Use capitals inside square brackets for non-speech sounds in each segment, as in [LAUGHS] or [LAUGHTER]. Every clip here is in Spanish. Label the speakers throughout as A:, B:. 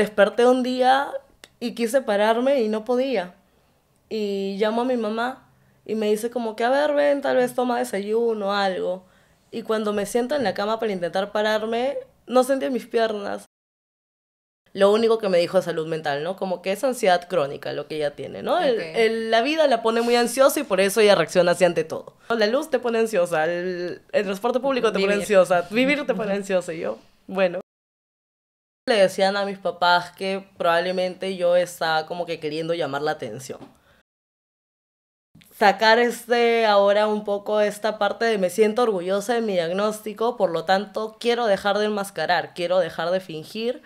A: desperté un día y quise pararme y no podía. Y llamo a mi mamá y me dice como que, a ver, ven, tal vez toma desayuno, algo. Y cuando me siento en la cama para intentar pararme, no sentía mis piernas. Lo único que me dijo es salud mental, ¿no? Como que es ansiedad crónica lo que ella tiene, ¿no? la vida la pone muy ansiosa y por eso ella reacciona así ante todo. La luz te pone ansiosa, el, transporte público te pone ansiosa, vivir te pone ansiosa. Y yo, bueno le decían a mis papás que probablemente yo estaba como que queriendo llamar la atención. Sacar este ahora un poco esta parte de me siento orgullosa de mi diagnóstico, por lo tanto quiero dejar de enmascarar, quiero dejar de fingir,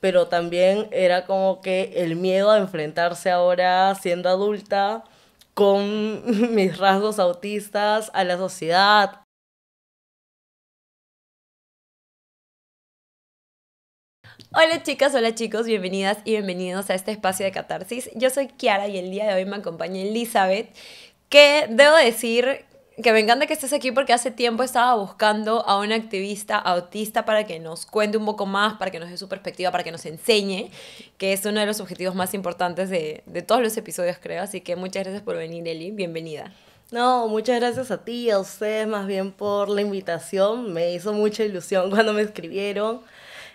A: pero también era como que el miedo a enfrentarse ahora siendo adulta con [LAUGHS] mis rasgos autistas a la sociedad,
B: Hola chicas, hola chicos, bienvenidas y bienvenidos a este espacio de catarsis. Yo soy Kiara y el día de hoy me acompaña Elizabeth, que debo decir que me encanta que estés aquí porque hace tiempo estaba buscando a una activista autista para que nos cuente un poco más, para que nos dé su perspectiva, para que nos enseñe, que es uno de los objetivos más importantes de, todos los episodios, creo. Así que muchas gracias por venir, Eli. Bienvenida.
A: No, muchas gracias a ti y a ustedes más bien por la invitación. Me hizo mucha ilusión cuando me escribieron.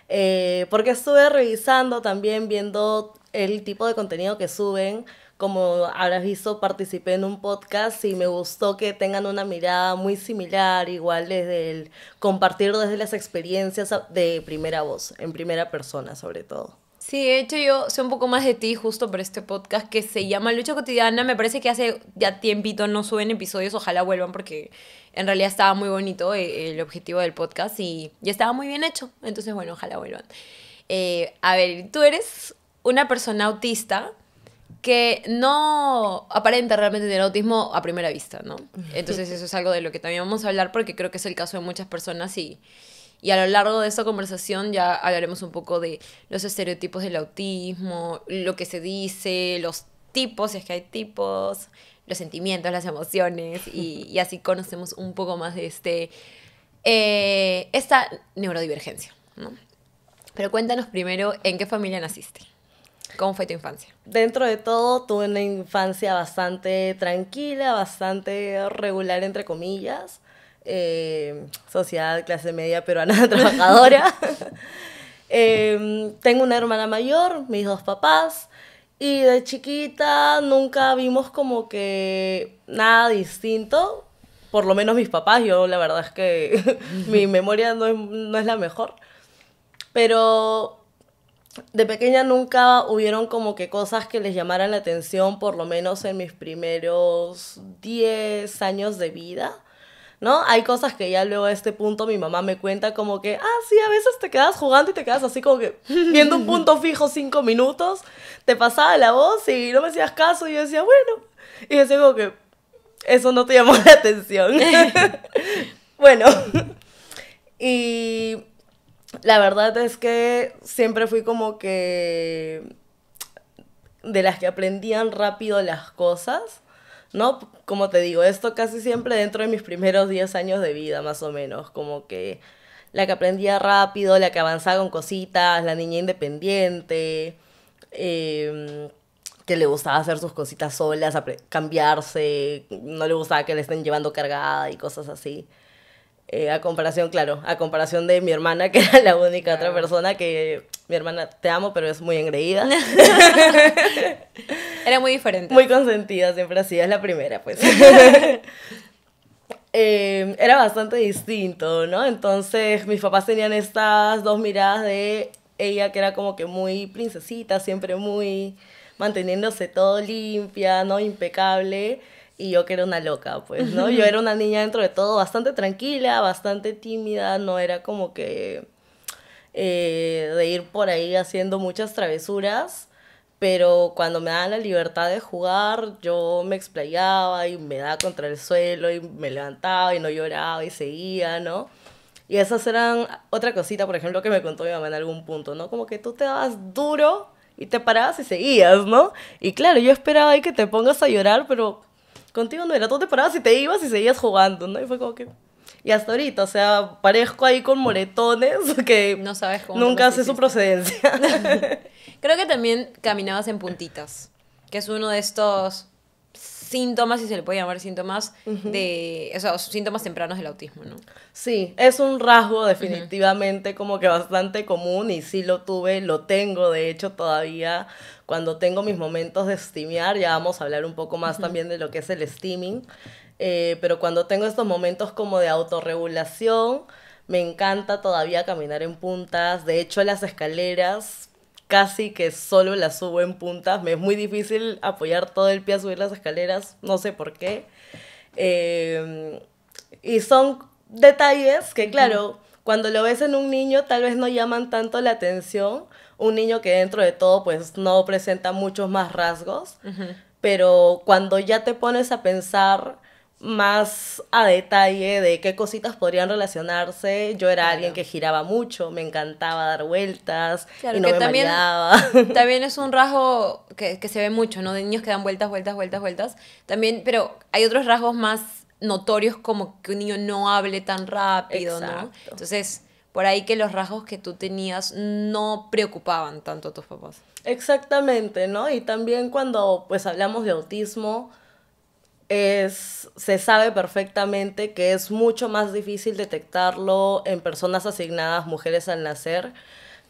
A: Eh, porque estuve revisando también, viendo el tipo de contenido que suben. Como habrás visto, participé en un podcast y me gustó que tengan una mirada muy similar, igual desde el compartir desde las experiencias de primera voz, en primera persona sobre todo.
B: Sí, de hecho yo sé un poco más de ti justo por este podcast que se llama Lucha Cotidiana. Me parece que hace ya tiempito no suben episodios, ojalá vuelvan porque en realidad estaba muy bonito eh, el objetivo del podcast y, estaba muy bien hecho. Entonces, bueno, ojalá vuelvan. Eh, a ver, tú eres una persona autista que no aparenta realmente tener autismo a primera vista, ¿no? Entonces eso es algo de lo que también vamos a hablar porque creo que es el caso de muchas personas y, y a lo largo de esta conversación ya hablaremos un poco de los estereotipos del autismo, lo que se dice, los tipos, si es que hay tipos, los sentimientos, las emociones [LAUGHS] y, así conocemos un poco más de este, eh, esta neurodivergencia. Pero cuéntanos primero en qué familia naciste. ¿Cómo fue tu infancia? Dentro de todo, tuve una infancia bastante
A: tranquila, bastante regular, entre comillas. Eh, sociedad, clase media peruana [LAUGHS] trabajadora. [LAUGHS] Em, tengo una hermana mayor, mis dos papás. Y de chiquita nunca vimos como que nada distinto, por lo menos mis papás, yo la verdad es que [LAUGHS] mi memoria no es, no es la mejor, pero de pequeña nunca hubieron como que cosas que les llamaran la atención, por lo menos en mis primeros 10 años de vida. ¿no? Hay cosas que ya luego a este punto mi mamá me cuenta como que, ah, sí, a veces te quedas jugando y te quedas así como que [LAUGHS] viendo un punto fijo cinco minutos, te pasaba la voz y no me hacías caso y yo decía, bueno, y decía como que eso no te llamó la atención. [LAUGHS] bueno, y la verdad es que siempre fui como que de las que aprendían rápido las cosas no, como te digo, esto casi siempre dentro de mis primeros 10 años de vida, más o menos, como que la que aprendía rápido, la que avanzaba con cositas, la niña independiente, em, que le gustaba hacer sus cositas solas, cambiarse, no le gustaba que le estén llevando cargada y cosas así. Eh, a comparación, claro, a comparación de mi hermana, que era la única otra persona que mi hermana, te amo, pero es muy engreída. [LAUGHS] era muy diferente. Muy consentida, siempre así, es la primera, pues. [LAUGHS] Em, era bastante distinto, ¿no? Entonces, mis papás tenían estas dos miradas de ella, que era como que muy princesita, siempre muy manteniéndose todo limpia, ¿no? Impecable y yo que era una loca, pues, ¿no? Yo era una niña dentro de todo bastante tranquila, bastante tímida, no era como que eh, de ir por ahí haciendo muchas travesuras, pero cuando me daban la libertad de jugar, yo me explayaba y me daba contra el suelo y me levantaba y no lloraba y seguía, ¿no? Y esas eran otra cosita, por ejemplo, que me contó mi mamá en algún punto, ¿no? Como que tú te dabas duro y te parabas y seguías, ¿no? Y claro, yo esperaba ahí que te pongas a llorar, pero contigo no era, tú te parabas y te ibas y seguías jugando, ¿no? Y fue como que... Y hasta ahorita, o sea, parezco ahí con moretones [LAUGHS] que no sabes cómo nunca sé su procedencia. [LAUGHS]
B: Creo que también caminabas en puntitas, que es uno de estos síntomas, si se le puede llamar síntomas, de esos síntomas tempranos del autismo, ¿no? Sí, es un rasgo
A: definitivamente como que bastante común y sí lo tuve, lo tengo de hecho todavía cuando tengo mis momentos de steamear, ya vamos a hablar un poco más también de lo que es el steaming, eh, pero cuando tengo estos momentos como de autorregulación, me encanta todavía caminar en puntas, de hecho las escaleras casi que solo las subo en puntas, me es muy difícil apoyar todo el pie a subir las escaleras, no sé por qué. Em, y son detalles que, claro, cuando lo ves en un niño tal vez no llaman tanto la atención, un niño que dentro de todo pues no presenta muchos más rasgos, pero cuando ya te pones a pensar más a detalle de qué cositas podrían relacionarse. Yo era alguien que giraba mucho, me encantaba dar vueltas y también,
B: [LAUGHS] [LAUGHS] también es un rasgo que, se ve mucho, ¿no? De niños que dan vueltas, vueltas, vueltas, vueltas. También, pero hay otros rasgos más notorios como que un niño no hable tan rápido, ¿no? Entonces, por ahí que los rasgos que tú tenías no preocupaban tanto a tus papás. Exactamente, ¿no? Y también cuando pues hablamos de autismo,
A: es, se sabe perfectamente que es mucho más difícil detectarlo en personas asignadas mujeres al nacer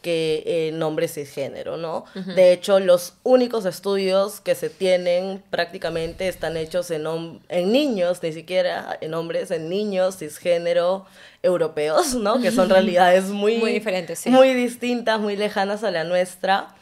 A: que nombres y cisgénero, ¿no? De hecho, los únicos estudios que se tienen prácticamente están hechos en, en niños, ni siquiera en hombres, en niños cisgénero europeos, ¿no? Que son [LAUGHS] realidades muy, muy diferentes, sí. muy distintas, muy lejanas a la nuestra.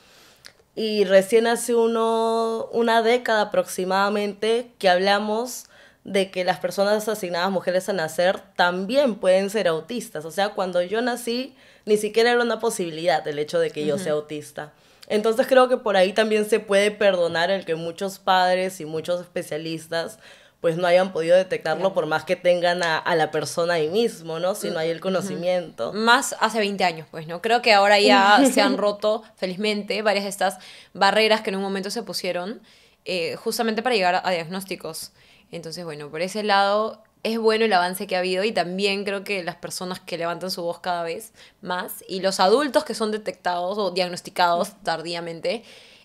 A: Y recién hace uno, una década aproximadamente que hablamos de que las personas asignadas mujeres a nacer también pueden ser autistas. O sea, cuando yo nací, ni siquiera era una posibilidad el hecho de que yo sea autista. Entonces creo que por ahí también se puede perdonar el que muchos padres y muchos especialistas pues no hayan podido detectarlo por más que tengan a, la persona ahí mismo, ¿no? Si no hay el conocimiento.
B: Más hace 20 años, pues, ¿no? Creo que ahora ya [LAUGHS] se han roto, felizmente, varias de estas barreras que en un momento se pusieron. Eh, justamente para llegar a, diagnósticos. Entonces, bueno, por ese lado es bueno el avance que ha habido y también creo que las personas que levantan su voz cada vez más y los adultos que son detectados o diagnosticados tardíamente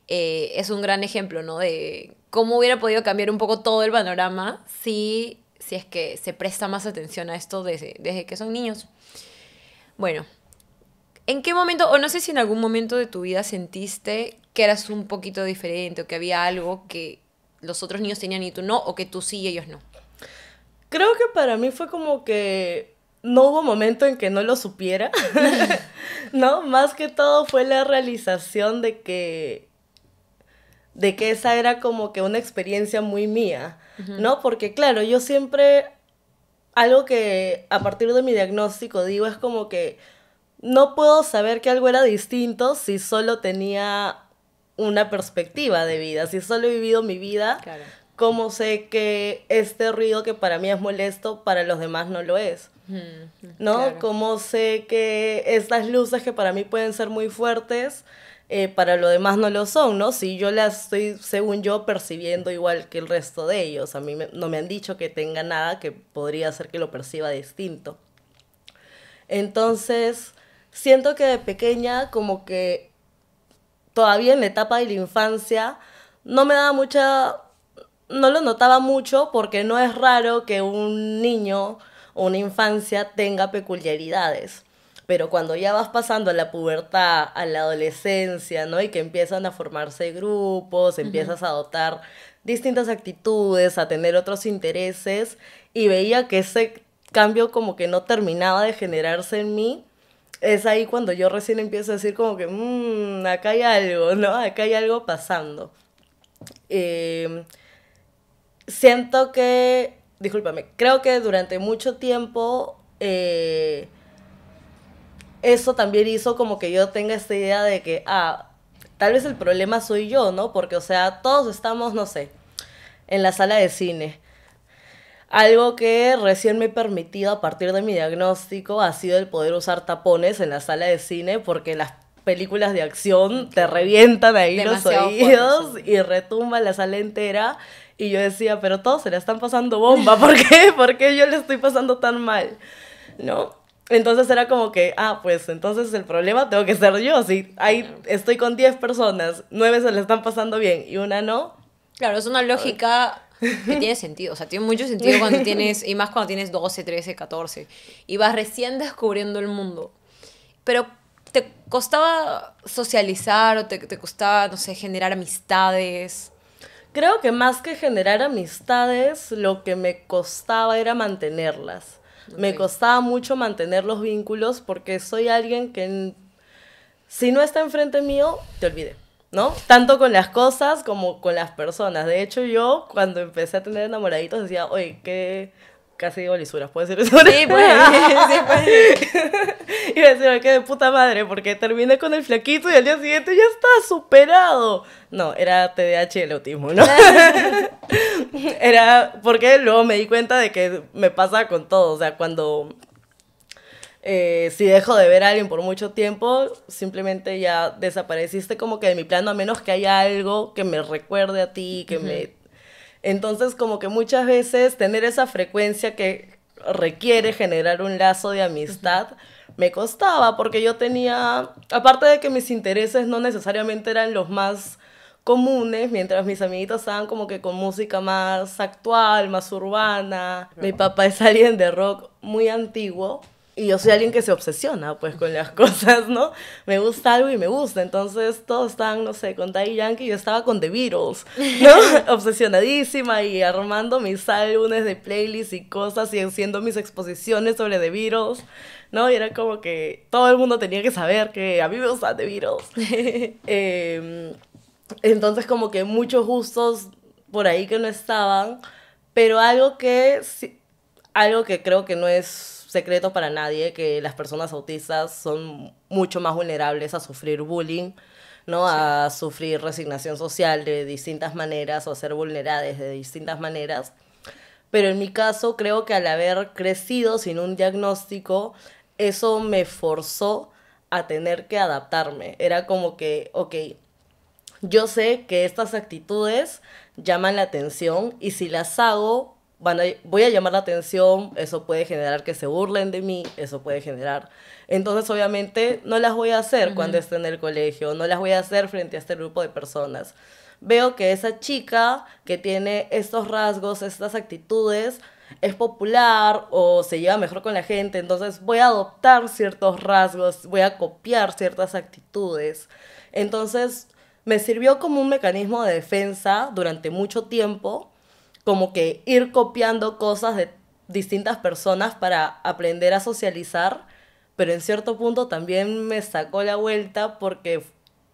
B: eh, es un gran ejemplo, ¿no? De cómo hubiera podido cambiar un poco todo el panorama si, si es que se presta más atención a esto desde, desde que son niños. Bueno, ¿En qué momento, o no sé si en algún momento de tu vida sentiste que eras un poquito diferente o que había algo que los otros niños tenían y tú no, o que tú sí y ellos no?
A: Creo que para mí fue como que no hubo momento en que no lo supiera, [LAUGHS] ¿no? Más que todo fue la realización de que de que esa era como que una experiencia muy mía, ¿no? Porque claro, yo siempre, algo que a partir de mi diagnóstico digo es como que no puedo saber que algo era distinto si solo tenía una perspectiva de vida, si solo he vivido mi vida, como ¿cómo sé que este ruido que para mí es molesto, para los demás no lo es? ¿No? como ¿Cómo sé que estas luces que para mí pueden ser muy fuertes, eh, para los demás no lo son, ¿no? Si yo las estoy, según yo, percibiendo igual que el resto de ellos. A mí no me han dicho que tenga nada que podría hacer que lo perciba distinto. Entonces, siento que de pequeña como que todavía en la etapa de la infancia no me daba mucha, no lo notaba mucho porque no es raro que un niño o una infancia tenga peculiaridades. Pero cuando ya vas pasando a la pubertad, a la adolescencia, ¿no? Y que empiezan a formarse grupos, empiezas a adoptar distintas actitudes, a tener otros intereses, y veía que ese cambio como que no terminaba de generarse en mí, es ahí cuando yo recién empiezo a decir como que, mmm, acá hay algo, [LAUGHS] ¿no? Acá hay algo pasando. Em, siento que, discúlpame, creo que durante mucho tiempo eh, eso también hizo como que yo tenga esta idea de que, ah, tal vez el problema soy yo, ¿no? Porque, o sea, todos estamos, no sé, en la sala de cine algo que recién me he permitido a partir de mi diagnóstico ha sido el poder usar tapones en la sala de cine porque las películas de acción te revientan ahí los oídos y retumba la sala entera. Y yo decía, pero todos se la están pasando bomba, ¿por qué? [LAUGHS] ¿Por qué yo le estoy pasando tan mal? ¿No? Entonces era como que, ah, pues entonces el problema tengo que ser yo. Si ahí estoy con 10
B: personas, 9 se la están pasando bien y una no. Claro, es una lógica que tiene sentido, o sea, tiene mucho sentido cuando tienes, y más cuando tienes 12, 13, 14, y vas recién descubriendo el mundo. Pero te costaba socializar o te, te costaba, no sé, generar amistades. Creo que más que generar
A: amistades, lo que me costaba era mantenerlas. Me costaba mucho mantener los vínculos porque soy alguien que si no está enfrente mío, te olvidé. ¿no? Tanto con las cosas como con las personas. De hecho, yo cuando empecé a tener enamoraditos decía, oye, qué casi digo lisuras, ¿puede ser eso? Sí, pues, sí, pues. [LAUGHS] y decía, qué de puta madre, porque terminé con el flaquito y al día siguiente ya está superado. No, era TDAH y el autismo, ¿no? [LAUGHS] [LAUGHS] era porque luego me di cuenta de que me pasa con todo, o sea, cuando eh, si dejo de ver a alguien por mucho tiempo, simplemente ya desapareciste como que de mi plano, a menos que haya algo que me recuerde a ti, que me... Entonces como que muchas veces tener esa frecuencia que requiere generar un lazo de amistad, me costaba porque yo tenía, aparte de que mis intereses no necesariamente eran los más comunes, mientras mis amiguitos estaban como que con música más actual, más urbana. Mi papá es alguien de rock muy antiguo, y yo soy alguien que se obsesiona, pues, con las [LAUGHS] cosas, ¿no? Me gusta algo y me gusta. Entonces, todos están no sé, con Daddy Yankee, yo estaba con The Beatles, ¿no? [LAUGHS] Obsesionadísima y armando mis álbumes de playlists y cosas y haciendo mis exposiciones sobre The Beatles, ¿no? Y era como que todo el mundo tenía que saber que a mí me gusta The Beatles. [LAUGHS] Em, entonces, como que muchos gustos por ahí que no estaban, pero algo que, algo que creo que no es secreto para nadie que las personas autistas son mucho más vulnerables a sufrir bullying, ¿no? A sufrir resignación social de distintas maneras o a ser vulneradas de distintas maneras. Pero en mi caso creo que al haber crecido sin un diagnóstico, eso me forzó a tener que adaptarme. Era como que, ok, yo sé que estas actitudes llaman la atención y si las hago van voy a llamar la atención, eso puede generar que se burlen de mí, eso puede generar. Entonces, obviamente, no las voy a hacer cuando esté en el colegio, no las voy a hacer frente a este grupo de personas. Veo que esa chica que tiene estos rasgos, estas actitudes, es popular o se lleva mejor con la gente, entonces voy a adoptar ciertos rasgos, voy a copiar ciertas actitudes. Entonces, me sirvió como un mecanismo de defensa durante mucho tiempo como que ir copiando cosas de distintas personas para aprender a socializar, pero en cierto punto también me sacó la vuelta porque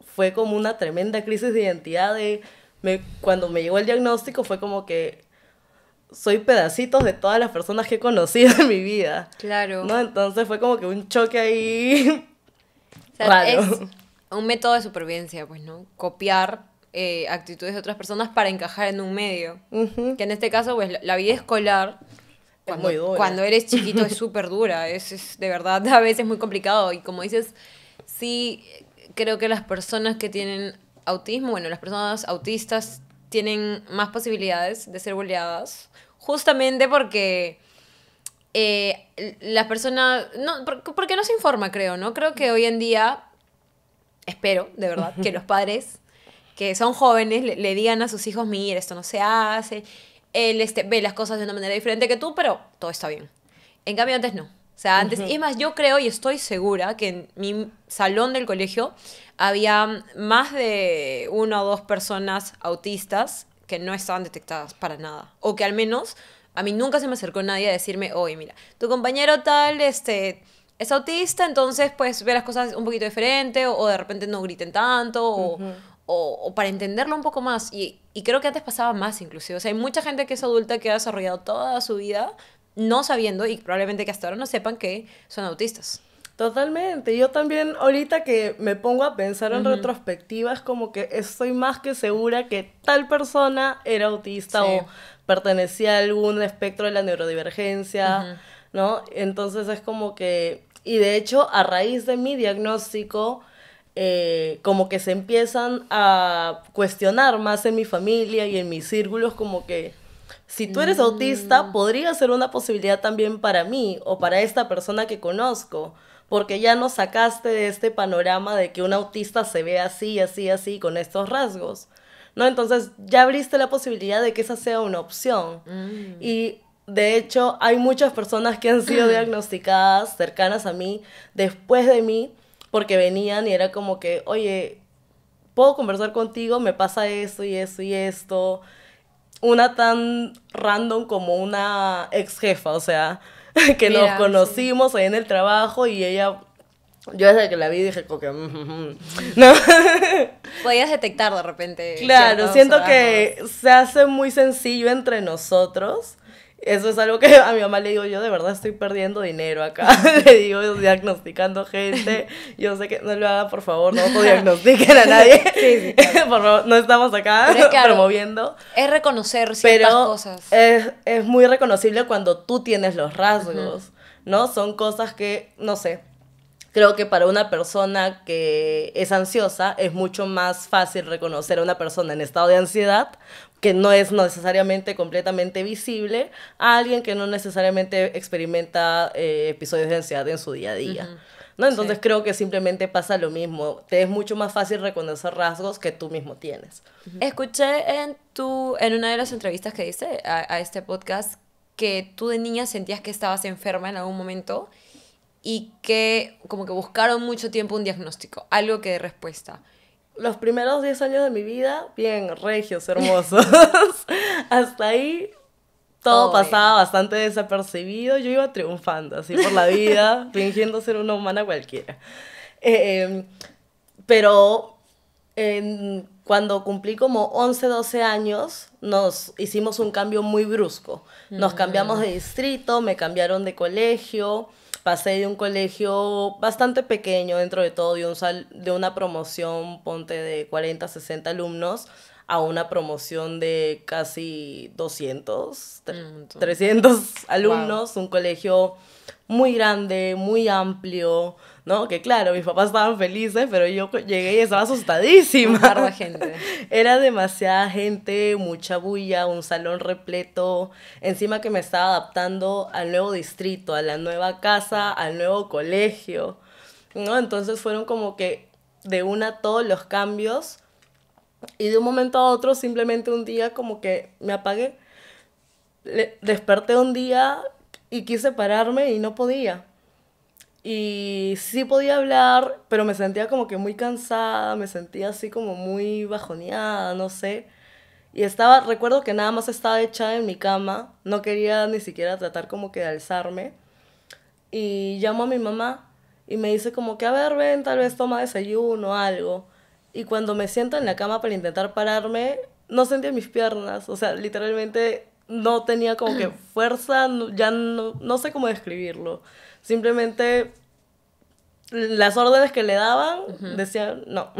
A: fue como una tremenda crisis de identidad de me, cuando me llegó el diagnóstico fue como que soy pedacitos de todas las personas que he conocido en mi vida.
B: Claro. ¿no?
A: Entonces fue como
B: que un choque ahí o Es un método de supervivencia, pues, ¿no? Copiar eh, actitudes de otras personas para encajar en un medio. Que en este caso, pues la vida escolar, cuando, eres chiquito, es súper dura. Es, de verdad [LAUGHS] a veces muy complicado. Y como dices, sí, creo que las personas que tienen autismo, bueno, las personas autistas tienen más posibilidades de ser boleadas, justamente porque eh, las personas, porque no se informa, creo, ¿no? Creo que hoy en día, espero, de verdad, que los padres que son jóvenes le, digan a sus hijos, mira, esto no se hace, él este, ve las cosas de una manera diferente que tú, pero todo está bien. En cambio, antes no. O sea, antes, y más, yo creo y estoy segura que en mi salón del colegio había más de una o dos personas autistas que no estaban detectadas para nada. O que al menos a mí nunca se me acercó nadie a decirme, oye, mira, tu compañero tal, este, es autista, entonces pues ve las cosas un poquito diferente o, de repente no griten tanto o, o, para entenderlo un poco más. Y, creo que antes pasaba más inclusive. O sea, hay mucha gente que es adulta que ha desarrollado toda su vida no sabiendo y probablemente que hasta ahora no sepan que son autistas. Totalmente. Yo también ahorita que me pongo a pensar en retrospectivas,
A: como que estoy más que segura que tal persona era autista o pertenecía a algún espectro de la neurodivergencia, ¿no? Entonces es como que... Y de hecho, a raíz de mi diagnóstico, eh, como que se empiezan a cuestionar más en mi familia y en mis círculos, como que si tú eres autista, mm. podría ser una posibilidad también para mí o para esta persona que conozco, porque ya nos sacaste de este panorama de que un autista se ve así, así, así, con estos rasgos. ¿No? Entonces ya abriste la posibilidad de que esa sea una opción. Mm. Y de hecho, hay muchas personas que han sido [CLEARS THROAT] diagnosticadas cercanas a mí, después de mí, porque venían y era como que, oye, puedo conversar contigo, me pasa esto y eso y esto. Una tan random como una ex jefa, o sea, [LAUGHS] que nos conocimos ahí en el trabajo y ella yo desde que la vi dije como que... Mm, mm, mm", [LAUGHS] ¿no?
B: [LAUGHS] Podías detectar de repente. Claro, siento que
A: se hace muy sencillo entre nosotros eso es algo que a mi mamá le digo, yo de verdad estoy perdiendo dinero acá. [LAUGHS] le digo, diagnosticando gente. Yo sé que no lo haga, por favor, no diagnostiquen a [LAUGHS] nadie. [LAUGHS] por favor, no estamos acá promoviendo.
B: Es reconocer ciertas pero cosas.
A: Es, es muy reconocible cuando tú tienes los rasgos, ¿no? Son cosas que, no sé, creo que para una persona que es ansiosa es mucho más fácil reconocer a una persona en estado de ansiedad que no es necesariamente completamente visible a alguien que no necesariamente experimenta eh, episodios de ansiedad en su día a día. ¿no? Entonces creo que simplemente pasa lo mismo. Te es mucho más fácil reconocer rasgos que tú mismo tienes.
B: Escuché en, tu, en una de las entrevistas que hice a, a, este podcast que tú de niña sentías que estabas enferma en algún momento y que como que buscaron mucho tiempo un diagnóstico, algo que de respuesta los primeros
A: 10 años de mi vida, bien, regios, hermosos. [LAUGHS] Hasta ahí todo pasaba bastante desapercibido. Yo iba triunfando así por la vida, [LAUGHS] fingiendo ser una humana cualquiera. Eh, em, pero cuando cumplí como 11, 12 años, nos hicimos un cambio muy brusco.
B: Nos mm. cambiamos de
A: distrito, me cambiaron de colegio pasé de un colegio bastante pequeño dentro de todo, de, un sal, de una promoción, ponte de 40, 60 alumnos, a una promoción de casi 200, 300 alumnos, un colegio muy grande, muy amplio, ¿no? Que claro, mis papás estaban felices, pero yo llegué y estaba asustadísima. gente. [LAUGHS] Era demasiada gente, mucha bulla, un salón repleto. Encima que me estaba adaptando al nuevo distrito, a la nueva casa, al nuevo colegio, ¿no? Entonces fueron como que de una todos los cambios y de un momento a otro simplemente un día como que me apagué. desperté un día y quise pararme y no podía. Y sí podía hablar, pero me sentía como que muy cansada, me sentía así como muy bajoneada, no sé. Y estaba, recuerdo que nada más estaba echada en mi cama, no quería ni siquiera tratar como que de alzarme. Y llamo a mi mamá y me dice como que, a ver, ven, tal vez toma desayuno, o algo. Y cuando me siento en la cama para intentar pararme, no sentía mis piernas, o sea, literalmente no tenía como que [CLEARS THROAT] fuerza, ya no, no sé cómo describirlo. Simplemente las órdenes que le daban decían no. [LAUGHS]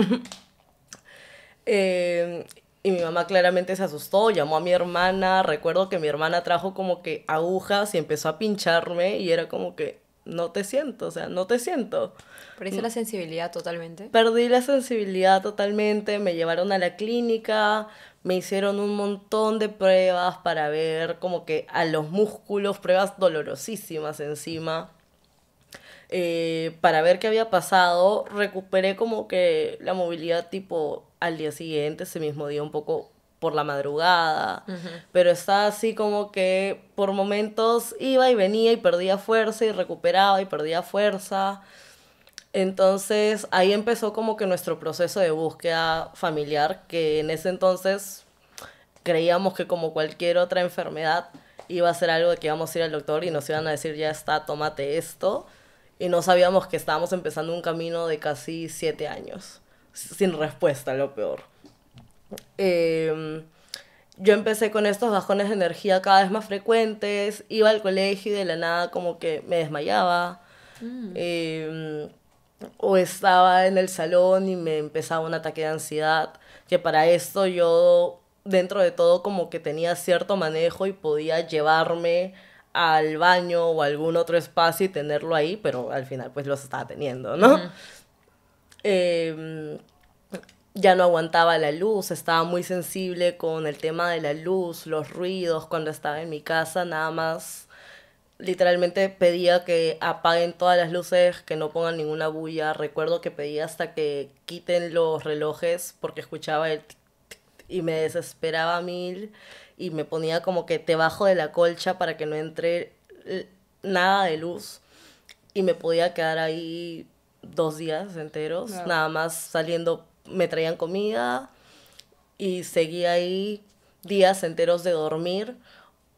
A: Em, y mi mamá claramente se asustó, llamó a mi hermana, recuerdo que mi hermana trajo como que agujas y empezó a pincharme y era como que, no te siento, o sea, no te siento.
B: Perdiste la mm. sensibilidad totalmente.
A: Perdí la sensibilidad totalmente, me llevaron a la clínica, me hicieron un montón de pruebas para ver como que a los músculos, pruebas dolorosísimas encima, eh, para ver qué había pasado, recuperé como que la movilidad tipo al día siguiente, ese mismo día un poco por la madrugada, pero estaba así como que por momentos iba y venía y perdía fuerza y recuperaba y perdía fuerza. Entonces ahí empezó como que nuestro proceso de búsqueda familiar, que en ese entonces creíamos que como cualquier otra enfermedad iba a ser algo que íbamos a ir al doctor y nos iban a decir ya está, tómate esto. Y no sabíamos que estábamos empezando un camino de casi siete años, sin respuesta, lo peor. Em, yo empecé con estos bajones de energía cada vez más frecuentes, iba al colegio y de la nada como que me desmayaba. Mm. Em, o estaba en el salón y me empezaba un ataque de ansiedad, que para esto yo dentro de todo como que tenía cierto manejo y podía llevarme al baño o algún otro espacio y tenerlo ahí, pero al final pues los estaba teniendo, ¿no? ya no aguantaba la luz, estaba muy sensible con el tema de la luz, los ruidos, cuando estaba en mi casa nada más literalmente pedía que apaguen todas las luces, que no pongan ninguna bulla, recuerdo que pedía hasta que quiten los relojes porque escuchaba el y me desesperaba mil y me ponía como que te bajo de la colcha para que no entre nada de luz y me podía quedar ahí dos días enteros, nada más saliendo me traían comida y seguía ahí días enteros de dormir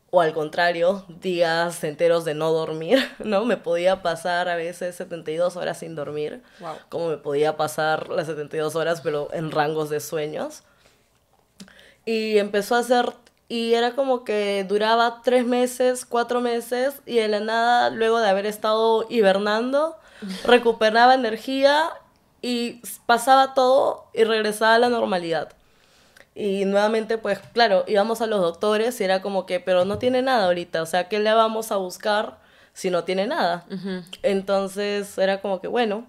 A: o al contrario, días enteros de no dormir, [LAUGHS] ¿no? Me podía pasar a veces 72 horas sin dormir, como me podía pasar las 72 horas, pero en rangos de sueños. Y empezó a hacer, y era como que duraba tres meses, cuatro meses, y de la nada, luego de haber estado hibernando, recuperaba energía y pasaba todo y regresaba a la normalidad. Y nuevamente, pues claro, íbamos a los doctores y era como que, pero no tiene nada ahorita, o sea, ¿qué le vamos a buscar si no tiene nada? Entonces era como que, bueno,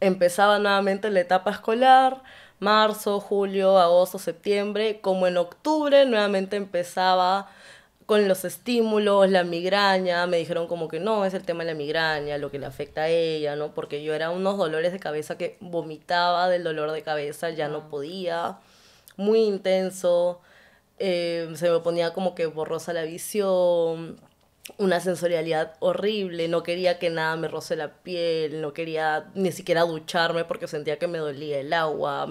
A: empezaba nuevamente la etapa escolar, marzo, julio, agosto, septiembre, como en octubre nuevamente empezaba con los estímulos, la migraña, me dijeron como que no, es el tema de la migraña, lo que le afecta a ella, ¿no? Porque yo era unos dolores de cabeza que vomitaba del dolor de cabeza, ya no ah. podía, muy intenso, eh, se me ponía como que borrosa la visión, una sensorialidad horrible, no quería que nada me roce la piel, no quería ni siquiera ducharme porque sentía que me dolía el agua,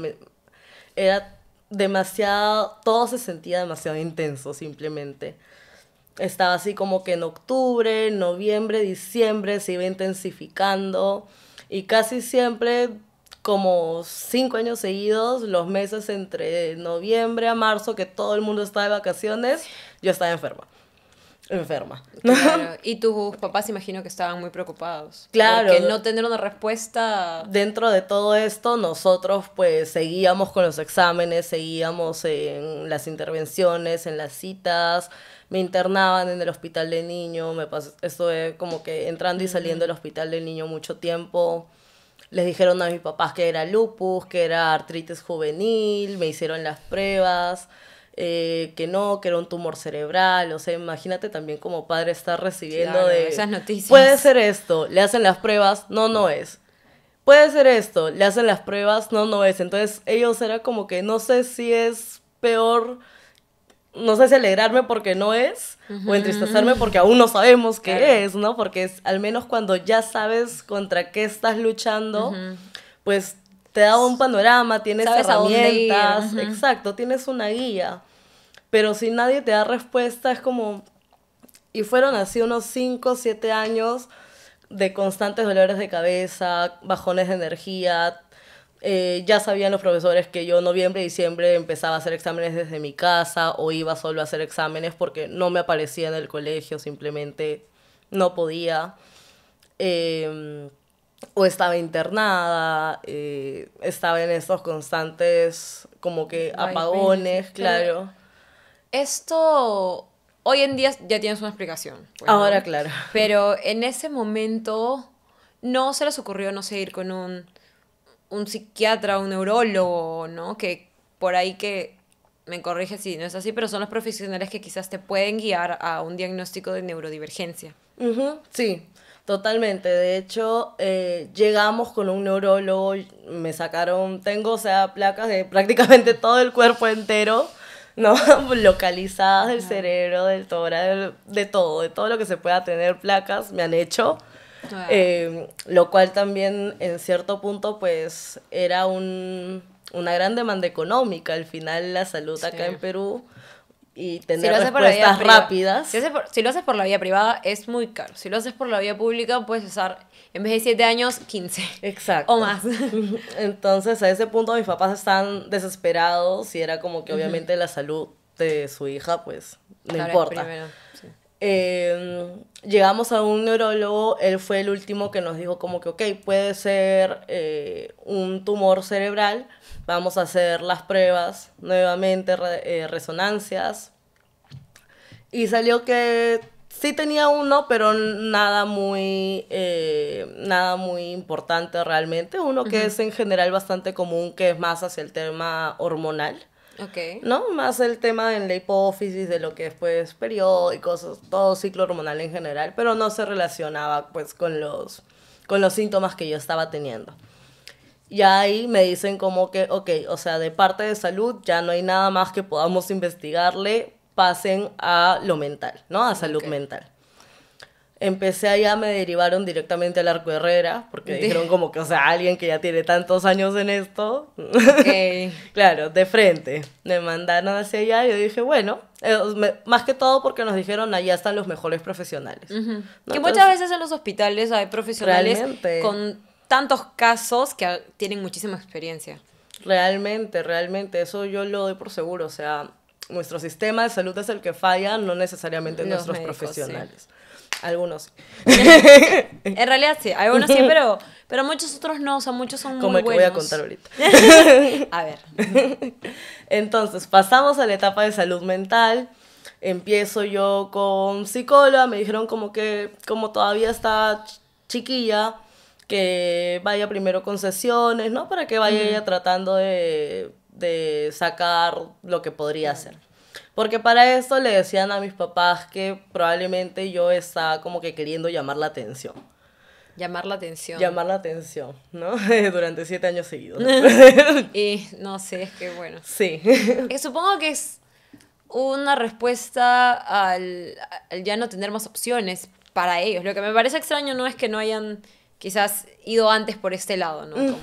A: era demasiado, todo se sentía demasiado intenso simplemente estaba así como que en octubre, noviembre, diciembre se iba intensificando y casi siempre como cinco años seguidos, los meses entre noviembre a marzo, que todo el mundo está de vacaciones, yo estaba enferma enferma.
B: Y tus papás imagino que estaban muy preocupados. Claro. Porque no
A: tener una respuesta. Dentro de todo esto, nosotros pues seguíamos con los exámenes, seguíamos en las intervenciones, en las citas, me internaban en el hospital de niño, me pasé estuve como que entrando y saliendo del hospital del niño mucho tiempo. Les dijeron a mis papás que era lupus, que era artritis juvenil, me hicieron las pruebas. Eh, que no, que era un tumor cerebral, o sea, imagínate también como padre estar recibiendo de... Esas noticias. Puede ser esto, le hacen las pruebas, no, no es. Puede ser esto, le hacen las pruebas, no, no es. Entonces ellos era como que no sé si es peor no sé si alegrarme porque no es o entristecerme porque aún no sabemos qué es, ¿no? Porque es, al menos cuando ya sabes contra qué estás luchando, pues te da un panorama, tienes herramientas, exacto, tienes una guía. Pero si nadie te da respuesta, es como... Y fueron así unos 5, 7 años de constantes dolores de cabeza, bajones de energía. Eh, ya sabían los profesores que yo noviembre y diciembre empezaba a hacer exámenes desde mi casa o iba solo a hacer exámenes porque no me aparecía en el colegio, simplemente no podía. Em, o estaba internada, eh, estaba en estos constantes como que apagones, claro.
B: Esto hoy en día ya tienes una explicación. Pues, Ahora, claro. Pero en ese momento no se les ocurrió, no sé, ir con un, un psiquiatra, un neurólogo, ¿no? Que por ahí que me corrige si no es así, pero son los profesionales que quizás te pueden guiar a un diagnóstico de neurodivergencia.
A: Sí, Totalmente, de hecho, eh, llegamos con un neurólogo, me sacaron, tengo, o sea, placas de [LAUGHS] prácticamente todo el cuerpo entero, ¿no? [LAUGHS] Localizadas del cerebro, del tórax, de todo, de todo lo que se pueda tener placas, me han hecho. Eh, lo cual también, en cierto punto, pues era un, una gran demanda económica. Al final, la
B: salud acá en Perú y tener respuestas rápidas. Si, lo haces por la vía privada, es muy caro. Si lo haces por la vía pública, puedes usar, en vez de 7 años, 15. Exacto. O más. [LAUGHS] Entonces,
A: a ese punto, mis papás están desesperados y era como que, obviamente, la salud de su hija, pues, no importa. Em, llegamos a un neurólogo, él fue el último que nos dijo como que, ok, puede ser eh, un tumor cerebral, Vamos a hacer las pruebas nuevamente, eh, resonancias. Y salió que sí tenía uno, pero nada muy, eh, nada muy importante realmente. Uno que es en general bastante común, que es más hacia el tema hormonal. ¿No? Más el tema en la hipófisis de lo que es pues periódicos, todo ciclo hormonal en general, pero no se relacionaba pues con con los síntomas que yo estaba teniendo. Y ahí me dicen como que, ok, o sea, de parte de salud ya no hay nada más que podamos investigarle, pasen a lo mental, ¿no? A salud mental. Empecé allá, me derivaron directamente al arco Herrera, porque dijeron como que, o sea, alguien que ya tiene tantos años en esto. [LAUGHS] claro, de frente. Me mandaron hacia allá y yo dije, bueno, eh, más que todo porque nos dijeron, allá están los mejores profesionales.
B: Que muchas veces en los hospitales hay profesionales con tantos casos que tienen muchísima experiencia. Realmente, realmente,
A: eso yo lo doy por seguro. O sea, nuestro sistema de salud es el que falla, no necesariamente nuestros profesionales. Algunos. en
B: realidad sí, algunos sí, pero, pero muchos otros no, o sea, muchos son Como el que voy a contar ahorita.
A: [LAUGHS] a ver. [LAUGHS] Entonces, pasamos a la etapa de salud mental empiezo yo con psicóloga, me dijeron como que como todavía está chiquilla, que vaya primero con sesiones, ¿no? Para que vaya tratando de, sacar lo que podría hacer. Porque para eso le decían a mis papás que probablemente yo estaba como que queriendo llamar la atención. Llamar la atención. Llamar la atención, ¿no? [LAUGHS] Durante siete años seguidos.
B: [LAUGHS] y no sé, es que bueno.
A: Sí. Eh,
B: supongo que es una respuesta al ya no tener más opciones para ellos. Lo que me parece extraño no es que no hayan quizás ido antes por este lado, ¿no?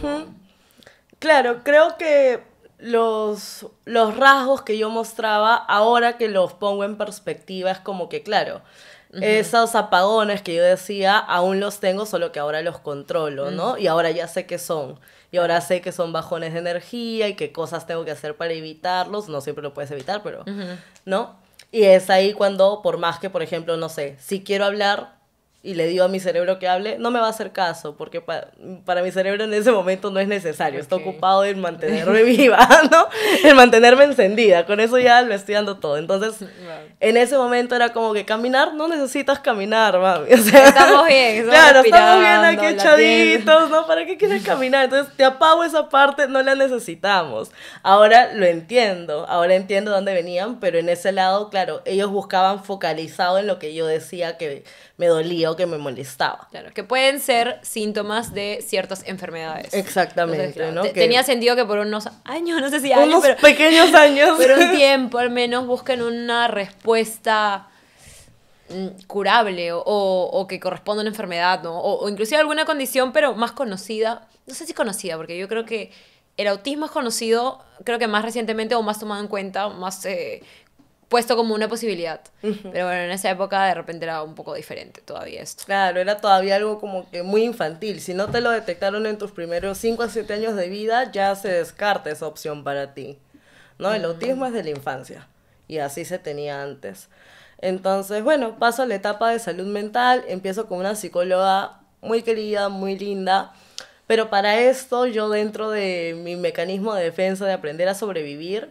A: Claro, creo que los, los rasgos que yo mostraba, ahora que los pongo en perspectiva, es como que, claro, Esos apagones que yo decía, aún los tengo, solo que ahora los controlo, ¿no? Y ahora ya sé qué son. Y ahora sé que son bajones de energía y qué cosas tengo que hacer para evitarlos. No siempre lo puedes evitar, pero, ¿no? Y es ahí cuando, por más que, por ejemplo, no sé, si quiero hablar y le digo a mi cerebro que hable, no me va a hacer caso, porque para mi cerebro en ese momento no es necesario. Está ocupado en mantenerme [LAUGHS] viva, ¿no? En mantenerme encendida. Con eso ya lo estoy dando todo. Entonces, en ese momento era como que caminar, no necesitas caminar, mami. O sea, estamos bien. [LAUGHS] claro, estamos bien aquí echaditos, ¿no? ¿Para qué quieres caminar? Entonces, te apago esa parte, no la necesitamos. Ahora lo entiendo, ahora entiendo dónde venían, pero en ese lado, claro, ellos buscaban focalizado
B: en lo que yo decía que me dolía o que me molestaba. Claro, que pueden ser síntomas de ciertas enfermedades. Exactamente, Tenía sentido que por unos años, no sé si años, pero, pequeños [LAUGHS] años, pero un tiempo al menos busquen una respuesta mm, curable o, que corresponda a una enfermedad, ¿no? O, inclusive alguna condición, pero más conocida. No sé si conocida, porque yo creo que el autismo es conocido, creo que más recientemente o más tomado en cuenta, más eh, puesto como una posibilidad. Pero bueno, en esa época de repente era un poco diferente todavía esto.
A: Claro, era todavía algo como que muy infantil. Si no te lo detectaron en tus primeros 5 a 7 años de vida, ya se descarta esa opción para ti.
B: ¿No? El autismo
A: es de la infancia y así se tenía antes. Entonces, bueno, paso a la etapa de salud mental, empiezo con una psicóloga muy querida, muy linda, pero para esto yo dentro de mi mecanismo de defensa de aprender a sobrevivir,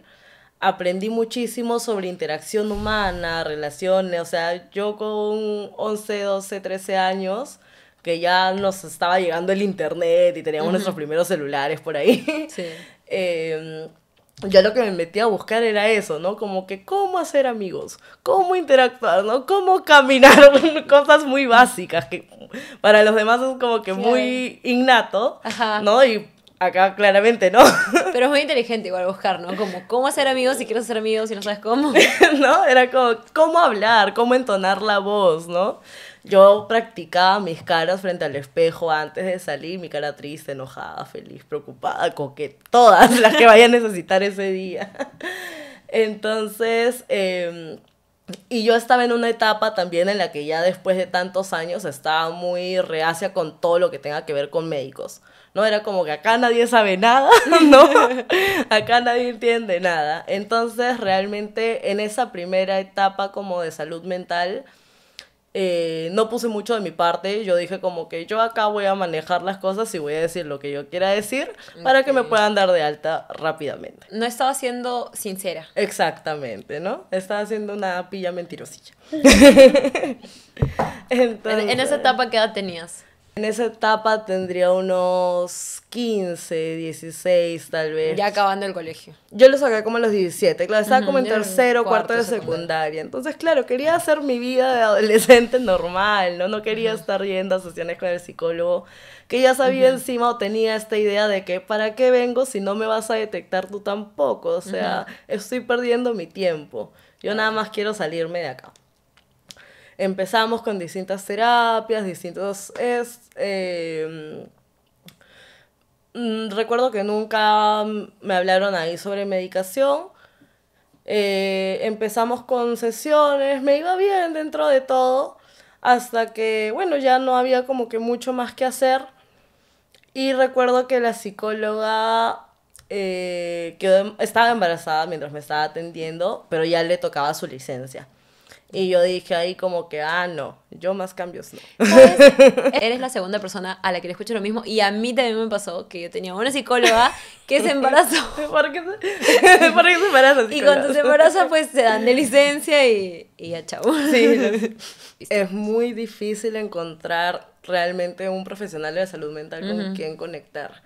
A: aprendí muchísimo sobre interacción humana, relaciones, o sea, yo con 11, 12, 13 años que ya nos estaba llegando el internet y teníamos nuestros primeros celulares por ahí. [LAUGHS] Sí. [LAUGHS] Em, yo lo que me metí a buscar era eso, ¿no? Como que cómo hacer amigos, cómo interactuar, ¿no? Cómo caminar, [LAUGHS] cosas muy básicas que para los demás es como que muy innato, ¿no? Y acá claramente no. [LAUGHS]
B: Pero es muy inteligente igual buscar, ¿no? Como cómo hacer amigos si quieres hacer amigos y no sabes cómo.
A: [LAUGHS] ¿No? Era como cómo hablar, cómo entonar la voz, ¿no? Yo practicaba mis caras frente al espejo antes de salir, mi cara triste, enojada, feliz, preocupada, coqueta, todas las que vaya a necesitar ese día. [LAUGHS] Entonces, em, y yo estaba en una etapa también en la que ya después de tantos años estaba muy reacia con todo lo que tenga que ver con médicos. No era como que acá nadie sabe nada, [LAUGHS] [LAUGHS] ¿no? acá nadie entiende nada. Entonces, realmente en esa primera etapa como de salud mental, eh, no puse mucho de mi parte, yo dije como que yo acá voy a manejar las cosas y voy a decir lo que yo quiera decir para que me puedan dar de alta rápidamente. No estaba siendo sincera. Exactamente, ¿no? Estaba siendo una pilla mentirosilla. Entonces... [LAUGHS] en, en, esa etapa, ¿qué
B: edad tenías?
A: En esa etapa tendría unos 15, 16 tal vez. Ya acabando el colegio. Yo lo saqué como a los 17, claro, estaba como en tercero, cuarto, de secundaria. Entonces, claro, quería hacer mi vida de adolescente normal, ¿no? No quería estar yendo a sesiones con el psicólogo, que ya sabía encima o tenía esta idea de que, ¿para qué vengo si no me vas a detectar tú tampoco? O sea, estoy perdiendo mi tiempo. Yo nada más quiero salirme de acá empezamos con distintas terapias, distintos... Es, em, mm, recuerdo que nunca me hablaron ahí sobre medicación. Eh, empezamos con sesiones, me iba bien dentro de todo, hasta que, bueno, ya no había como que mucho más que hacer. Y recuerdo que la psicóloga eh, em, estaba embarazada mientras me estaba atendiendo, pero ya le tocaba su licencia. Y yo dije ahí como que, ah, no,
B: yo más cambios no. [LAUGHS] Eres la segunda persona a la que le escucho lo mismo. Y a mí también me pasó que yo tenía una psicóloga que se embarazó. [LAUGHS] ¿Por qué se, [LAUGHS] ¿Por se embaraza? Y cuando se embaraza, pues se dan de licencia y, ya chao
A: es muy difícil encontrar realmente un profesional de la salud mental con quien conectar.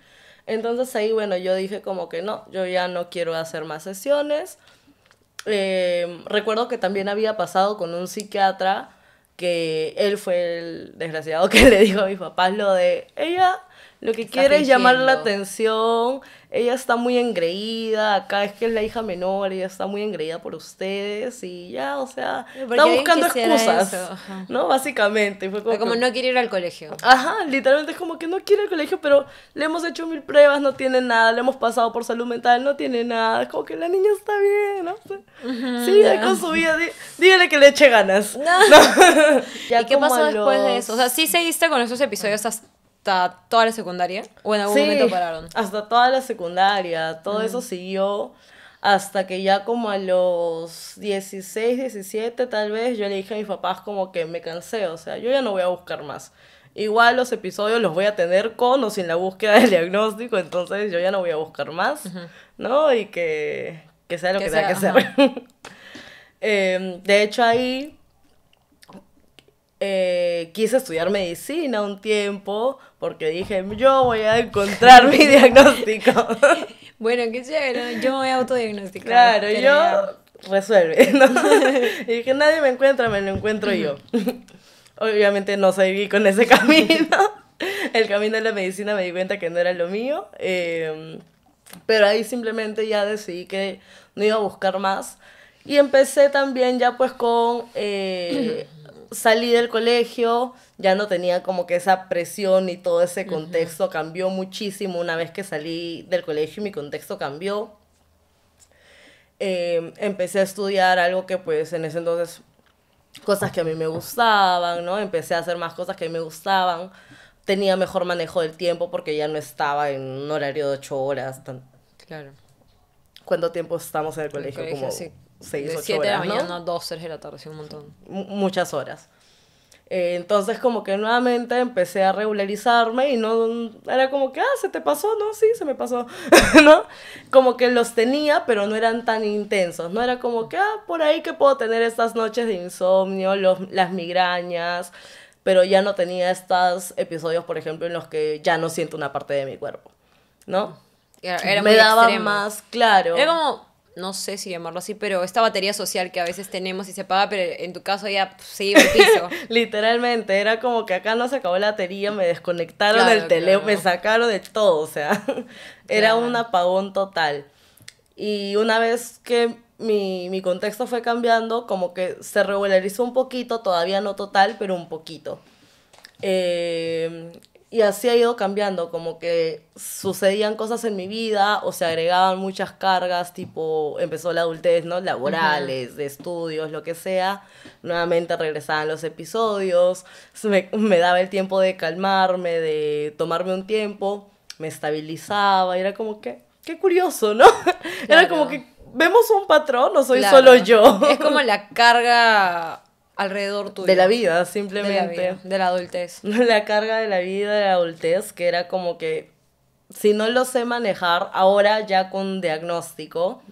A: Entonces ahí, bueno, yo dije como que no, yo ya no quiero hacer más sesiones Em, recuerdo que también había pasado con un psiquiatra que él fue el desgraciado [LAUGHS] que le dijo a mis papás lo de ella lo que quiere es llamar la atención. Ella está muy engreída. Acá es que es la hija menor. Ella está muy engreída por ustedes. Y ya, o sea, está buscando excusas. ¿No? Básicamente. Fue como, no quiere ir al colegio. Ajá, literalmente es como que no quiere ir al colegio, pero le hemos hecho mil pruebas, no tiene nada. Le hemos pasado por salud mental, no tiene nada. Es como
B: que la niña está bien. ¿no? sé sí con su vida.
A: dígale que le eche ganas. [LAUGHS]
B: ¿Y qué pasó después de eso? O sea, sí seguiste con esos episodios hasta hasta toda la secundaria? ¿O en algún momento pararon? Hasta toda la secundaria, todo mm. eso siguió
A: hasta que ya como a los 16, 17 tal vez, yo le dije a mis papás como que me cansé, o sea, yo ya no voy a buscar más. Igual los episodios los voy a tener con o sin la búsqueda del [LAUGHS] diagnóstico, entonces yo ya no voy a buscar más, ¿no? Y que, que, sea lo que, sea, que ser. [LAUGHS] Em, de hecho ahí eh, quise estudiar medicina un tiempo, porque dije, yo voy a encontrar mi [LAUGHS] diagnóstico. [LAUGHS] bueno, qué sé yo me voy a
B: autodiagnosticar.
A: Claro, yo resuelve. [LAUGHS] y dije, nadie me encuentra, me lo encuentro yo. Obviamente no seguí con ese camino. El camino de la medicina me di cuenta que no era lo mío. Em, pero ahí simplemente ya decidí que no iba a buscar más. Y empecé también ya pues con... Eh, [CLEARS THROAT] salir del colegio, ya no tenía como que esa presión y todo ese contexto cambió muchísimo una vez que salí del colegio y mi contexto cambió. Em, empecé a estudiar algo que pues en ese entonces cosas que a mí me gustaban, ¿no? Empecé a hacer más cosas que a mí me gustaban. Tenía mejor manejo del tiempo porque ya no estaba en un horario de ocho horas. Tan... Claro. ¿Cuánto tiempo estamos en el colegio? como sí. seis, de ocho siete de la mañana
B: 12 de la tarde, un montón.
A: muchas horas. Eh, entonces como que nuevamente empecé a regularizarme y no era como que, ah, se te pasó, no, sí, se me pasó, [LAUGHS] ¿no? Como que los tenía, pero no eran tan intensos, no era como que, ah, por ahí que puedo tener estas noches de insomnio, las migrañas, pero ya no tenía estos episodios, por ejemplo, en los que ya no siento una parte de mi cuerpo, ¿no?
B: Era, me daba más claro no sé si llamarlo así, pero esta batería social que a veces tenemos y se paga pero en tu caso ya se pues, [LAUGHS] Literalmente, era como que acá no se acabó la batería, me desconectaron del teléfono, me
A: sacaron de todo, o sea, [LAUGHS] era un apagón total. Y una vez que mi, mi contexto fue cambiando, como que se regularizó un poquito, todavía no total, pero un poquito. Eh, y así ha ido cambiando, como que sucedían cosas en mi vida o se agregaban muchas cargas, tipo empezó la adultez, ¿no? Laborales, de estudios, lo que sea. Nuevamente regresaban los episodios, me, daba el tiempo de calmarme, de tomarme un tiempo, me estabilizaba era como que, qué curioso, ¿no? [LAUGHS] Era como que vemos un patrón, no soy solo yo. Es como la carga alrededor
B: tuyo. De la vida, simplemente. De la, vida, de la adultez.
A: [LAUGHS] La carga de la vida, de la adultez, que era como que si no lo sé manejar, ahora ya con diagnóstico,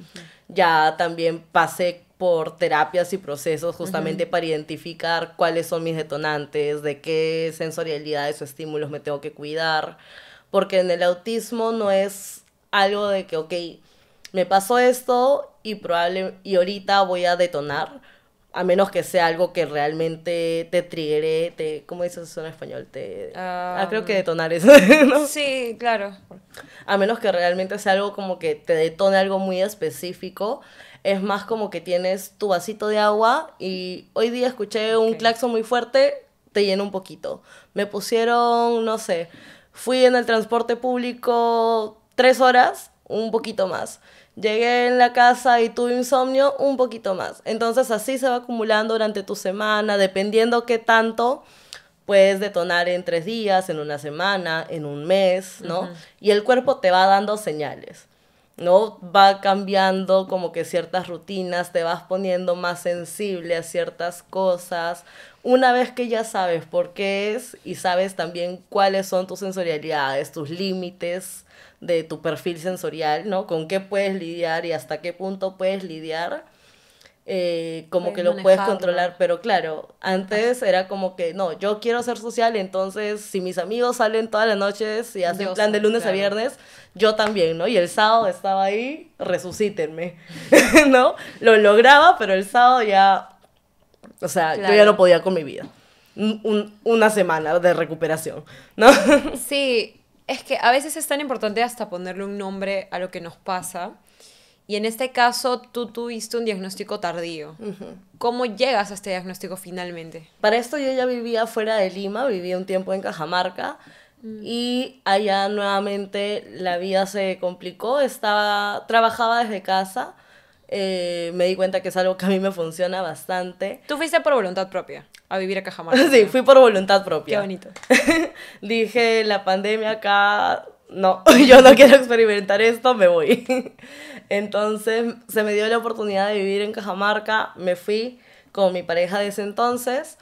A: ya también pasé por terapias y procesos justamente para identificar cuáles son mis detonantes, de qué sensorialidades o estímulos me tengo que cuidar, porque en el autismo no es algo de que, ok, me pasó esto y probable y ahorita voy a detonar, a menos que sea algo que realmente te triggere, te, ¿cómo dices eso en español? Te, ah, creo que um, detonar eso, [LAUGHS] Sí, claro. A menos que realmente sea algo como que te detone algo muy específico, es más como que tienes tu vasito de agua y hoy día escuché un claxo muy fuerte, te llena un poquito. Me pusieron, no sé, fui en el transporte público tres horas, un poquito más llegué en la casa y tu insomnio un poquito más. Entonces así se va acumulando durante tu semana, dependiendo qué tanto puedes detonar en tres días, en una semana, en un mes, ¿no? Y el cuerpo te va dando señales, ¿no? Va cambiando como que ciertas rutinas, te vas poniendo más sensible a ciertas cosas. Una vez que ya sabes por qué es y sabes también cuáles son tus sensorialidades, tus límites, de tu perfil sensorial, ¿no? Con qué puedes lidiar y hasta qué punto puedes lidiar. Eh, como que lo puedes controlar, pero claro, antes era como que no, yo quiero ser social, entonces si mis amigos salen todas las noches y hacen plan de lunes a viernes, yo también, ¿no? Y el sábado estaba ahí, resucítenme, [LAUGHS] ¿no? Lo lograba, pero el sábado ya, o sea, yo ya no podía con mi vida. una semana de recuperación, ¿no?
B: [LAUGHS] sí, es que a veces es tan importante hasta ponerle un nombre a lo que nos pasa. Y en este caso, tú tuviste un diagnóstico tardío. ¿Cómo llegas a este diagnóstico finalmente?
A: Para esto yo ya vivía fuera de Lima, vivía un tiempo en Cajamarca. Mm. Y allá nuevamente la vida se complicó, estaba, trabajaba desde casa eh, me di cuenta que es algo que a mí me funciona bastante. Tú fuiste por voluntad propia a vivir a Cajamarca? [LAUGHS] sí, fui por voluntad propia. Qué bonito. [LAUGHS] Dije, la pandemia acá, no, [LAUGHS] yo no quiero experimentar esto, me voy. entonces se me dio la oportunidad de vivir en Cajamarca, me fui con mi pareja de ese entonces.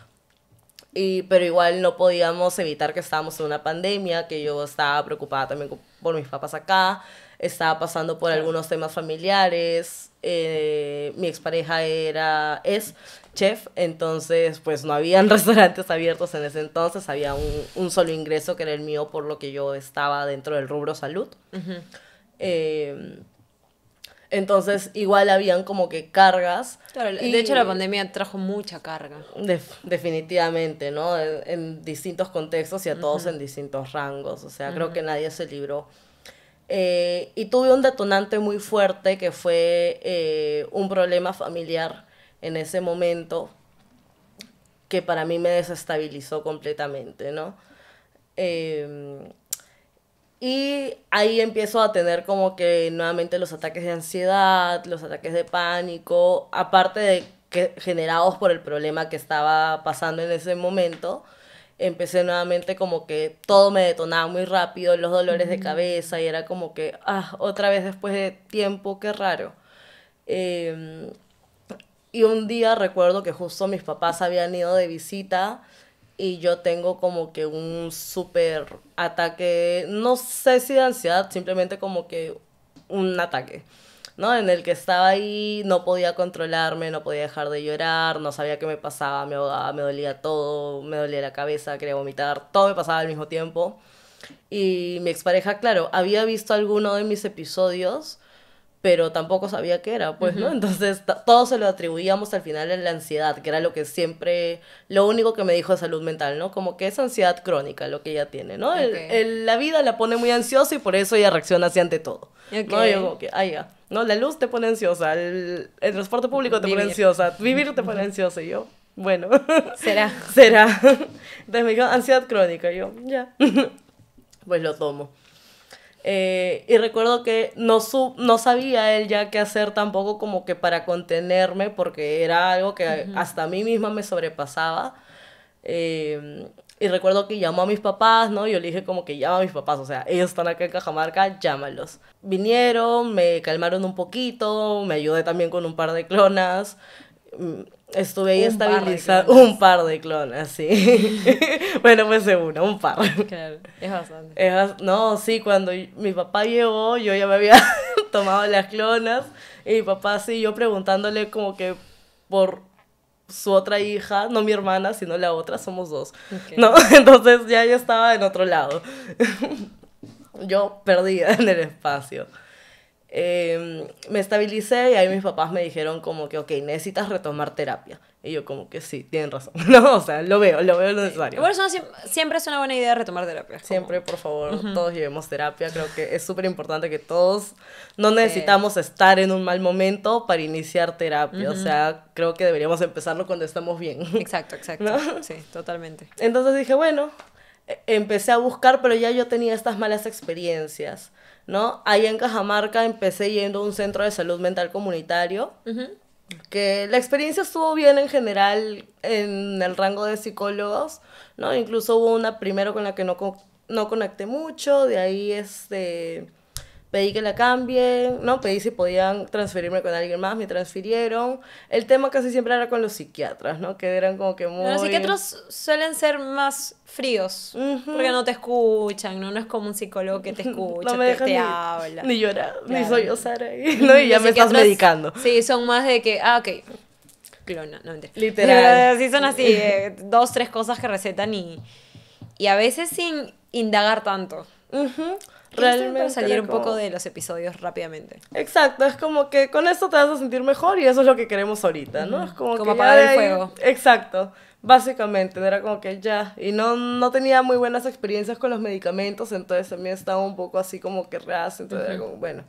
A: Y, pero igual no podíamos evitar que estábamos en una pandemia, que yo estaba preocupada también por mis papás acá, estaba pasando por algunos temas familiares, eh, mi expareja era, es chef, entonces pues no habían [LAUGHS] restaurantes abiertos en ese entonces, había un, solo ingreso que era el mío por lo que yo estaba dentro del rubro salud. Em, entonces igual habían como que cargas. de hecho la
B: pandemia trajo mucha carga.
A: definitivamente, ¿no? En, distintos contextos y a todos en distintos rangos, o sea, creo que nadie se libró. Eh, y tuve un detonante muy fuerte que fue eh, un problema familiar en ese momento que para mí me desestabilizó completamente, ¿no? Em, y ahí empiezo a tener como que nuevamente los ataques de ansiedad, los ataques de pánico, aparte de que generados por el problema que estaba pasando en ese momento empecé nuevamente como que todo me detonaba muy rápido, los dolores de cabeza y era como que, ah, otra vez después de tiempo, qué raro. Em, y un día recuerdo que justo mis papás habían ido de visita y yo tengo como que un súper ataque, no sé si de ansiedad, simplemente como que un ataque. ¿no? En el que estaba ahí, no podía controlarme, no podía dejar de llorar, no sabía qué me pasaba, me ahogaba, me dolía todo, me dolía la cabeza, quería vomitar, todo me pasaba al mismo tiempo. Y mi expareja, claro, había visto alguno de mis episodios, pero tampoco sabía qué era, pues, ¿no? Entonces, todo se lo atribuíamos al final en la ansiedad, que era lo que siempre, lo único que me dijo de salud mental, ¿no? Como que es ansiedad crónica lo que ella tiene, ¿no? la vida la pone muy ansiosa y por eso ella reacciona así ante todo.
B: ¿no? Yo
A: que, no, la luz te pone ansiosa, el, transporte público te vivir. pone ansiosa, vivir te pone ansiosa. Y yo, bueno. Será. [LAUGHS] Será. Entonces me dijo, ansiedad crónica. yo, ya. [LAUGHS] Pues lo tomo. Eh, y recuerdo que no, no sabía él ya qué hacer tampoco como que para contenerme, porque era algo que hasta a mí misma me sobrepasaba. Eh, y recuerdo que llamó a mis papás, ¿no? Yo le dije como que llama a mis papás, o sea, ellos están acá en Cajamarca, llámalos. Vinieron, me calmaron un poquito, me ayudé también con un par de clonas. Mm, estuve ahí estabilizando un par de clonas, sí. [LAUGHS] bueno, pues seguro, un par. Claro, es bastante. no, sí, cuando mi papá llegó, yo ya me había [LAUGHS] tomado las clonas. Y mi papá, sí, yo preguntándole como que por su otra hija, no mi hermana, sino la otra, somos dos. ¿No? [LAUGHS] Entonces ya yo estaba en otro lado. [LAUGHS] yo perdí en el espacio. Em, me estabilicé y ahí mis papás me dijeron como que, ok, necesitas retomar terapia. Y yo como que sí, tienen razón. [LAUGHS] no, o sea, lo veo, lo veo necesario. Bueno,
B: eso siempre es una buena idea retomar terapia. Siempre, por favor, todos
A: llevemos terapia. Creo que es súper importante que todos no necesitamos estar en un mal momento para iniciar terapia. O sea, creo que deberíamos empezarlo cuando estamos bien. Exacto, [LAUGHS] exacto. Sí, totalmente. Entonces dije, bueno, e-, empecé a buscar, pero ya yo tenía estas malas experiencias. ¿no? Ahí en Cajamarca empecé yendo a un centro de salud mental comunitario, que la experiencia estuvo bien en general en el rango de psicólogos, ¿no? Incluso hubo una primero con la que no, no conecté mucho, de ahí este pedí que la cambien, ¿no? Pedí si podían transferirme con alguien más, me transfirieron. El tema casi siempre era con los psiquiatras, ¿no? Que eran como que muy... Los psiquiatras
B: suelen ser más fríos, porque no te escuchan, ¿no? No es como un psicólogo que te [LAUGHS] escucha, no te, habla ni, habla. Ni llorar, ni sollozar ahí, [LAUGHS] ¿no? Y ya me estás medicando. Sí, son más de que, ah, ok, clona, no, no Literal. Sí, son así, eh, dos, tres cosas que recetan y, y a veces sin indagar tanto realmente salir un poco de los episodios rápidamente. Exacto, es como que con esto
A: te vas a sentir mejor y eso es lo que queremos ahorita, ¿no? Es como, como apagar el fuego. Exacto, básicamente, era como que ya. Y no, no tenía muy buenas experiencias con los medicamentos, entonces también estaba un poco así como que reacio, entonces era como, bueno.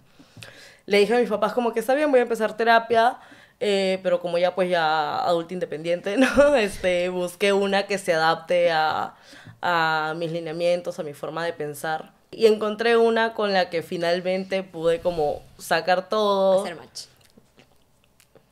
A: Le dije a mis papás como que está bien, voy a empezar terapia. Eh, pero como ya pues ya adulta independiente, [LAUGHS] ¿no? Este, busqué una que se adapte a, a mis lineamientos, a mi forma de pensar. Y encontré una con la que finalmente pude como sacar todo. Hacer match.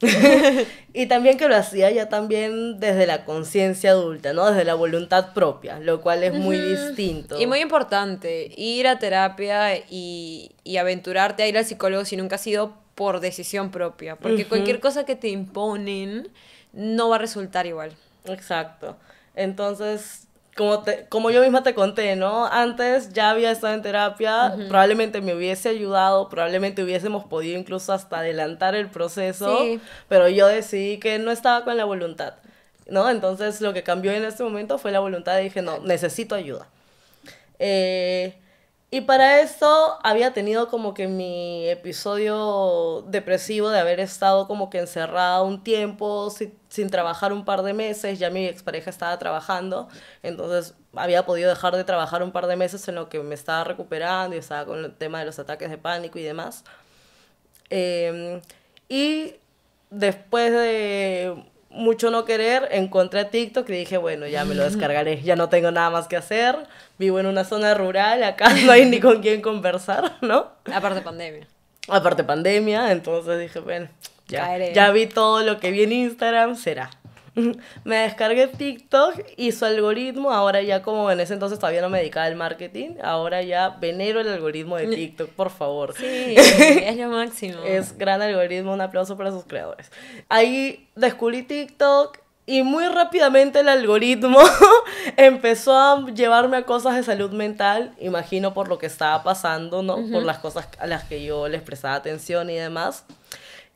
A: [LAUGHS] y también que lo hacía ya también desde la conciencia adulta, ¿no? Desde la voluntad propia, lo cual es muy distinto. Y
B: muy importante, ir a terapia y, aventurarte a ir al psicólogo si nunca has sido por decisión propia, porque cualquier cosa que te imponen no va a resultar igual. Exacto.
A: Entonces, como, como yo misma te conté, ¿no? Antes ya había estado en terapia, probablemente me hubiese ayudado, probablemente hubiésemos podido incluso hasta adelantar el proceso, pero yo decidí que no estaba con la voluntad, ¿no? Entonces lo que cambió en este momento fue la voluntad y dije, no, necesito ayuda. Eh, y para eso había tenido como que mi episodio depresivo de haber estado como que encerrada un tiempo, sin, trabajar un par de meses, ya mi expareja estaba trabajando, entonces había podido dejar de trabajar un par de meses en lo que me estaba recuperando y estaba con el tema de los ataques de pánico y demás. Em, y después de mucho no querer, encontré TikTok y dije, bueno, ya me lo descargaré, ya no tengo nada más que hacer, vivo en una zona rural, acá [LAUGHS] no hay ni con quién conversar, [LAUGHS] ¿no? Aparte pandemia. Aparte pandemia, entonces dije, bueno, ya, ya vi todo lo que vi en Instagram, será. [LAUGHS] me descargué TikTok y su algoritmo, ahora ya como en ese entonces todavía no me dedicaba al marketing, ahora ya venero el algoritmo de TikTok, por favor. Sí, [LAUGHS] es lo máximo. es gran algoritmo, un aplauso para sus creadores. Ahí descubrí TikTok y muy rápidamente el algoritmo [LAUGHS] empezó a llevarme a cosas de salud mental, imagino por lo que estaba pasando, ¿no? Por las cosas a las que yo le prestaba atención y demás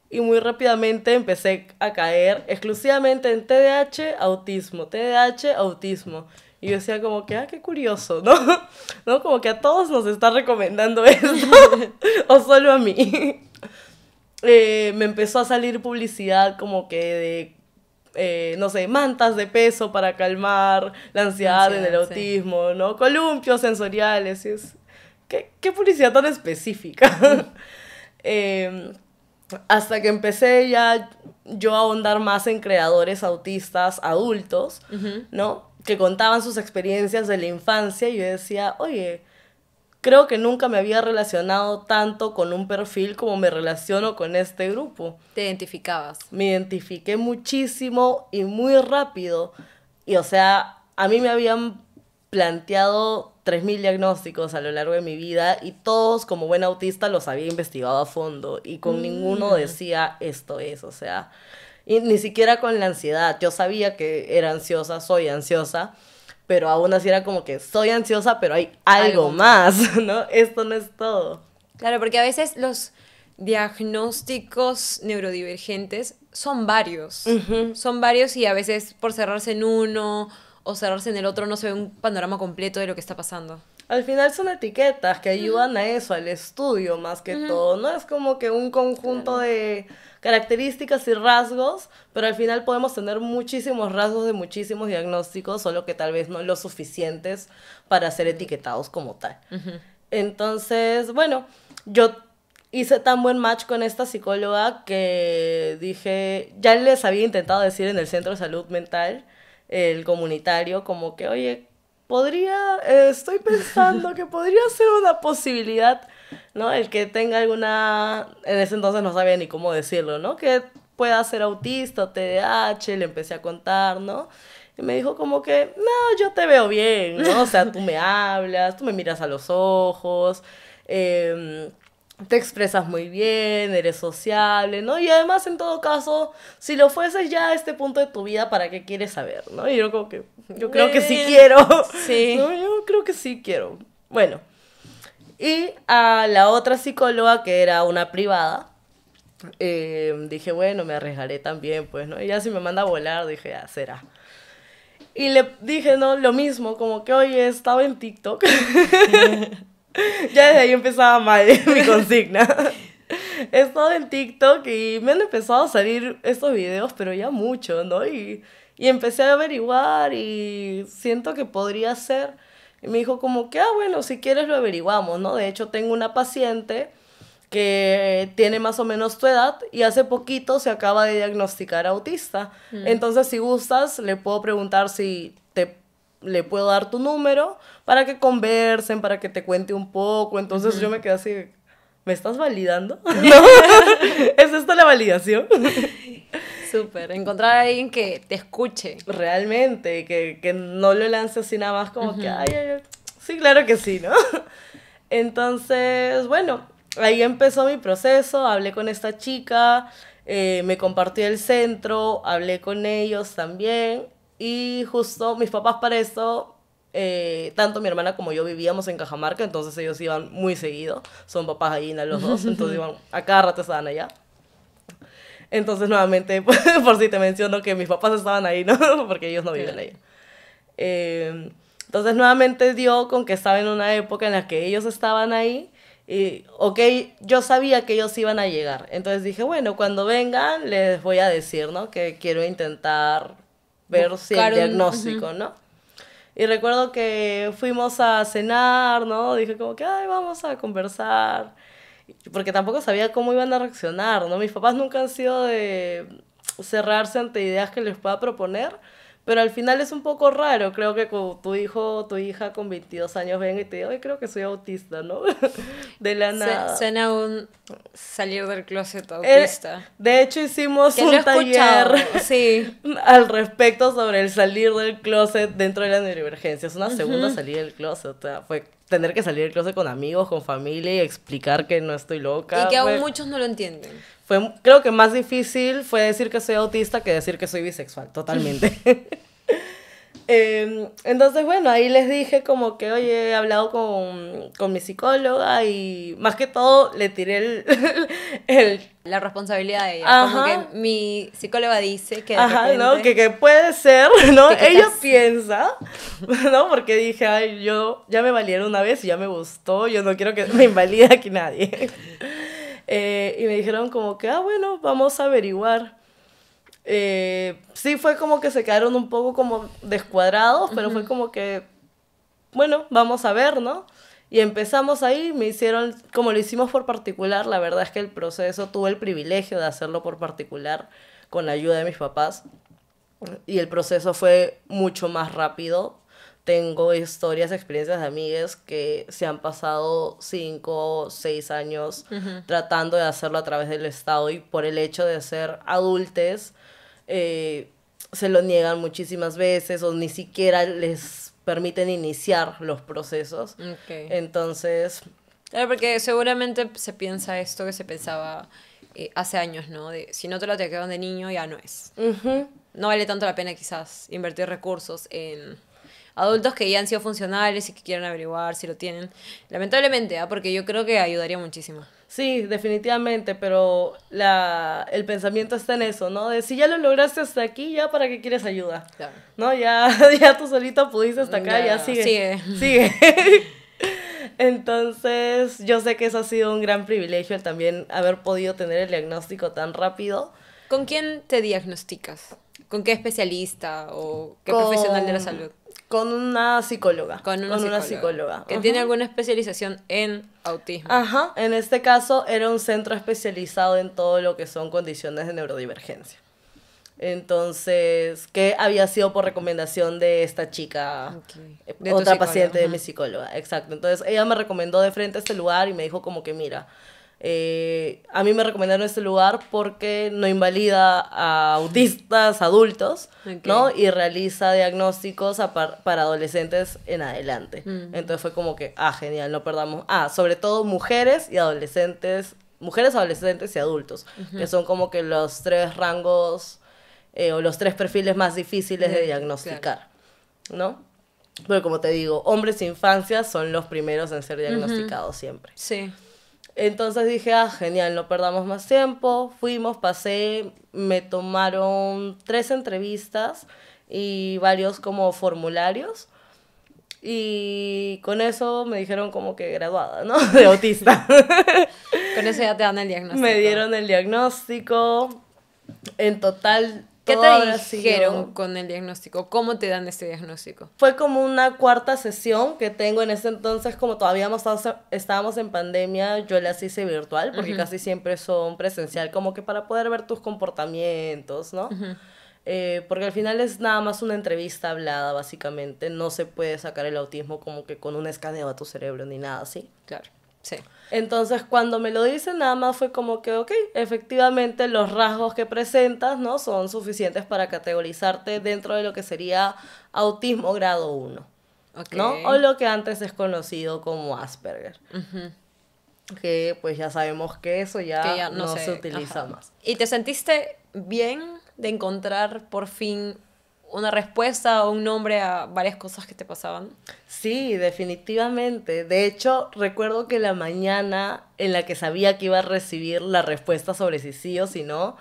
A: y muy rápidamente empecé a caer exclusivamente en TDAH, autismo, TDAH, autismo. Y yo decía como que, ah, qué curioso, [LAUGHS] ¿no? ¿No? Como que a todos nos está recomendando [LAUGHS] eso [LAUGHS] o solo a mí. Eh, me empezó a salir publicidad como que de, eh, no sé, mantas de peso para calmar la ansiedad, en el autismo, ¿no? Columpios sensoriales, es... ¿Qué, qué publicidad tan específica? eh, hasta que empecé ya yo a ahondar más en creadores autistas adultos, ¿no? Que contaban sus experiencias de la infancia y yo decía, oye, creo que nunca me había relacionado tanto con un perfil como me relaciono con este grupo.
B: ¿Te identificabas?
A: Me identifiqué muchísimo y muy rápido. Y o sea, a mí me habían planteado 3.000 diagnósticos a lo largo de mi vida y todos como buen autista los había investigado a fondo y con ninguno mm. decía esto es, o sea, y ni siquiera con la ansiedad. Yo sabía que era ansiosa, soy ansiosa, pero aún así era como que soy ansiosa, pero hay algo, más, [LAUGHS] ¿no?
B: Esto no es todo. Claro, porque a veces los diagnósticos neurodivergentes son varios, son varios y a veces por cerrarse en uno o cerrarse en el otro no se ve un panorama completo de lo que está pasando.
A: Al final son etiquetas que ayudan a eso, al estudio más que todo. No es como que un conjunto de características y rasgos, pero al final podemos tener muchísimos rasgos de muchísimos diagnósticos, solo que tal vez no lo suficientes para ser etiquetados como tal. Entonces, bueno, yo hice tan buen match con esta psicóloga que dije, ya les había intentado decir en el centro de salud mental el comunitario como que, oye, podría, eh, estoy pensando que podría ser una posibilidad, ¿no? El que tenga alguna, en ese entonces no sabía ni cómo decirlo, ¿no? Que pueda ser autista o TDAH, le empecé a contar, ¿no? Y me dijo como que, no, yo te veo bien, ¿no? O sea, tú me hablas, tú me miras a los ojos. Em, te expresas muy bien, eres sociable, ¿no? Y además, en todo caso, si lo fueses ya a este punto de tu vida, ¿para qué quieres saber, no? Y yo que, yo creo que sí quiero. Sí. [LAUGHS] yo creo que sí quiero. Bueno, y a la otra psicóloga, que era una privada, em, dije, bueno, me arriesgaré también, pues, ¿no? Y ya si me manda a volar, dije, ya ah, será. Y le dije, no, lo mismo, como que, hoy estaba en TikTok. [LAUGHS] ya desde ahí empezaba mal [LAUGHS] mi consigna. He estado en TikTok y me han empezado a salir estos videos, pero ya mucho, ¿no? Y, empecé a averiguar y siento que podría ser. Y me dijo como que, ah, bueno, si quieres lo averiguamos, ¿no? De hecho, tengo una paciente que tiene más o menos tu edad y hace poquito se acaba de diagnosticar autista. Mm. Entonces, si gustas, le puedo preguntar si le puedo dar tu número para que conversen, para que te cuente un poco. Entonces yo me quedé así, ¿me estás validando? [LAUGHS] [LAUGHS] ¿Es esta la validación? [LAUGHS]
B: Súper, encontrar a alguien que te escuche. Realmente,
A: que, no lo lance así nada más como que, ay, ay, sí, claro que sí, ¿no? Entonces, bueno, ahí empezó mi proceso, hablé con esta chica, eh, me compartí el centro, hablé con ellos también y justo mis papás para eso, eh, tanto mi hermana como yo vivíamos en Cajamarca, entonces ellos iban muy seguido. Son papás ahí los dos, [LAUGHS] entonces iban, a cada rato estaban allá. Entonces, nuevamente, [LAUGHS] por, si te menciono que mis papás estaban ahí, ¿no? [LAUGHS] Porque ellos no viven ahí. Eh, entonces, nuevamente dio con que estaba en una época en la que ellos estaban ahí. Y, ok, yo sabía que ellos iban a llegar. Entonces dije, bueno, cuando vengan les voy a decir, ¿no? Que quiero intentar ver si el diagnóstico, ¿no? Y recuerdo que fuimos a cenar, ¿no? Dije como que, ay, vamos a conversar. Porque tampoco sabía cómo iban a reaccionar, ¿no? Mis papás nunca han sido de cerrarse ante ideas que les pueda proponer pero al final es un poco raro, creo que con tu hijo tu hija con 22 años ven y te digo, creo que soy autista, ¿no? [LAUGHS] De la nada.
B: Suena un salir del closet eh, autista. de hecho, hicimos un taller [LAUGHS]
A: sí. al respecto sobre el salir del closet dentro de la neurodivergencia. Es una segunda salida del closet, o sea, fue tener que salir del closet con amigos, con familia y explicar que no estoy loca. Y que aún muchos no lo entienden. Fue, creo que más difícil fue decir que soy autista que decir que soy bisexual, totalmente. [LAUGHS] Em, entonces, bueno, ahí les dije como que, oye, he hablado con, mi
B: psicóloga y más que todo le tiré el... [LAUGHS] la responsabilidad de ella. Como que mi psicóloga dice que...
A: Que, puede ser, [LAUGHS] ¿no? ella piensa, [LAUGHS] ¿no? Porque dije, ay, yo ya me valieron una vez y ya me gustó, yo no quiero que me invalide aquí nadie. Eh, y me dijeron como que, ah, bueno, vamos a averiguar. Eh, sí fue como que se quedaron un poco como descuadrados, pero fue como que, bueno, vamos a ver, ¿no? Y empezamos ahí, me hicieron, como lo hicimos por particular, la verdad es que el proceso tuve el privilegio de hacerlo por particular con la ayuda de mis papás. Y el proceso fue mucho más rápido. Tengo historias, experiencias de amigas que se han pasado cinco, seis años tratando de hacerlo a través del Estado y por el hecho de ser Adultes eh, se lo niegan muchísimas veces o ni siquiera les permiten iniciar los procesos. Entonces...
B: Claro, porque seguramente se piensa esto que se pensaba eh, hace años, ¿no? De, si no te lo te de niño, ya no es. No vale tanto la pena quizás invertir recursos en adultos que ya han sido funcionales y que quieran averiguar si lo tienen. Lamentablemente, ah porque yo creo que ayudaría muchísimo. Sí, definitivamente, pero la, el
A: pensamiento está en eso, ¿no? De si ya lo lograste hasta aquí, ya para qué quieres ayuda. Claro. ¿No? Ya, [LAUGHS] ya tú solito pudiste hasta acá, ya sigue. Sigue. [LAUGHS] Entonces, yo sé que eso ha sido un gran privilegio también haber podido tener el diagnóstico tan rápido.
B: ¿Con quién te diagnosticas? ¿Con qué especialista o qué profesional de la salud?
A: Con una psicóloga. Con una, psicóloga, Que tiene
B: alguna especialización en
A: autismo. Ajá, en este caso era un centro especializado en todo lo que son condiciones de neurodivergencia. Entonces, que había sido por recomendación de esta chica, otra paciente de mi psicóloga, exacto. Entonces, ella me recomendó de frente a este lugar y me dijo como que, mira, eh, a mí me recomendaron este lugar porque no invalida a autistas, adultos, ¿no? Y realiza diagnósticos para adolescentes en adelante. Mm. Entonces fue como que, ah, genial, no perdamos. Ah, sobre todo mujeres y adolescentes, mujeres, adolescentes y adultos, que son como que los tres rangos eh, o los tres perfiles más difíciles de diagnosticar, ¿no? Pero como te digo, hombres e infancias son los primeros en ser diagnosticados siempre. Sí. Entonces dije, ah, genial, no perdamos más tiempo. Fuimos, pasé, me tomaron tres entrevistas y varios como formularios. Y con eso me dijeron como que graduada, ¿no? [LAUGHS] De autista.
B: con eso ya te dan el diagnóstico. Me dieron el diagnóstico. En total ¿Qué te dijeron con el diagnóstico? ¿Cómo te dan este diagnóstico?
A: Fue como una cuarta sesión que tengo en ese entonces, como todavía estábamos en pandemia, yo las hice virtual, porque casi siempre son presencial, como que para poder ver tus comportamientos, ¿no? Eh, porque al final es nada más una entrevista hablada, básicamente. No se puede sacar el autismo como que con un escaneo a tu cerebro ni nada así. Claro. Entonces, cuando me lo dicen, nada más fue como que, ok, efectivamente los rasgos que presentas, ¿no? Son suficientes para categorizarte dentro de lo que sería autismo grado 1, O lo que antes es conocido como Asperger. Que pues ya sabemos que eso ya, no, se utiliza más.
B: ¿Y te sentiste bien de encontrar por fin una respuesta o un nombre a varias cosas que te pasaban.
A: Sí, definitivamente. De hecho, recuerdo que la mañana en la que sabía que iba a recibir la respuesta sobre si sí o si no,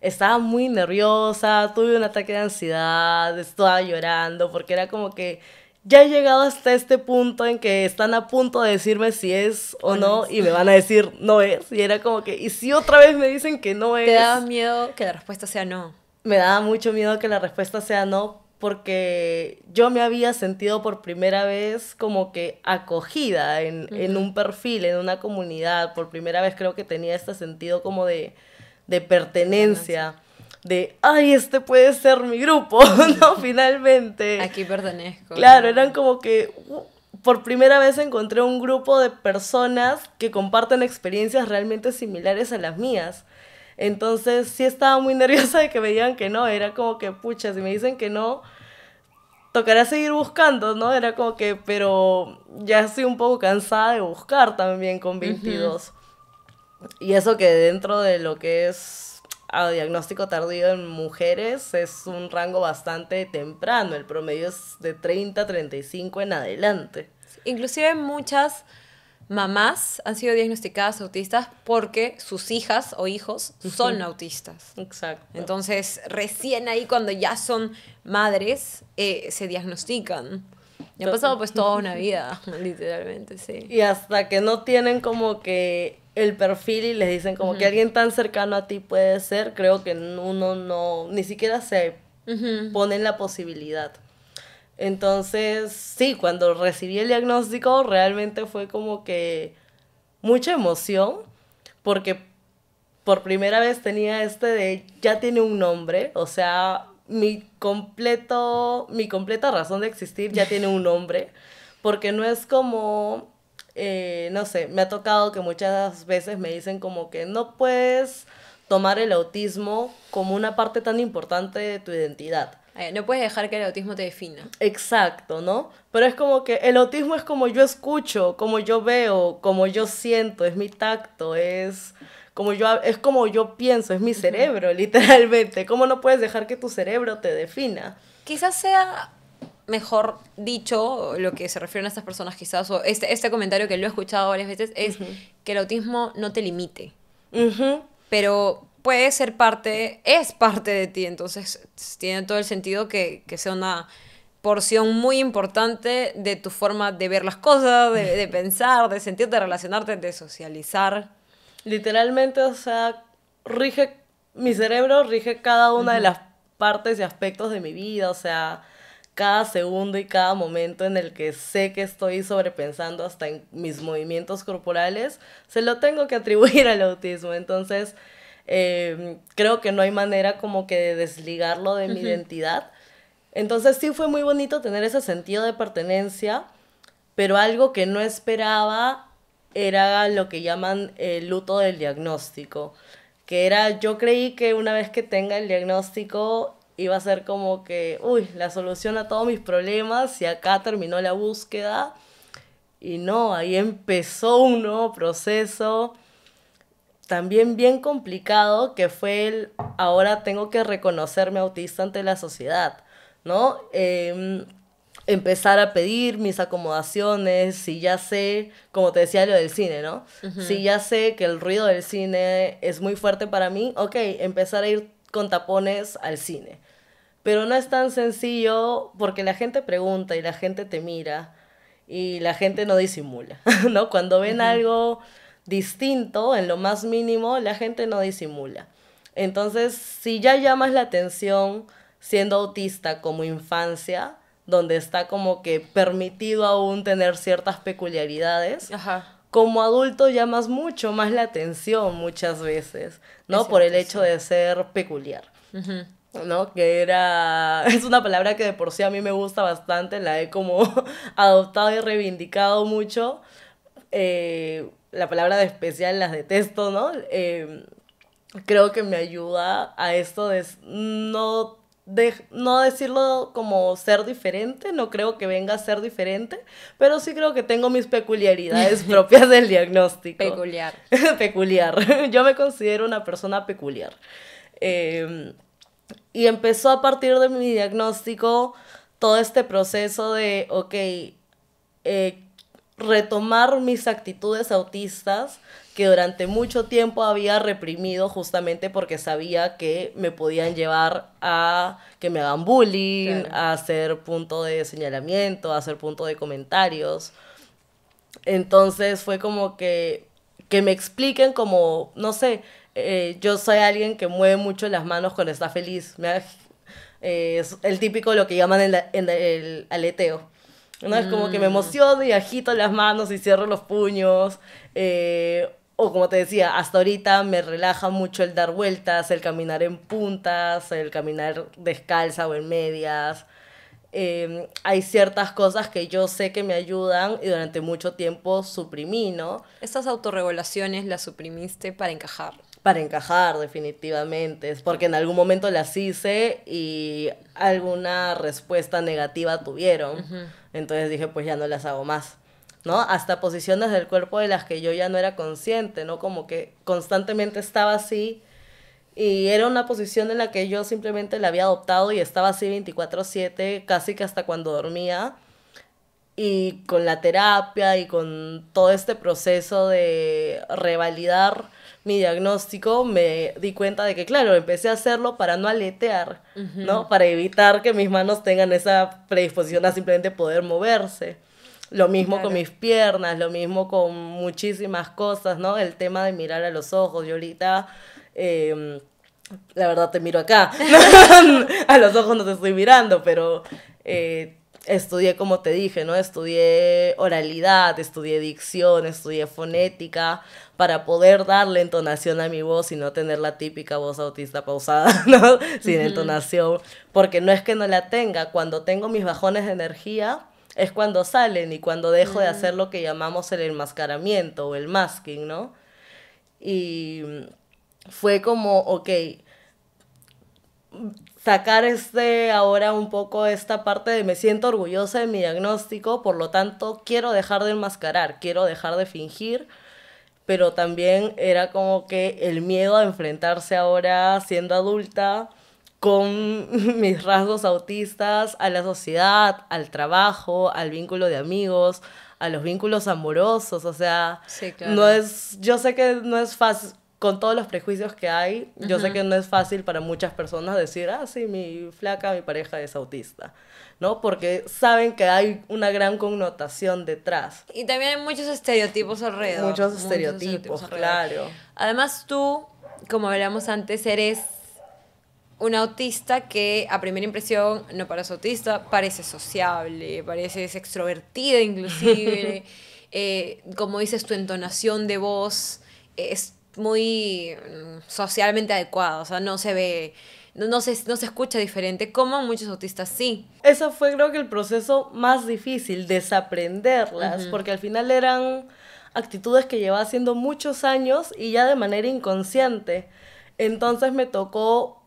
A: estaba muy nerviosa, tuve un ataque de ansiedad, estaba llorando, porque era como que ya he llegado hasta este punto en que están a punto de decirme si es o no, y me van a decir no es. Y era como que, ¿y si otra vez me dicen que no es? Te da
B: miedo que la respuesta sea no
A: me daba mucho miedo que la respuesta sea no, porque yo me había sentido por primera vez como que acogida en, en un perfil, en una comunidad. Por primera vez creo que tenía este sentido como de, de pertenencia. De, ay, este puede ser mi grupo, [LAUGHS] ¿no? [LAUGHS] Finalmente. Aquí
B: pertenezco.
A: Claro, eran como que, uh, por primera vez encontré un grupo de personas que comparten experiencias realmente similares a las mías. Entonces sí estaba muy [LAUGHS] nerviosa de que me digan que no, era como que, pucha, si me dicen que no, tocará seguir buscando, ¿no? Era como que, pero ya estoy un poco cansada de buscar también con 22. Y eso que dentro de lo que es a ah, diagnóstico tardío en mujeres es un rango bastante temprano, el promedio es
B: de 30, 35 en adelante. Inclusive muchas mamás han sido diagnosticadas autistas porque sus hijas o hijos son autistas. Exacto. Entonces, recién ahí cuando ya son madres, eh, se diagnostican. Y ha pasado pues toda una vida, [LAUGHS] literalmente, sí. Y
A: hasta que no tienen como que el perfil y les dicen como que alguien tan cercano a ti puede ser, creo que uno no, ni siquiera se pone en la posibilidad. Entonces, sí, cuando recibí el diagnóstico realmente fue como que mucha emoción, porque por primera vez tenía este de, ya tiene un nombre, o sea, mi completo, mi completa razón de existir ya tiene un nombre, porque no es como, eh, no sé, me ha tocado que muchas veces me dicen como que no puedes tomar el autismo como una parte tan importante de tu identidad
B: eh, no puedes dejar que el autismo te defina.
A: Exacto, ¿no? Pero es como que el autismo es como yo escucho, como yo veo, como yo siento, es mi tacto, es como yo es como yo pienso, es mi cerebro,
B: [LAUGHS] literalmente. ¿Cómo no puedes dejar que tu cerebro te defina? Quizás sea mejor dicho lo que se refieren a estas personas quizás o este, este comentario que lo he escuchado varias veces es que el autismo no te limite. Pero puede ser parte, es parte de ti, entonces tiene todo el sentido que, sea una porción muy importante de tu forma de ver las cosas, de, [LAUGHS] pensar, de sentir, de relacionarte, de socializar. Literalmente, o sea, rige, mi
A: cerebro rige cada una de las partes y aspectos de mi vida, o sea, cada segundo y cada momento en el que sé que estoy sobrepensando hasta en mis movimientos corporales, se lo tengo que atribuir [LAUGHS] al autismo. Entonces, Em, creo que no hay manera como que de desligarlo de mi identidad. Entonces sí fue muy bonito tener ese sentido de pertenencia, pero algo que no esperaba era lo que llaman el luto del diagnóstico, que era yo creí que una vez que tenga el diagnóstico iba a ser como que, uy, la solución a todos mis problemas y acá terminó la búsqueda. Y no, ahí empezó un nuevo proceso también bien complicado que fue el ahora tengo que reconocerme autista ante la sociedad, ¿no? Em, empezar a pedir mis acomodaciones, si ya sé, como te decía lo del cine, ¿no? Si ya sé que el ruido del cine es muy fuerte para mí, ok, empezar a ir con tapones al cine. Pero no es tan sencillo porque la gente pregunta y la gente te mira y la gente no disimula, [LAUGHS] ¿no? Cuando ven algo distinto, en lo más mínimo, la gente no disimula. Entonces, si ya llamas la atención siendo autista como infancia, donde está como que permitido aún tener ciertas peculiaridades, como adulto llamas mucho más la atención muchas veces, ¿no? Por el hecho de ser peculiar. ¿no? Que era, [LAUGHS] es una palabra que de por sí a mí me gusta bastante, la he como [LAUGHS] adoptado y reivindicado mucho, eh, la palabra de especial las detesto, ¿no? Em, creo que me ayuda a esto de no, no decirlo como ser diferente, no creo que venga a ser diferente, pero sí creo que tengo mis peculiaridades [LAUGHS] propias del diagnóstico. Peculiar. [LAUGHS] peculiar. [LAUGHS] Yo me considero una persona peculiar. Em, y empezó a partir de mi diagnóstico todo este proceso de, ok, eh, retomar mis actitudes autistas que durante mucho tiempo había reprimido justamente porque sabía que me podían llevar a que me hagan bullying, a ser punto de señalamiento, a ser punto de comentarios. Entonces fue como que, que me expliquen como, no sé, eh, yo soy alguien que mueve mucho las manos cuando está feliz. Eh, es el típico lo que llaman el aleteo. ¿no? Es como que me mm. emociono y agito las manos y cierro los puños. Eh, o como te decía, hasta ahorita me relaja mucho el dar vueltas, el caminar en puntas, el caminar descalza o en medias. Em, hay ciertas cosas que yo sé que me ayudan y durante mucho tiempo suprimí, ¿no? Estas autorregulaciones las suprimiste para encajar. Para encajar, definitivamente. Es porque en algún momento las hice y alguna respuesta negativa tuvieron. Entonces dije, pues ya no las hago más. ¿no? Hasta posiciones del cuerpo de las que yo ya no era consciente, ¿no? Como que constantemente estaba así y era una posición en la que yo simplemente la había adoptado y estaba así 24/7, casi que hasta cuando dormía. Y con la terapia y con todo este proceso de revalidar mi diagnóstico, me di cuenta de que, claro, empecé a hacerlo para no aletear, ¿no? Para evitar que mis manos tengan esa predisposición a simplemente poder moverse.
B: Lo mismo con
A: mis piernas, lo mismo con muchísimas cosas, ¿no? El tema de mirar a los ojos. Yo ahorita... Em, la verdad te miro acá. [LAUGHS] a los ojos no te estoy mirando, pero eh, estudié, como te dije, ¿no? Estudié oralidad, estudié dicción, estudié fonética, para poder darle entonación a mi voz y no tener la típica voz autista pausada, [LAUGHS] ¿no? Sin entonación, porque no es que no la tenga, cuando tengo mis bajones de energía es cuando salen y cuando dejo de mm. hacer lo que llamamos el enmascaramiento o el masking, ¿no? Y fue como, ok, sacar este ahora un poco esta parte de me siento orgullosa de mi diagnóstico, por lo tanto quiero dejar de enmascarar, quiero dejar de fingir pero también era como que el miedo a enfrentarse ahora siendo adulta con [LAUGHS] mis rasgos autistas a la sociedad, al trabajo, al vínculo de amigos, a los vínculos amorosos, o sea, no es, yo sé que no es fácil, con todos los prejuicios que hay, yo sé que no es fácil para muchas personas decir, ah, sí, mi flaca, mi pareja es autista, ¿no? Porque saben que hay una gran connotación detrás.
B: Y también hay muchos estereotipos alrededor. Muchos, estereotipos, claro. Además tú, como hablamos antes, eres un autista que a primera impresión no parece autista, parece sociable, parece extrovertida inclusive. [LAUGHS] Eh, como dices, tu entonación de voz es muy mm, socialmente adecuado, o sea, no se ve, no, se, escucha diferente, como muchos autistas sí. Eso fue creo que el proceso más difícil, desaprenderlas, porque al final eran actitudes que
A: llevaba haciendo muchos años y ya de manera inconsciente. Entonces me tocó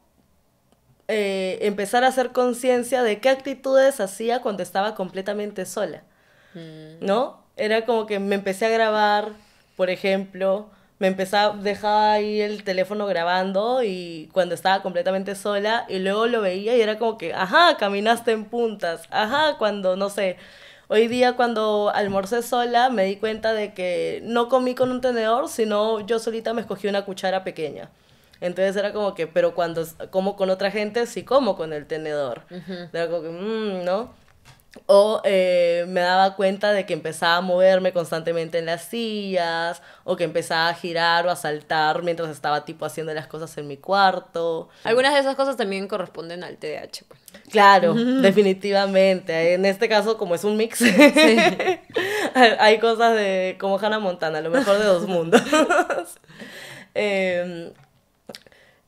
A: eh, empezar a hacer conciencia de qué actitudes hacía cuando estaba completamente sola, mm. ¿no? Era como que me empecé a grabar, por ejemplo, me empezaba, dejaba ahí el teléfono grabando y cuando estaba completamente sola y luego lo veía y era como que, ajá, caminaste en puntas, ajá, cuando, no sé, hoy día cuando almorcé sola me di cuenta de que no comí con un tenedor, sino yo solita me escogí una cuchara pequeña. Entonces era como que, pero cuando como con otra gente, sí como con el tenedor. Era como que, mmm, ¿no? o eh, me daba cuenta de que empezaba a moverme constantemente en las sillas, o que empezaba a girar o a saltar mientras estaba tipo haciendo las cosas en mi cuarto.
B: Algunas de esas cosas también corresponden al TDAH. Pues.
A: Claro, definitivamente. En este caso, como es un mix, [LAUGHS] hay cosas de como Hannah Montana, lo mejor de dos mundos. [LAUGHS] Em,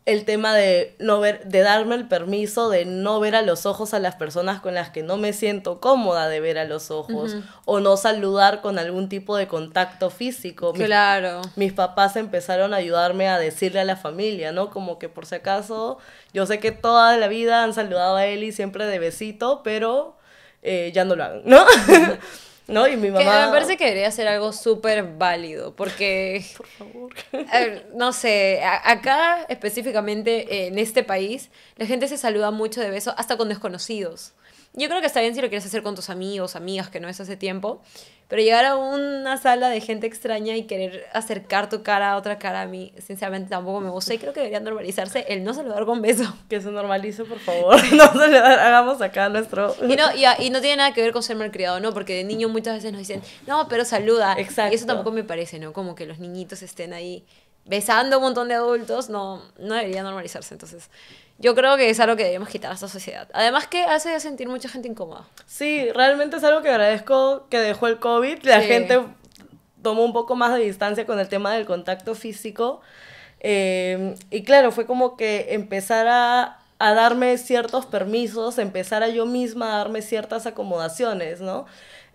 A: el tema de no ver, de darme el permiso de no ver a los ojos a las personas con las que no me siento cómoda de ver a los ojos o no saludar con algún tipo de contacto físico. claro. Mis papás empezaron a ayudarme a decirle a la familia, ¿no? Como que por si acaso, yo sé que toda la vida han saludado a Eli siempre de besito, pero eh, ya no lo hagan, ¿no? [LAUGHS] ¿no? Y mi
B: mamá... me parece que debería ser algo súper válido, porque... Por favor. [LAUGHS] no sé, acá específicamente en este país, la gente se saluda mucho de besos hasta con desconocidos. Yo creo que está bien si lo quieres hacer con tus amigos, amigas, que no es hace tiempo, pero llegar a una sala de gente extraña y querer acercar tu cara a otra cara a mí, sinceramente tampoco me gusta y creo que debería normalizarse el no saludar con beso. Que se normalice, por favor. [LAUGHS]
A: No saludar, hagamos acá nuestro... Y no, y, no tiene
B: nada que ver con ser malcriado, ¿no? Porque de niño muchas veces nos dicen, no, pero saluda. Exacto. Y eso tampoco me parece, ¿no? Como que los niñitos estén ahí besando a un montón de adultos, no, no debería normalizarse. Entonces, yo creo que es algo que debemos quitar a esta sociedad. Además que hace de sentir mucha gente incómoda. Sí,
A: realmente es algo que agradezco que dejó el COVID. La gente tomó un poco más de distancia con el tema del contacto físico. Eh, y claro, fue como que empezar a, darme ciertos permisos, empezar a yo misma a darme ciertas acomodaciones, ¿no?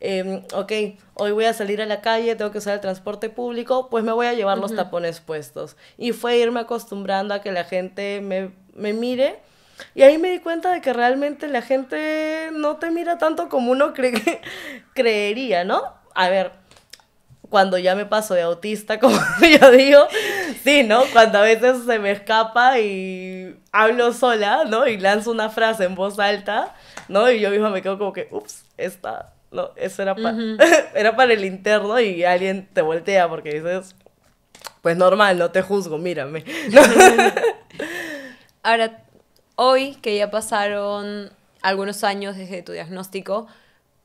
A: Em, ok, hoy voy a salir a la calle, tengo que usar el transporte público, pues me voy a llevar los tapones puestos. Y fue irme acostumbrando a que la gente me me mire. Y ahí me di cuenta de que realmente la gente no te mira tanto como uno [LAUGHS] cree, creería, ¿no? A ver, cuando ya me paso de autista, [LAUGHS] como yo digo, sí, ¿no? Cuando a veces se me escapa y hablo sola, ¿no? Y lanzo una frase en voz alta, ¿no? Y yo misma me quedo como que, ups, esta, no, eso era, [LAUGHS] era para el interno y alguien te voltea porque dices, pues normal, no te juzgo, mírame.
B: Ahora, hoy que ya pasaron algunos años desde tu diagnóstico,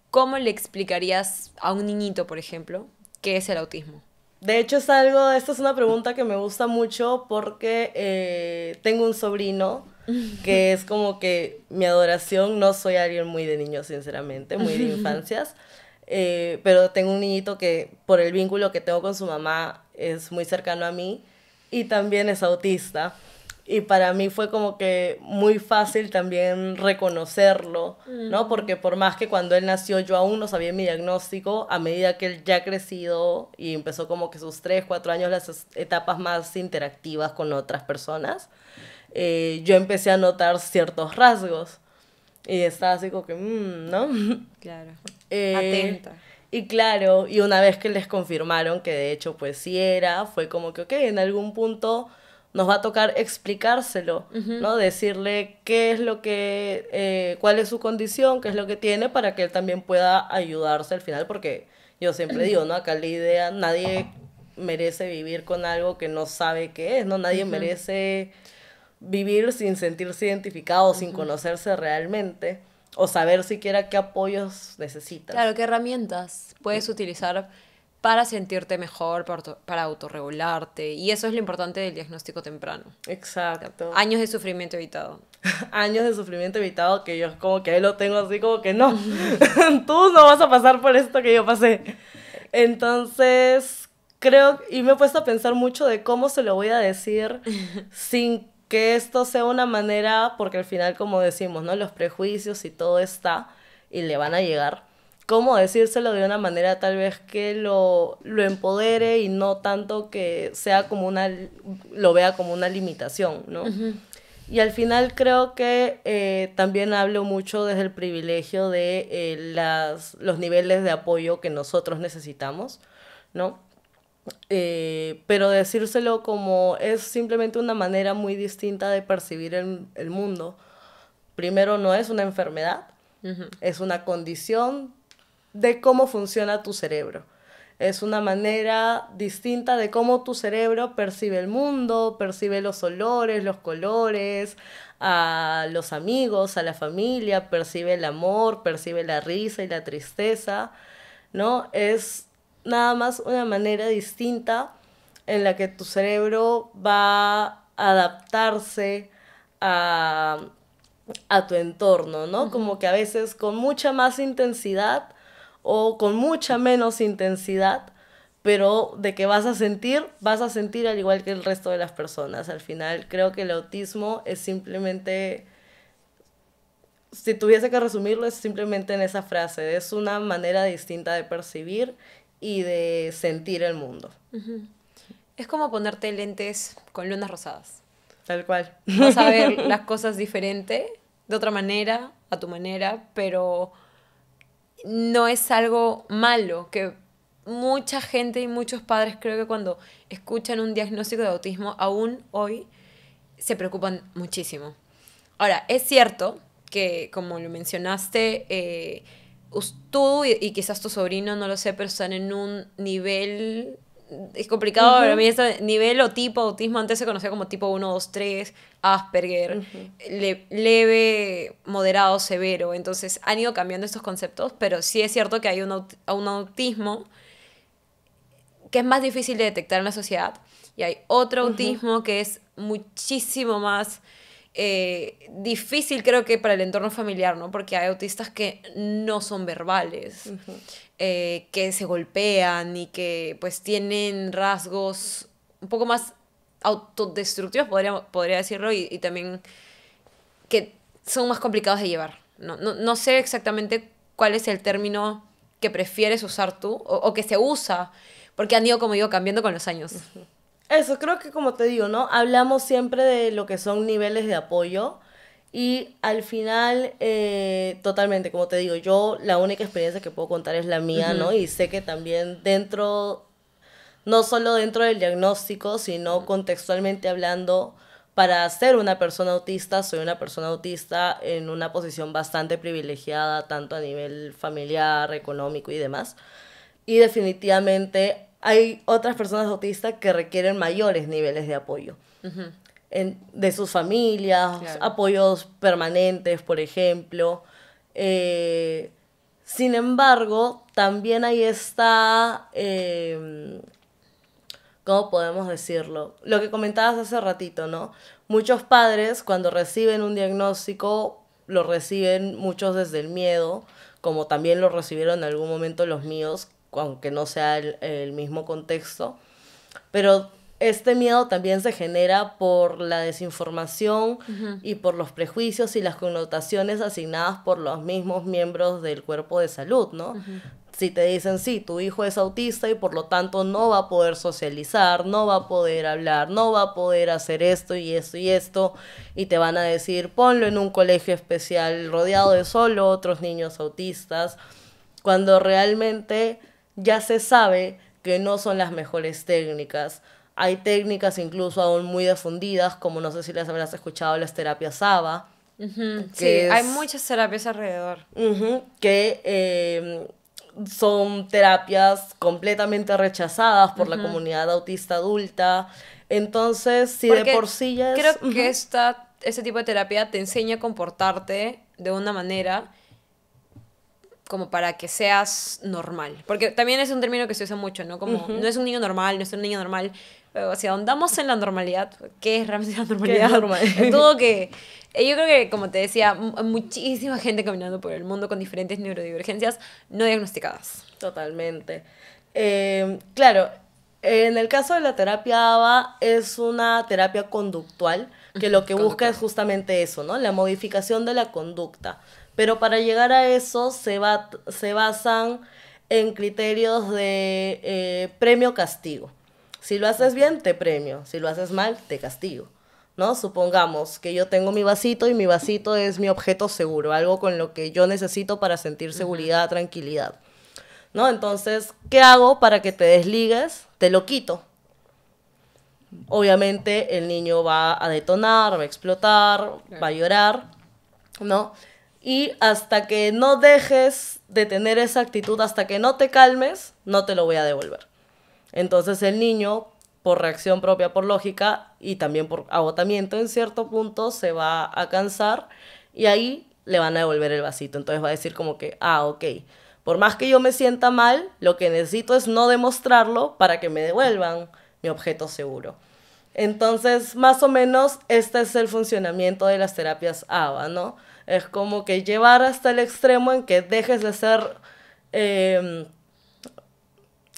B: ¿cómo le explicarías a un niñito, por ejemplo, qué es el autismo? De
A: hecho, es algo, esta es una pregunta que me gusta mucho porque eh, tengo un sobrino [LAUGHS] que es como que mi adoración, no soy alguien muy de niños, sinceramente, muy de [LAUGHS] infancias, eh, pero tengo un niñito que por el vínculo que tengo con su mamá es muy cercano a mí y también es autista y para mí fue como que muy fácil también reconocerlo, ¿no? Porque por más que cuando él nació yo aún no sabía mi diagnóstico, a medida que él ya ha crecido y empezó como que sus tres, cuatro años, las etapas más interactivas con otras personas, eh, yo empecé a notar ciertos rasgos. Y estaba así como que, mm", ¿no? [LAUGHS] Claro. Eh, Atenta. Y claro, y una vez que les confirmaron que de hecho pues sí era, fue como que, ok, en algún punto nos va a tocar explicárselo, ¿no? Decirle qué es lo que, eh, cuál es su condición, qué es lo que tiene, para que él también pueda ayudarse al final, porque yo siempre digo, ¿no? Acá la idea, nadie merece vivir con algo que no sabe qué es, ¿no? Nadie merece vivir sin sentirse identificado, sin conocerse realmente o saber siquiera qué apoyos necesita. Claro, qué
B: herramientas puedes utilizar para sentirte mejor, para, autorregularte. Y eso es lo importante del diagnóstico temprano. Exacto. Años de sufrimiento evitado.
A: [LAUGHS] Años de sufrimiento evitado que yo como que ahí lo tengo así como que no, [LAUGHS] tú no vas a pasar por esto que yo pasé. Entonces, creo, y me he puesto a pensar mucho de cómo se lo voy a decir [LAUGHS] sin que esto sea una manera, porque al final, como decimos, ¿no? Los prejuicios y todo está, y le van a llegar cómo decírselo de una manera tal vez que lo, lo empodere y no tanto que sea como una, lo vea como una limitación, ¿no? Y al final creo que eh, también hablo mucho desde el privilegio de eh, las, los niveles de apoyo que nosotros necesitamos, ¿no? Eh, pero decírselo como es simplemente una manera muy distinta de percibir el, el mundo. Primero, no es una enfermedad, es una condición de cómo funciona tu cerebro. Es una manera distinta de cómo tu cerebro percibe el mundo, percibe los olores, los colores, a los amigos, a la familia, percibe el amor, percibe la risa y la tristeza, ¿no? Es nada más una manera distinta en la que tu cerebro va a adaptarse a, tu entorno, ¿no? Como que a veces con mucha más intensidad o con mucha menos intensidad, pero de que vas a sentir, vas a sentir al igual que el resto de las personas. Al final creo que el autismo es simplemente, si tuviese que resumirlo, es simplemente en esa frase, es una manera distinta de percibir y de sentir el mundo.
B: Es como ponerte lentes con lunas rosadas.
A: Tal cual. Vas a ver [LAUGHS] las
B: cosas diferente, de otra manera, a tu manera, pero no es algo malo, que mucha gente y muchos padres creo que cuando escuchan un diagnóstico de autismo, aún hoy, se preocupan muchísimo. Ahora, es cierto que, como lo mencionaste, eh, tú y, quizás tu sobrino, no lo sé, pero están en un nivel es complicado para a mí este nivel o tipo de autismo antes se conocía como tipo 1, 2, 3, Asperger, leve, moderado, severo. Entonces han ido cambiando estos conceptos, pero sí es cierto que hay un, autismo que es más difícil de detectar en la sociedad y hay otro autismo que es muchísimo más eh, difícil creo que para el entorno familiar, ¿no? Porque hay autistas que no son verbales. Eh, que se golpean y que pues tienen rasgos un poco más autodestructivos, podría, decirlo, y, también que son más complicados de llevar. No, sé exactamente cuál es el término que prefieres usar tú o, o, que se usa, porque han ido, como digo, cambiando con los años.
A: Eso, creo que como te digo, ¿no? Hablamos siempre de lo que son niveles de apoyo y al final, eh, totalmente, como te digo, yo la única experiencia que puedo contar es la mía, ¿no? Y sé que también dentro, no solo dentro del diagnóstico, sino contextualmente hablando, para ser una persona autista, soy una persona autista en una posición bastante privilegiada, tanto a nivel familiar, económico y demás. Y definitivamente hay otras personas autistas que requieren mayores niveles de apoyo. Uh de sus familias, apoyos permanentes, por ejemplo. Eh, sin embargo, también ahí está, em, ¿cómo podemos decirlo? Lo que comentabas hace ratito, ¿no? Muchos padres cuando reciben un diagnóstico, lo reciben muchos desde el miedo, como también lo recibieron en algún momento los míos, aunque no sea el, el mismo contexto. Pero este miedo también se genera por la desinformación y por los prejuicios y las connotaciones asignadas por los mismos miembros del cuerpo de salud, ¿no? Si te dicen, sí, tu hijo es autista y por lo tanto no va a poder socializar, no va a poder hablar, no va a poder hacer esto y esto y esto, y te van a decir, ponlo en un colegio especial rodeado de solo otros niños autistas, cuando realmente ya se sabe que no son las mejores técnicas hay técnicas incluso aún muy difundidas, como no sé si las habrás escuchado las terapias Saba.
B: sí, hay muchas terapias alrededor. que
A: em, son terapias completamente rechazadas por la comunidad
B: autista adulta. Entonces, si de por sí ya es... Creo que esta, este tipo de terapia te enseña a comportarte de una manera como para que seas normal. Porque también es un término que se usa mucho, ¿no? Como no es un niño normal, no es un niño normal, o sea ahondamos en la normalidad, ¿qué es realmente la normalidad? Es normal? [LAUGHS] todo que. Eh, yo creo que, como te decía, muchísima gente caminando por el mundo con diferentes neurodivergencias no diagnosticadas. Totalmente. Eh, claro, en el caso
A: de la terapia ABA es una terapia conductual que lo que busca es justamente eso, ¿no? La modificación de la conducta. Pero para llegar a eso se, va, se basan en criterios de eh, premio-castigo. Si lo haces bien, te premio. Si lo haces mal, te castigo. ¿No? Supongamos que yo tengo mi vasito y mi vasito es mi objeto seguro, algo con lo que yo necesito para sentir seguridad, tranquilidad. ¿No? Entonces, ¿qué hago para que te desligues? Te lo quito. Obviamente el niño va a detonar, va a explotar, va a llorar, ¿no? Y hasta que no dejes de tener esa actitud, hasta que no te calmes, no te lo voy a devolver. Entonces el niño, por reacción propia, por lógica y también por agotamiento, en cierto punto se va a cansar y ahí le van a devolver el vasito. Entonces va a decir como que, ah, ok, por más que yo me sienta mal, lo que necesito es no demostrarlo para que me devuelvan mi objeto seguro. Entonces, más o menos, este es el funcionamiento de las terapias ABA, ¿no? Es como que llevar hasta el extremo en que dejes de ser em,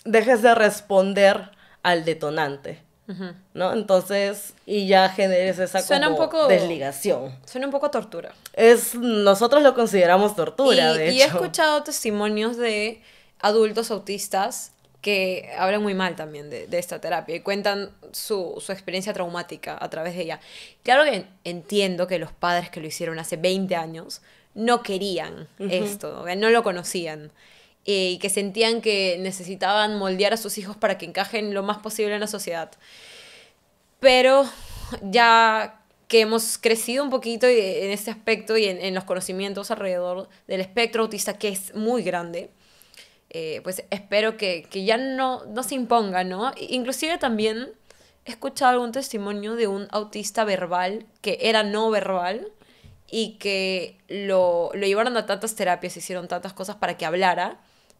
A: dejes de responder al detonante. ¿No? Entonces, y ya generes esa un poco, desligación.
B: Suena un poco tortura.
A: Es, nosotros lo consideramos tortura, y, y he escuchado
B: testimonios de adultos autistas que hablan muy mal también de, esta terapia y cuentan su, experiencia traumática a través de ella. Claro que entiendo que los padres que lo hicieron hace 20 años no querían esto, no lo conocían. Eh, y que sentían que necesitaban moldear a sus hijos para que encajen lo más posible en la sociedad. Pero ya que hemos crecido un poquito en este aspecto y en, los conocimientos alrededor del espectro autista, que es muy grande, eh, pues espero que, que, ya no, no se imponga, ¿no? Inclusive también he escuchado algún testimonio de un autista verbal que era no verbal y que lo, lo llevaron a tantas terapias, hicieron tantas cosas para que hablara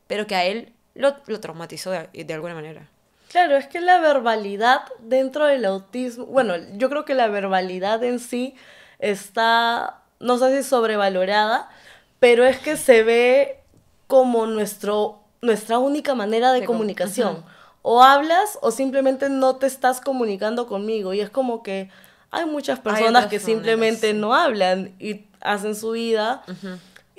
B: pero que a él lo, traumatizó de, de alguna manera. Claro, es que la
A: verbalidad dentro del autismo, bueno, yo creo que la verbalidad en sí está, no sé si sobrevalorada, pero es que se ve como nuestro, nuestra única manera de, comunicación. O hablas o simplemente no te estás comunicando conmigo. Y es como que hay muchas personas que simplemente no hablan y hacen su vida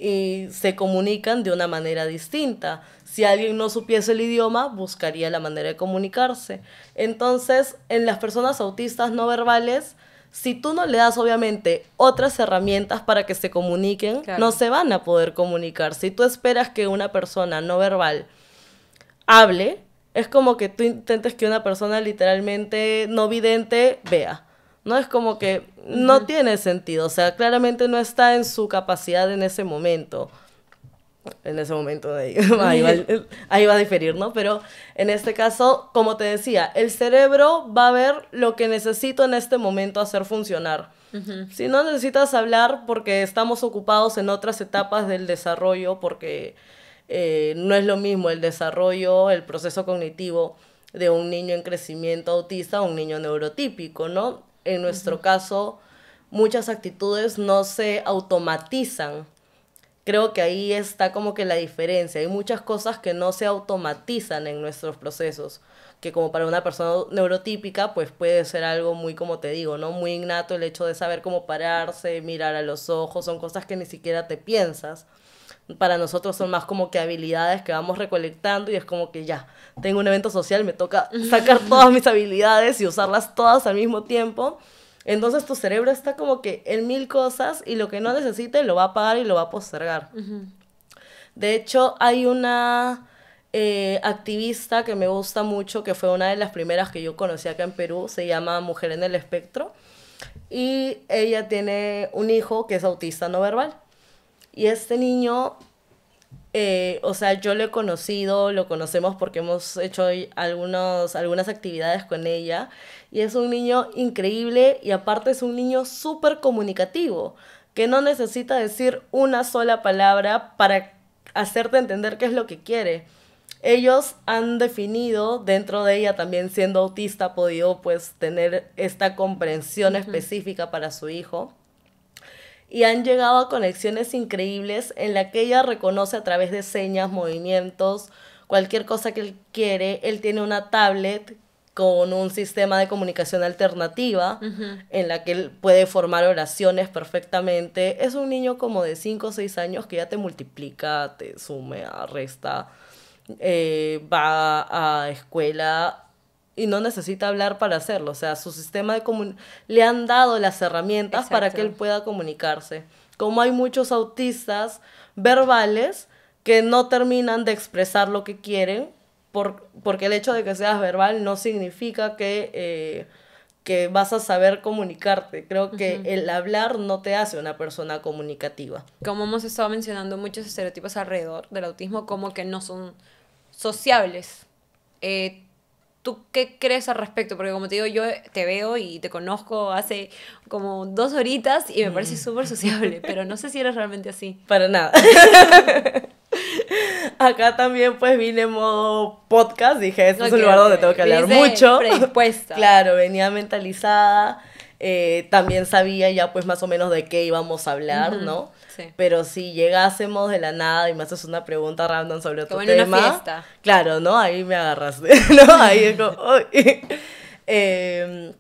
A: y se comunican de una manera distinta. Si alguien no supiese el idioma, buscaría la manera de comunicarse. Entonces, en las personas autistas no verbales, si tú no le das obviamente otras herramientas para que se comuniquen, no se van a poder comunicar. Si tú esperas que una persona no verbal hable, es como que tú intentes que una persona literalmente no vidente vea no es como que no tiene sentido, o sea, claramente no está en su capacidad en ese momento. En ese momento de ahí, [LAUGHS] [LAUGHS] ahí, va, a diferir, ¿no? Pero en este caso, como te decía, el cerebro va a ver lo que necesito en este momento hacer funcionar. Si no necesitas hablar porque estamos ocupados en otras etapas del desarrollo, porque eh, no es lo mismo el desarrollo, el proceso cognitivo de un niño en crecimiento autista o un niño neurotípico, ¿no? en nuestro caso, muchas actitudes no se automatizan. Creo que ahí está como que la diferencia. Hay muchas cosas que no se automatizan en nuestros procesos, que como para una persona neurotípica, pues puede ser algo muy, como te digo, ¿no? Muy innato el hecho de saber cómo pararse, mirar a los ojos, son cosas que ni siquiera te piensas para nosotros son más como que habilidades que vamos recolectando y es como que ya, tengo un evento social, me toca sacar todas mis habilidades y usarlas todas al mismo tiempo. Entonces tu cerebro está como que en mil cosas y lo que no necesite lo va a pagar y lo va a postergar. De hecho, hay una eh, activista que me gusta mucho, que fue una de las primeras que yo conocí acá en Perú, se llama Mujer en el Espectro. Y ella tiene un hijo que es autista no verbal. Y este niño, eh, o sea, yo lo he conocido, lo conocemos porque hemos hecho algunos, algunas actividades con ella. Y es un niño increíble y aparte es un niño súper comunicativo, que no necesita decir una sola palabra para hacerte entender qué es lo que quiere ellos han definido dentro de ella también siendo autista ha podido pues tener esta comprensión específica para su hijo y han llegado a conexiones increíbles en la que ella reconoce a través de señas, movimientos, cualquier cosa que él quiere. Él tiene una tablet con un sistema de comunicación alternativa en la que él puede formar oraciones perfectamente. Es un niño como de 5 o 6 años que ya te multiplica, te suma, resta, eh, va a escuela y no necesita hablar para hacerlo. O sea, su sistema de le han dado las herramientas para que él pueda comunicarse. Como hay muchos autistas verbales que no terminan de expresar lo que quieren, por, porque el hecho de que seas verbal no significa que, eh, que vas a saber comunicarte. Creo que el hablar no te hace una persona comunicativa.
B: Como hemos estado mencionando, muchos estereotipos alrededor del autismo como que no son sociables. Eh, ¿Tú qué crees al respecto? Porque como te digo, yo te veo y te conozco hace como dos horitas y me parece mm. súper sociable, pero no sé si eres realmente así. [LAUGHS] Para nada. [LAUGHS]
A: Acá también pues vine en modo podcast, dije, este es un lugar donde tengo que hablar mucho. Predispuesta. [LAUGHS] claro, venía mentalizada, eh, también sabía ya pues más o menos de qué íbamos a hablar, ¿no? Pero si llegásemos de la nada y me haces una pregunta random sobre otro tema, claro, ¿no? Ahí me agarras, [LAUGHS] Ahí es como, [LAUGHS] em,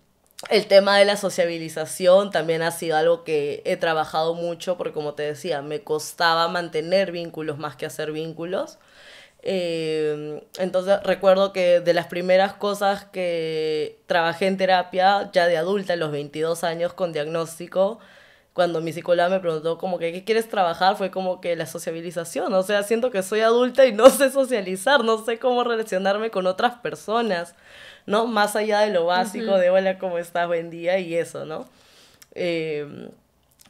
A: el tema de la sociabilización también ha sido algo que he trabajado mucho porque como te decía, me costaba mantener vínculos más que hacer vínculos. Em, entonces recuerdo que de las primeras cosas que trabajé en terapia, ya de adulta, a los 22 años con diagnóstico, cuando mi psicóloga me preguntó como que, ¿qué quieres trabajar? Fue como que la sociabilización, o sea, siento que soy adulta y no [LAUGHS] sé socializar, no sé cómo relacionarme con otras personas, ¿no? Más allá de lo básico de hola, ¿cómo estás? Buen día y eso, ¿no? Em,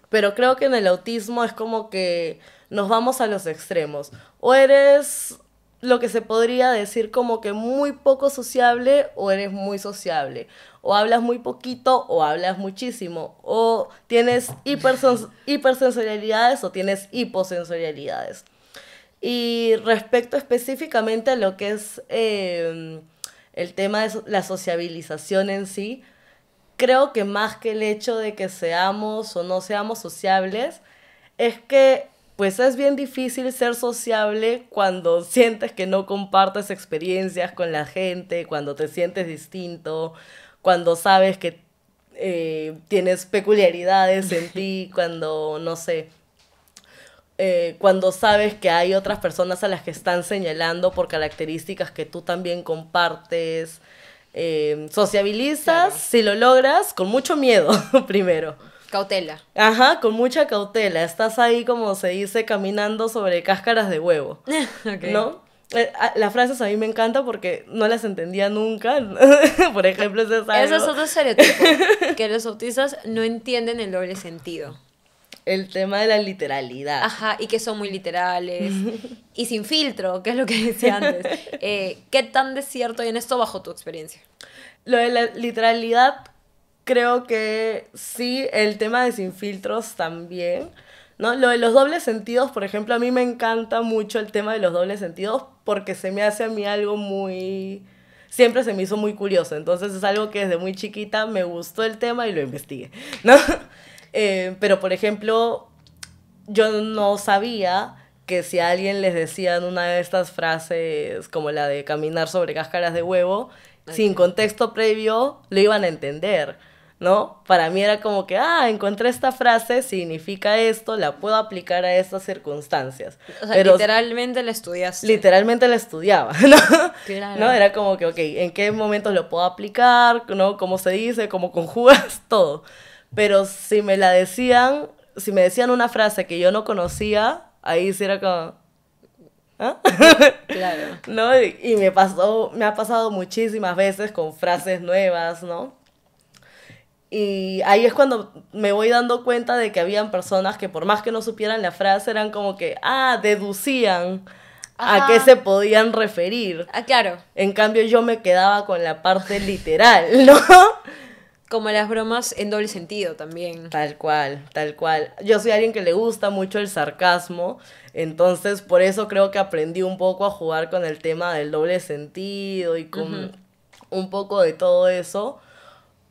A: pero creo que en el autismo es como que nos vamos a los extremos. O eres lo que se podría decir como que muy poco sociable o eres muy sociable. O hablas muy poquito o hablas muchísimo. O tienes hipersensorialidades o tienes hiposensorialidades. Y respecto específicamente a lo que es em, el tema de la sociabilización en sí, creo que más que el hecho de que seamos o no seamos sociables, es que pues es bien difícil ser sociable cuando sientes que no compartes experiencias con la gente, cuando te sientes distinto, cuando sabes que eh, tienes peculiaridades en [LAUGHS] ti, cuando, no sé, eh, cuando sabes que hay otras personas a las que están señalando por características que tú también compartes. Eh, sociabilizas, si lo logras, con mucho miedo [LAUGHS] primero Cautela. Ajá, con mucha cautela. Estás ahí, como se dice, caminando sobre cáscaras de huevo.
B: [LAUGHS] ¿No?
A: Eh, ah, las frases a mí me encanta porque no las entendía nunca. [LAUGHS] Por ejemplo, ese es algo. Eso es otro
B: estereotipo. [LAUGHS] que los autistas no entienden el doble sentido. El tema de la literalidad. Ajá, y que son muy literales. y sin filtro, que es lo que decía antes. Eh, ¿Qué tan desierto hay en esto bajo tu experiencia? Lo de la literalidad creo que sí, el tema de sin filtros
A: también. ¿no? Lo de los dobles sentidos, por ejemplo, a mí me encanta mucho el tema de los dobles sentidos porque se me hace a mí algo muy... Siempre se me hizo muy curioso, entonces es algo que desde muy chiquita me gustó el tema y lo investigué, [LAUGHS] ¿no? Eh, pero, por ejemplo, yo no sabía que si a alguien les decían una de estas frases como la de caminar sobre cáscaras de huevo, sin contexto previo, lo iban a entender. ¿no? Para mí era como que, ah, encontré esta frase, significa esto, la puedo aplicar a estas circunstancias. O sea, literalmente
B: la estudiaste.
A: Literalmente la estudiaba, [LAUGHS] ¿no? ¿no? Era como que, ok, ¿en qué momento lo puedo aplicar? ¿No? ¿Cómo se dice? ¿Cómo conjugas? [LAUGHS] Todo. Pero si me la decían, si me decían una frase que yo no conocía, ahí sí era como, ¿Ah? [LAUGHS] Claro. ¿No? Y, me pasó, me ha pasado muchísimas veces con frases nuevas, ¿no? Y ahí es cuando me voy dando cuenta de que habían personas que por más que no supieran la frase eran como que, ah, deducían a qué se podían referir. Ah, claro. En cambio yo me quedaba con la parte literal, [LAUGHS] ¿no?
B: Como las bromas en doble sentido también.
A: Tal cual, tal cual. Yo soy alguien que le gusta mucho el sarcasmo, entonces por eso creo que aprendí un poco a jugar con el tema del doble sentido y con un poco de todo eso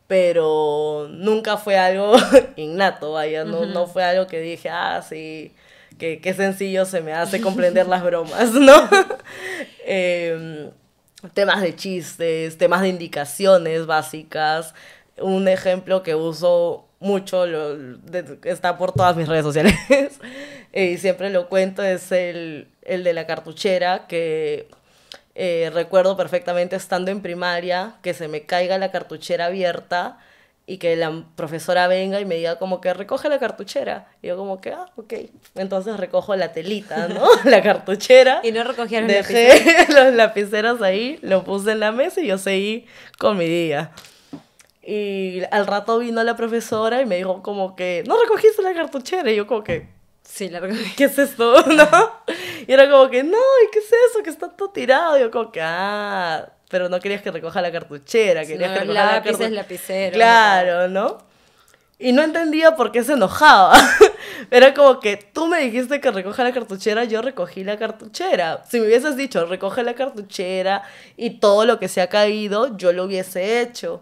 A: pero nunca fue algo [LAUGHS] innato, vaya, no, fue algo que dije, ah, sí, qué sencillo se me hace comprender las bromas, [LAUGHS] ¿no? [LAUGHS] Em, temas de chistes, temas de indicaciones básicas. Un ejemplo que uso mucho, está por todas mis redes sociales, eh, y siempre lo cuento, es el, el de la cartuchera, que eh, recuerdo perfectamente estando en primaria que se me caiga la cartuchera abierta y que la profesora venga y me diga como que recoge la cartuchera. yo como que, ah, ok. Entonces recojo la telita, ¿no? [LAUGHS] la cartuchera. Y no recogieron Dejé lapiceros. [LAUGHS] los lapiceros ahí, lo puse en la mesa y yo seguí con mi día. Y al rato vino la profesora y me dijo como que, no recogiste la cartuchera. Y yo como que, Sí, largo. ¿Qué es esto? [LAUGHS] ¿No? Y era como que, no, ¿y qué es eso? Que está todo tirado. Y yo como que, ah, pero no querías que recoja la cartuchera, querías no, que la
B: Claro,
A: ¿no? Y no entendía por qué se enojaba. [LAUGHS] Era como que tú me dijiste que recoja la cartuchera, yo recogí la cartuchera. Si me hubieses dicho, recoge la cartuchera y todo lo que se ha caído, yo lo hubiese hecho.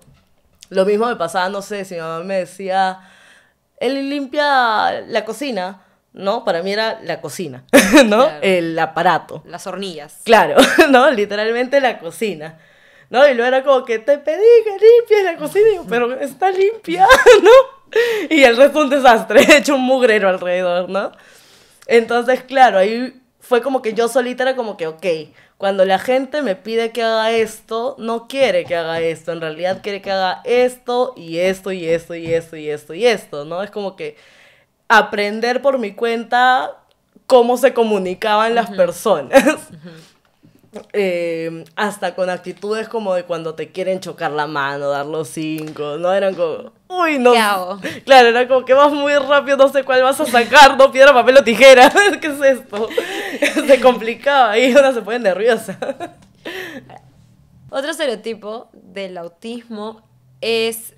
A: Lo mismo me pasaba, no sé, si mi mamá me decía, él limpia la cocina ¿no? Para mí era la cocina, [LAUGHS] ¿no? El aparato. Las hornillas. Claro, [LAUGHS] ¿no? Literalmente la cocina. ¿No? Y luego era como que te pedí que limpies la cocina, pero está limpia, [LAUGHS] ¿no? Y el resto un desastre, he hecho un mugrero alrededor, ¿no? Entonces, claro, ahí fue como que yo solita era como que, ok, cuando la gente me pide que haga esto, no quiere que haga esto, en realidad quiere que haga esto y esto y esto y esto y esto y esto, ¿no? Es como que aprender por mi cuenta cómo se comunicaban las personas. [LAUGHS] Em, hasta con actitudes como de cuando te quieren chocar la mano, dar los cinco, ¿no? Eran como, uy, no. Claro, era como que vas muy rápido, no sé cuál vas a sacar, no piedra, papel o tijera. [LAUGHS] ¿Qué es esto? [LAUGHS] se complicaba y una se pone nerviosa.
B: Otro estereotipo del autismo es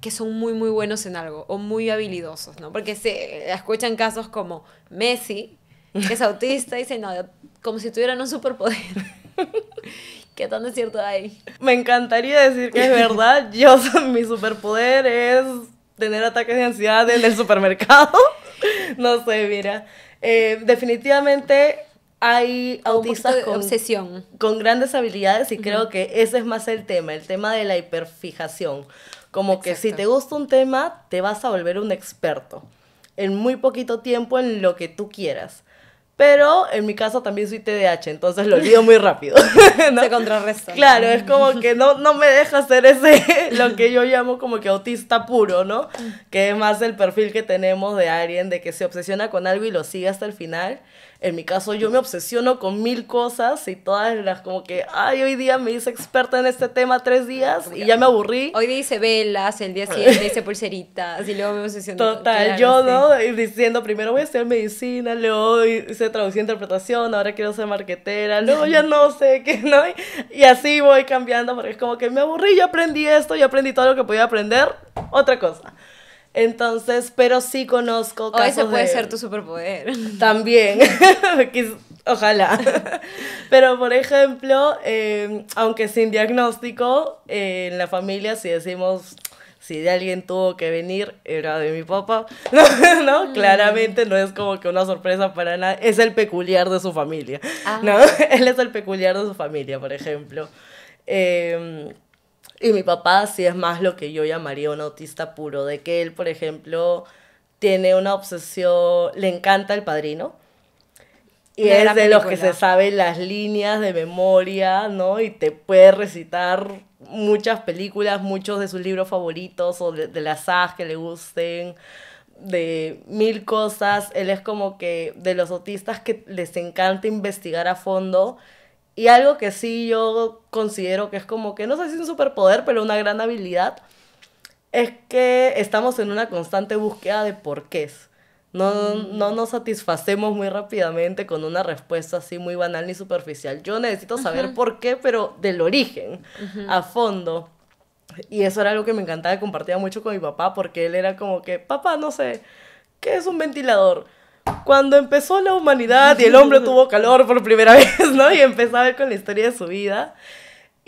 B: que son muy, muy buenos en algo o muy habilidosos, ¿no? Porque se escuchan casos como Messi, que es autista, y dice, no, como si tuvieran un superpoder. [LAUGHS] ¿Qué tan es cierto hay? Me encantaría decir que es verdad.
A: Yo, [LAUGHS] mi superpoder es tener ataques de ansiedad en el supermercado. [LAUGHS] No sé, mira. Eh, definitivamente hay autistas con, obsesión. con grandes habilidades y creo que ese es más el tema, el tema de la hiperfijación. Como que si te gusta un tema, te vas a volver un experto en muy poquito tiempo en lo que tú quieras. Pero en mi caso también soy TDAH, entonces lo olvido muy rápido. [LAUGHS] Claro, es como que no, no me deja ser ese, [LAUGHS] lo que yo llamo como que autista puro, ¿no? Mm. Que es más el perfil que tenemos de alguien, de que se obsesiona con algo y lo sigue hasta el final. En mi caso, yo me obsesiono con mil cosas y todas las como que, ay, hoy día me hice experta en este tema tres días y ya me aburrí.
B: Hoy día hice velas, el día siguiente hice pulseritas y luego me obsesiono. Total, yo, ¿no?
A: diciendo, primero voy a estudiar medicina, luego hice traducción e interpretación, ahora quiero ser marquetera, luego ya no sé qué, [LAUGHS] ¿no? Y así voy cambiando porque es como que me aburrí, ya aprendí esto, ya aprendí todo lo que podía aprender, otra cosa. Entonces, pero sí conozco casos. O ese puede ser tu
B: superpoder. [LAUGHS] También.
A: [LAUGHS] Ojalá. [LAUGHS] Pero, por ejemplo, em, aunque sin diagnóstico, eh, en la familia, si decimos, si de alguien tuvo que venir, era de mi papá. No, mm. claramente no es como que una sorpresa para nadie. Es el peculiar de su familia. ¿no? Ah. Él es el peculiar de su familia, por ejemplo. Eh, y mi papá sí es más lo que yo llamaría un autista puro, de que él, por ejemplo, tiene una obsesión, le encanta el padrino. Y es de los que se sabe las líneas de memoria, ¿no? Y te puede recitar muchas películas, muchos de sus libros favoritos o de, las sagas que le gusten, de mil cosas. Él es como que de los autistas que les encanta investigar a fondo y algo que sí yo considero que es como que, no sé si es un superpoder, pero una gran habilidad, es que estamos en una constante búsqueda de porqués. No, mm. no nos satisfacemos muy rápidamente con una respuesta así muy banal ni superficial. Yo necesito saber por qué, pero del origen, a fondo. Y eso era algo que me encantaba, compartía mucho con mi papá, porque él era como que, papá, no sé, ¿qué es un ventilador? cuando empezó la humanidad y el hombre tuvo calor por primera [LAUGHS] vez, ¿no? Y empezó a ver con la historia de su vida.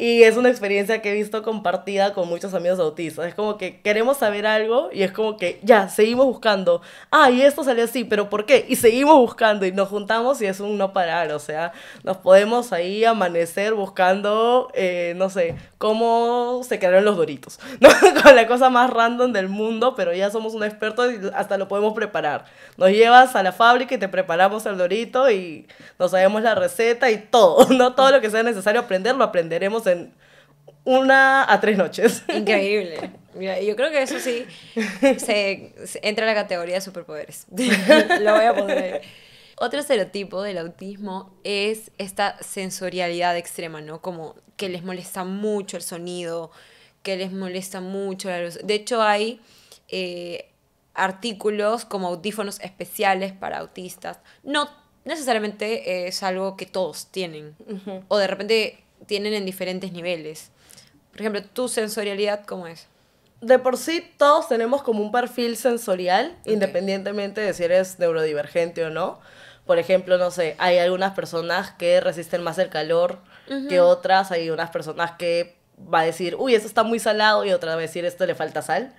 A: Y es una experiencia que he visto compartida con muchos amigos autistas. Es como que queremos saber algo y es como que ya, seguimos buscando. Ah, y esto salió así, pero ¿por qué? Y seguimos buscando y nos juntamos y es un no parar. O sea, nos podemos ahí amanecer buscando, eh, no sé, cómo se crearon los doritos. [LAUGHS] ¿no? con la cosa más random del mundo, pero ya somos un experto y hasta lo podemos preparar. Nos llevas a la fábrica y te preparamos el dorito y nos sabemos la receta y todo, [LAUGHS] ¿no? Todo lo que sea necesario aprender lo aprenderemos en
B: una a tres noches. Increíble. [LAUGHS] Mira, yo creo que eso sí [LAUGHS] se, entra en la categoría de superpoderes. [LAUGHS] Lo voy a poner Otro estereotipo del autismo es esta sensorialidad extrema, ¿no? Como que les molesta mucho el sonido, que les molesta mucho la luz. De hecho, hay eh, artículos como audífonos especiales para autistas. No necesariamente es algo que todos tienen. O de repente tienen en diferentes niveles. Por ejemplo, ¿tu sensorialidad cómo es? De por sí, todos tenemos como un perfil sensorial, independientemente
A: de si eres neurodivergente o no. Por ejemplo, no sé, hay algunas personas que resisten más el calor que otras, hay unas personas que va a decir, uy, esto está muy salado, y otra va a decir, esto le falta sal,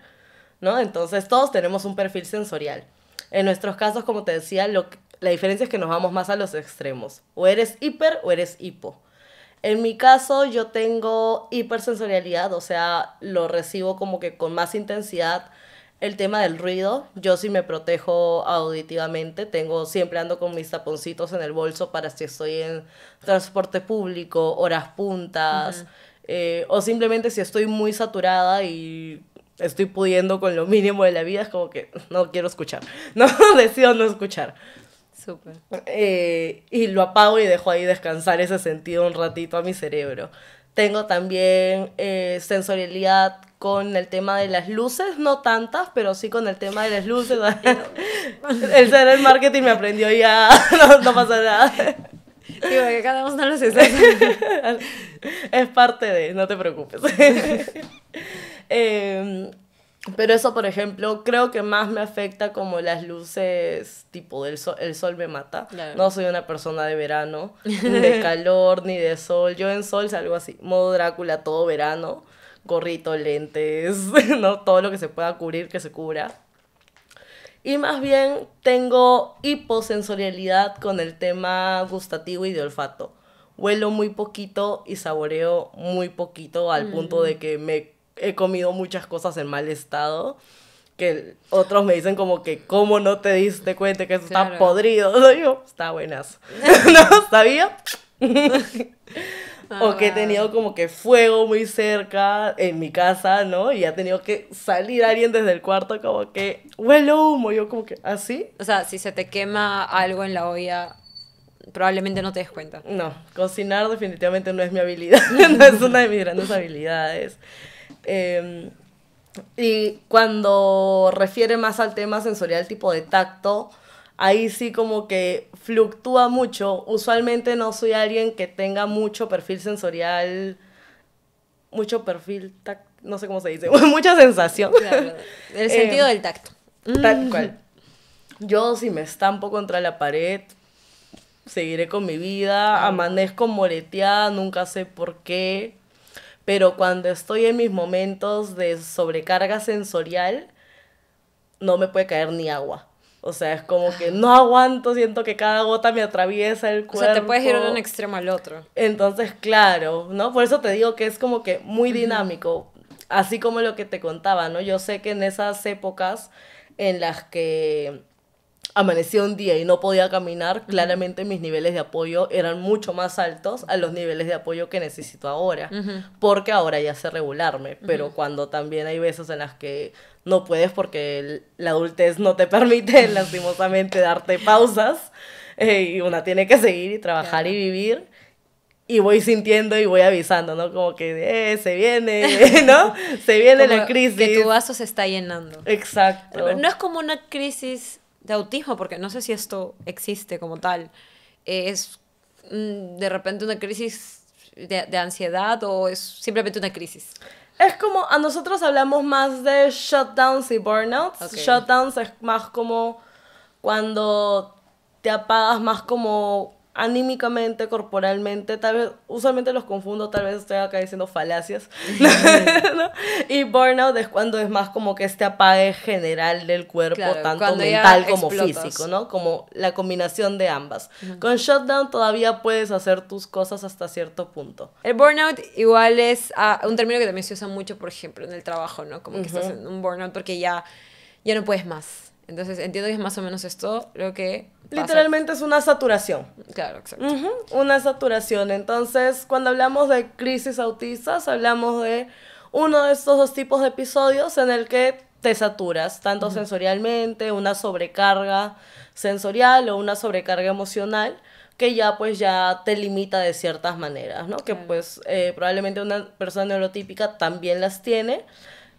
A: ¿no? Entonces, todos tenemos un perfil sensorial. En nuestros casos, como te decía, la diferencia es que nos vamos más a los extremos. O eres hiper o eres hipo. En mi caso, yo tengo hipersensorialidad, o sea, lo recibo como que con más intensidad el tema del ruido. Yo sí me protejo auditivamente, tengo siempre ando con mis taponcitos en el bolso para si estoy en transporte público, horas puntas, eh, o simplemente si estoy muy saturada y estoy pudiendo con lo mínimo de la vida, es como que no quiero escuchar, [LAUGHS] no decido no escuchar. Súper. Eh, y lo apago y dejo ahí descansar ese sentido un ratito a mi cerebro. Tengo también eh, sensorialidad con el tema de las luces, no tantas, pero sí con el tema de las luces. [LAUGHS] el ser el marketing me aprendió ya, [LAUGHS] no, pasa nada.
B: Digo, que cada uno lo
A: [LAUGHS] Es parte de, no te preocupes. eh, pero eso, por ejemplo, creo que más me afecta como las luces, tipo, del sol, el sol me mata. No soy una persona de verano, ni de [LAUGHS] calor, ni de sol. Yo en sol salgo así, modo Drácula todo verano, gorrito, lentes, [LAUGHS] ¿no? Todo lo que se pueda cubrir, que se cubra. Y más bien tengo hiposensorialidad con el tema gustativo y de olfato. Huelo muy poquito y saboreo muy poquito al punto mm. de que me he comido muchas cosas en mal estado que otros me dicen como que cómo no te diste cuenta que eso está podrido. [LAUGHS] yo, está buenas. [LAUGHS] no sabía. [LAUGHS] o que he ah. tenido como que fuego muy cerca en mi casa,
B: ¿no? Y ha tenido que salir alguien desde el cuarto como que huele humo, yo como que así. ¿Ah, o sea, si se te quema algo en la olla, probablemente no te des cuenta. No, cocinar definitivamente no es mi habilidad, no es una de mis grandes habilidades. Em,
A: y cuando refiere más al tema sensorial tipo de tacto, ahí sí como que fluctúa mucho. Usualmente no soy alguien que tenga mucho perfil sensorial, mucho perfil no sé cómo se dice, [LAUGHS] mucha sensación. el [LAUGHS] em, sentido del tacto. Tal cual. Yo si me estampo contra la pared, seguiré con mi vida, amanezco moreteada, nunca sé por qué pero cuando estoy en mis momentos de sobrecarga sensorial, no me puede caer ni agua. O sea, es como que no aguanto, siento que cada gota me atraviesa el cuerpo. O sea, te puedes ir de un extremo al otro. Entonces, claro, ¿no? Por eso te digo que es como que muy dinámico, así como lo que te contaba, ¿no? Yo sé que en esas épocas en las que amanecía un día y no podía caminar, claramente mis niveles de apoyo eran mucho más altos a los niveles de apoyo que necesito ahora, porque ahora ya sé regularme, pero cuando también hay veces en las que no puedes porque la adultez no te [LAUGHS] permite lastimosamente darte pausas eh, y una tiene que seguir y trabajar y vivir. Y voy sintiendo y voy avisando, ¿no? Como que eh, se viene, [LAUGHS] ¿no? Se viene la crisis. Que tu vaso
B: se está llenando. Exacto. No es como una crisis de autismo, porque no sé si esto existe como tal, es mm, de repente una crisis de, ansiedad o es simplemente una crisis? Es como, a nosotros hablamos más de shutdowns y burnouts. Shutdowns es más como
A: cuando te apagas más como anímicamente, corporalmente, tal vez, usualmente los confundo, tal vez estoy acá diciendo falacias. [LAUGHS] Y burnout es cuando es más como que este apague general del cuerpo, tanto mental como físico, ¿no? Como la combinación de ambas. Con shutdown todavía puedes hacer tus cosas
B: hasta cierto punto. El burnout igual es a ah, un término que también se usa mucho, por ejemplo, en el trabajo, ¿no? Como que estás en un burnout porque ya, ya no puedes más entonces entiendo que es más o menos esto lo que... Literalmente es una saturación. Claro, exacto.
A: una saturación. Entonces, cuando hablamos de crisis autistas, hablamos de uno de estos dos tipos de episodios en el que te saturas, tanto sensorialmente, una sobrecarga sensorial o una sobrecarga emocional que ya pues ya te limita de ciertas maneras, ¿no? Que pues eh, probablemente una persona neurotípica también las tiene,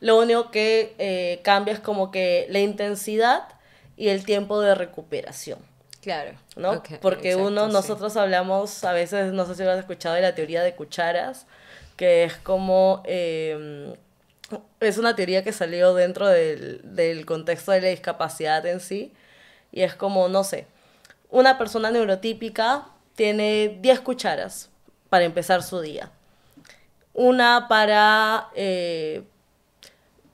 A: lo único que eh, cambia es como que la intensidad y el tiempo de recuperación. Claro. ¿No? Porque uno, nosotros hablamos, a veces, no sé si lo has escuchado, de la teoría de cucharas, que es como... Em, es una teoría que salió dentro del, contexto de la discapacidad en sí. Y es como, no sé, una persona neurotípica tiene 10 cucharas para empezar su día. Una para eh,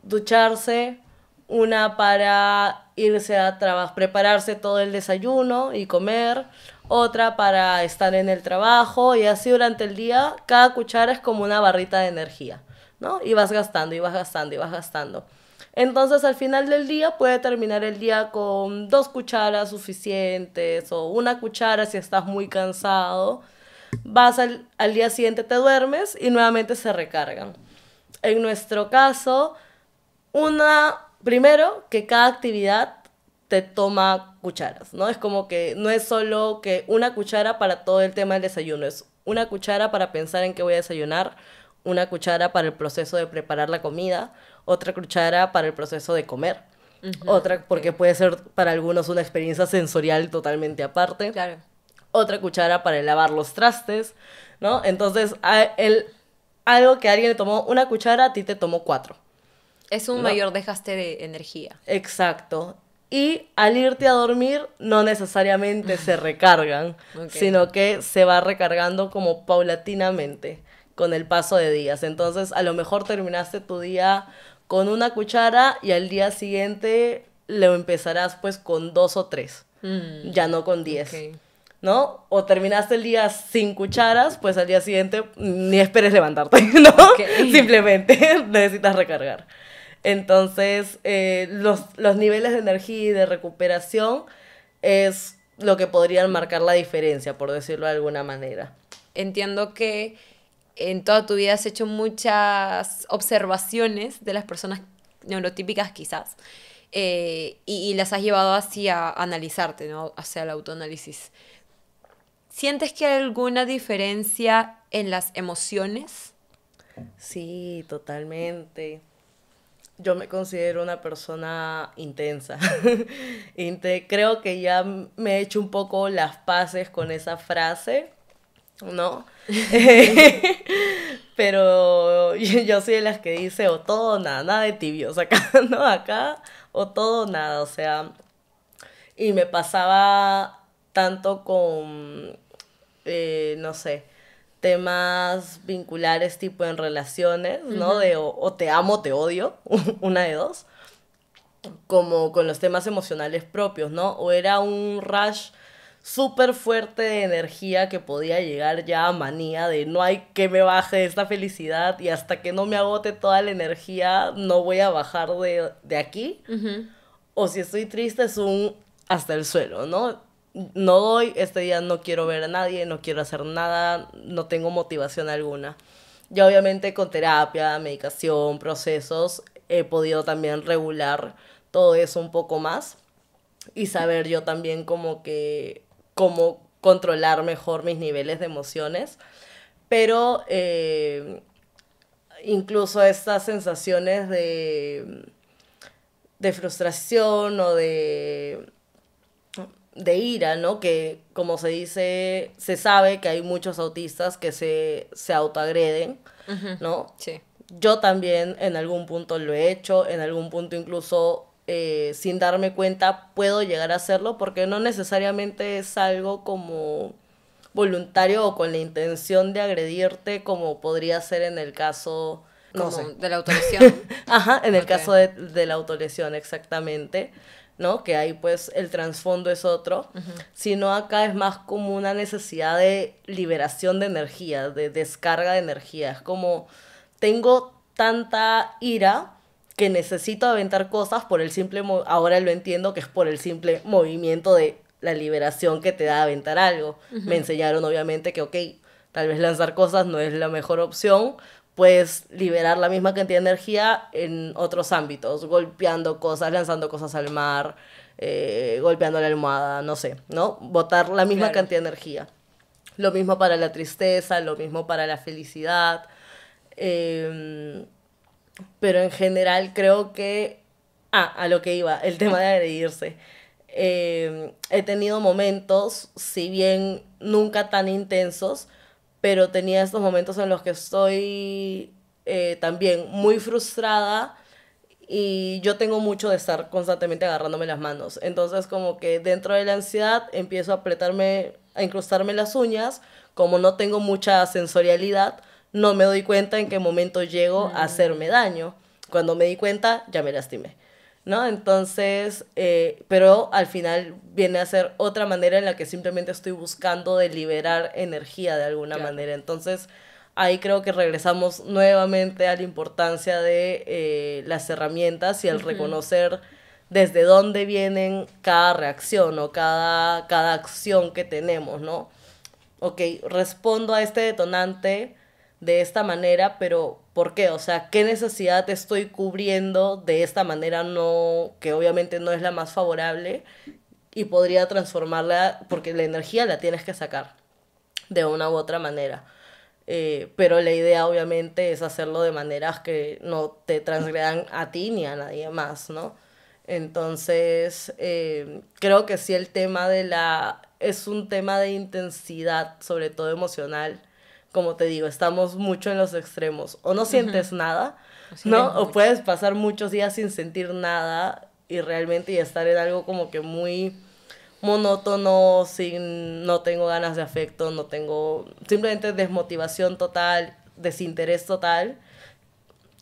A: ducharse, una para irse a trabajar, prepararse todo el desayuno y comer, otra para estar en el trabajo y así durante el día cada cuchara es como una barrita de energía, ¿no? Y vas gastando y vas gastando y vas gastando. Entonces al final del día puede terminar el día con dos cucharas suficientes o una cuchara si estás muy cansado. Vas al, al día siguiente, te duermes y nuevamente se recargan. En nuestro caso, una, primero, que cada actividad te toma cucharas, ¿no? Es como que no es solo que una cuchara para todo el tema del desayuno, es una cuchara para pensar en qué voy a desayunar, una cuchara para el proceso de preparar la comida, otra cuchara para el proceso de comer, otra porque puede ser para algunos una experiencia sensorial totalmente aparte, otra cuchara para lavar los trastes, ¿no? Entonces, el, algo que alguien tomó una cuchara, a ti te tomó cuatro.
B: Es un mayor dejaste de energía.
A: Exacto. Y al irte a dormir no necesariamente se [LAUGHS] recargan, sino que se va recargando como paulatinamente con el paso de días. Entonces a lo mejor terminaste tu día con una cuchara y al día siguiente lo empezarás pues con dos o tres, mm. ya no con diez. ¿No? O terminaste el día sin cucharas, pues al día siguiente ni esperes levantarte, [LAUGHS] ¿no? Simplemente [LAUGHS] necesitas recargar. Entonces, eh, los, niveles de energía y de recuperación es lo que podrían marcar la diferencia, por decirlo de alguna manera.
B: Entiendo que en toda tu vida has hecho muchas observaciones de las personas neurotípicas quizás eh, y, las has llevado hacia analizarte, ¿no? hacia el autoanálisis. ¿Sientes que hay alguna diferencia en las emociones? Sí, totalmente
A: yo me considero una persona intensa. [LAUGHS] Creo que ya me he hecho un poco las paces con esa frase, ¿no? [LAUGHS] Pero yo soy de las que dice o todo nada, nada de tibios [LAUGHS] acá, ¿no? Acá o todo nada, o sea. Y me pasaba tanto con, eh, no sé, temas vinculares tipo en relaciones, ¿no? De o, te amo o te odio, [LAUGHS] una de dos, como con los temas emocionales propios, ¿no? O era un rush súper fuerte de energía que podía llegar ya a manía de no hay que me baje esta felicidad y hasta que no me agote toda la energía no voy a bajar de, de aquí. O si estoy triste es un hasta el suelo, ¿no? no doy, este día no quiero ver a nadie, no quiero hacer nada, no tengo motivación alguna. Yo obviamente con terapia, medicación, procesos, he podido también regular todo eso un poco más y saber yo también como que cómo controlar mejor mis niveles de emociones. Pero eh, incluso estas sensaciones de, de frustración o de de ira, ¿no? Que como se dice, se sabe que hay muchos autistas que se, autoagreden, ¿no? Sí. Yo también en algún punto lo he hecho, en algún punto incluso eh, sin darme cuenta puedo llegar a hacerlo porque no necesariamente es algo como voluntario o con la intención de agredirte como podría ser en el caso... de la autolesión. [LAUGHS] Ajá, en el caso de, de la autolesión, exactamente. ¿no? Que ahí pues el trasfondo es otro, sino acá es más como una necesidad de liberación de energía, de descarga de energía. Es como, tengo tanta ira que necesito aventar cosas por el simple, ahora lo entiendo que es por el simple movimiento de la liberación que te da aventar algo. Me enseñaron obviamente que, ok, tal vez lanzar cosas no es la mejor opción, puedes liberar la misma cantidad de energía en otros ámbitos, golpeando cosas, lanzando cosas al mar, eh, golpeando la almohada, no sé, ¿no? Botar la misma cantidad de energía. Lo mismo para la tristeza, lo mismo para la felicidad. Em, pero en general creo que... Ah, a lo que iba, el tema de agredirse. Em, he tenido momentos, si bien nunca tan intensos, pero tenía estos momentos en los que estoy eh, también muy frustrada y yo tengo mucho de estar constantemente agarrándome las manos. Entonces como que dentro de la ansiedad empiezo a apretarme, a incrustarme las uñas, como no tengo mucha sensorialidad, no me doy cuenta en qué momento llego a mm. hacerme daño. Cuando me di cuenta, ya me lastimé. ¿no? Entonces, eh, pero al final viene a ser otra manera en la que simplemente estoy buscando de liberar energía de alguna manera. Entonces, ahí creo que regresamos nuevamente a la importancia de eh, las herramientas y al reconocer desde dónde vienen cada reacción o cada, cada acción que tenemos, ¿no? Ok, respondo a este detonante de esta manera, pero ¿Por qué? O sea, ¿qué necesidad te estoy cubriendo de esta manera no, que obviamente no es la más favorable y podría transformarla, porque la energía la tienes que sacar de una u otra manera. Eh, pero la idea obviamente es hacerlo de maneras que no te transgredan a ti ni a nadie más, ¿no? Entonces, eh, creo que sí el tema de la... es un tema de intensidad, sobre todo emocional, como te digo, estamos mucho en los extremos. O no sientes nada, o ¿no? O puedes pasar muchos días sin sentir nada y realmente y estar en algo como que muy monótono, sin, no tengo ganas de afecto, no tengo, simplemente desmotivación total, desinterés total,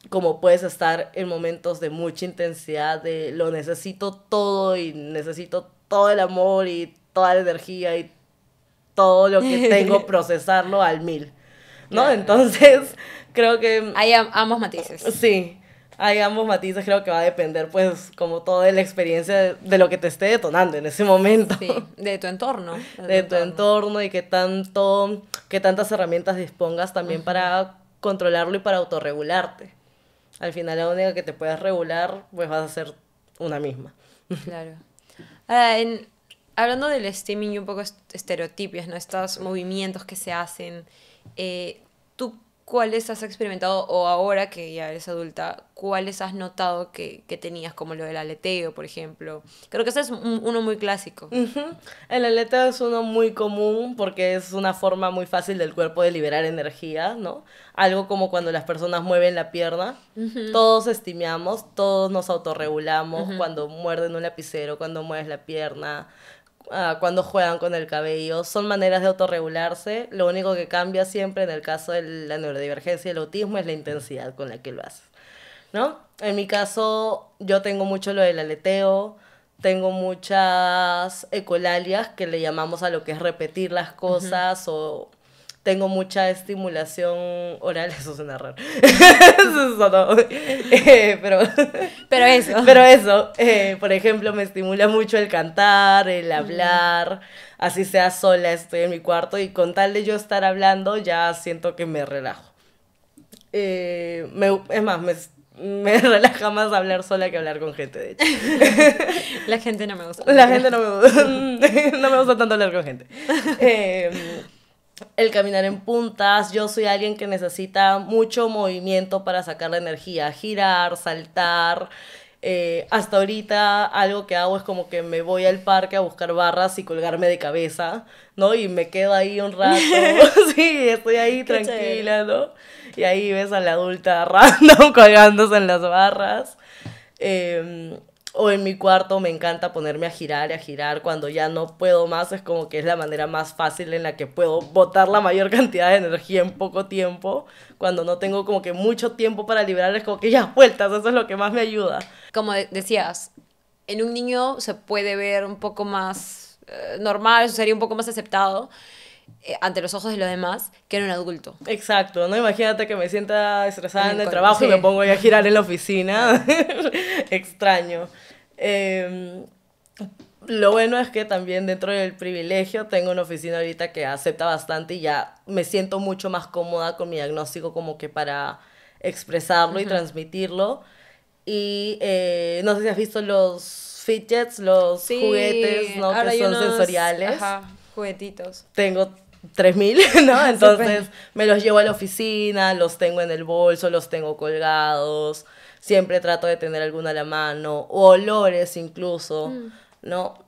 A: como puedes estar en momentos de mucha intensidad, de lo necesito todo y necesito todo el amor y toda la energía y todo lo que [LAUGHS] tengo, procesarlo al mil. ¿no? Entonces, [LAUGHS] creo que... Hay ambos matices. Sí, hay ambos matices, creo que va a depender, pues, como de la experiencia de lo que te esté detonando en ese momento.
B: Sí, de tu entorno.
A: De, tu, entorno. y que tanto, que tantas herramientas dispongas también para controlarlo y para autorregularte. Al final, la única que te puedas regular, pues vas a ser una misma.
B: Claro. en, hablando del steaming y un poco estereotipos ¿no? Estos movimientos que se hacen eh, ¿Tú cuáles has experimentado o ahora que ya eres adulta, cuáles has notado que, tenías, como lo del aleteo, por ejemplo? Creo que ese es uno muy clásico.
A: El aleteo es uno muy común porque es una forma muy fácil del cuerpo de liberar energía, ¿no? Algo como cuando las personas mueven la pierna, todos estimamos, todos nos autorregulamos cuando muerden un lapicero, cuando mueves la pierna, Ah, cuando juegan con el cabello. Son maneras de autorregularse. Lo único que cambia siempre en el caso de la neurodivergencia y el autismo es la intensidad con la que lo haces. ¿No? En mi caso, yo tengo mucho lo del aleteo, tengo muchas ecolalias que le llamamos a lo que es repetir las cosas o tengo mucha estimulación oral, [LAUGHS] eso suena raro. eso eh, pero, [LAUGHS] pero eso. Pero eso, eh, por ejemplo, me estimula mucho el cantar, el hablar, así sea sola, estoy en mi cuarto y con tal de yo estar hablando ya siento que me relajo. Eh, es más, me [LAUGHS] relaja más hablar sola que hablar con gente, de hecho. La gente no me gusta. La gente no me gusta. No me gusta tanto hablar con gente. Em, el caminar en puntas. Yo soy alguien que necesita mucho movimiento para sacar la energía, girar, saltar. Eh, hasta ahorita algo que hago es como que me voy al parque a buscar barras y colgarme de cabeza, ¿no? Y me quedo ahí un rato. [LAUGHS] [LAUGHS] sí, estoy ahí tranquila, ¿no? Y ahí ves a la adulta [LAUGHS] random colgándose en las barras. Em, o en mi cuarto me encanta ponerme a girar y a girar cuando ya no puedo más, es como que es la manera más fácil en la que puedo botar la mayor [LAUGHS] cantidad de energía en poco tiempo, cuando no tengo como que mucho tiempo para liberar, es como que ya [LAUGHS] vueltas, eso es lo que
B: más me ayuda. Como decías, en un niño se puede ver un poco más eh, normal, eso sería un poco más aceptado eh, ante los ojos de los demás que era un adulto. Exacto, ¿no? Imagínate que me sienta estresada en el, trabajo y me pongo a girar en la
A: oficina. [LAUGHS] Extraño. Em, lo bueno es que también dentro del privilegio tengo una oficina ahorita que acepta bastante y ya me siento mucho más cómoda con mi diagnóstico como que para expresarlo y transmitirlo. Y eh, no sé si has visto los fidgets, los juguetes, que son sensoriales.
B: Juguetitos.
A: Tengo 3.000, [LAUGHS] ¿no? Entonces me los llevo a la oficina, los tengo en el bolso, los tengo colgados, siempre trato de tener alguna a la mano, olores incluso, mm. ¿no?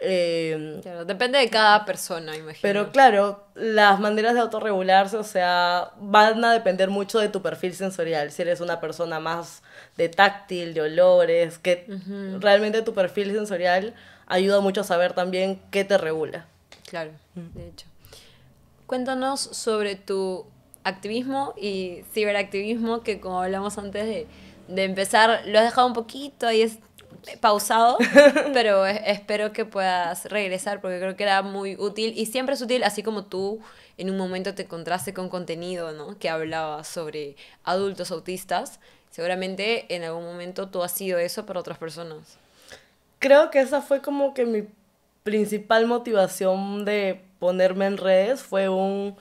A: Em, claro, depende de cada persona, imagino. Pero claro, las maneras de autorregularse, o sea, van a depender mucho de tu perfil sensorial. Si eres una persona más de táctil, de olores, que realmente tu perfil sensorial ayuda mucho a saber también qué te regula. Claro, mm. de hecho.
B: Cuéntanos sobre tu activismo y ciberactivismo, que como hablamos antes de, empezar, lo has dejado un poquito ahí es pausado, [LAUGHS] pero espero que puedas regresar porque creo que era muy útil y siempre es útil, así como tú en un momento te encontraste con contenido ¿no? que hablaba sobre adultos autistas, seguramente en algún momento tú has sido eso para otras personas.
A: Creo que esa fue como que mi principal motivación de ponerme en redes fue un...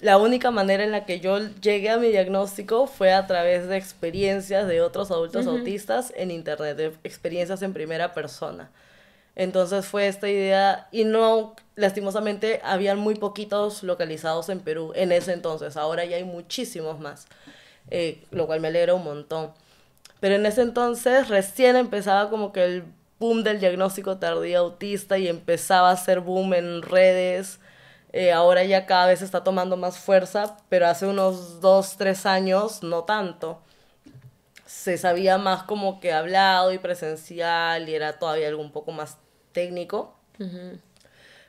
A: La única manera en la que yo llegué a mi diagnóstico fue a través de experiencias de otros adultos autistas en internet, de experiencias en primera persona. Entonces fue esta idea y no, lastimosamente, habían muy poquitos localizados en Perú en ese entonces. Ahora ya hay muchísimos más, eh, lo cual me alegra un montón. Pero en ese entonces recién empezaba como que el boom del diagnóstico tardío autista y empezaba a hacer boom en redes. Eh, ahora ya cada vez está tomando más fuerza, pero hace unos dos, tres años no tanto. Se sabía más como que hablado y presencial y era todavía algo un poco más técnico.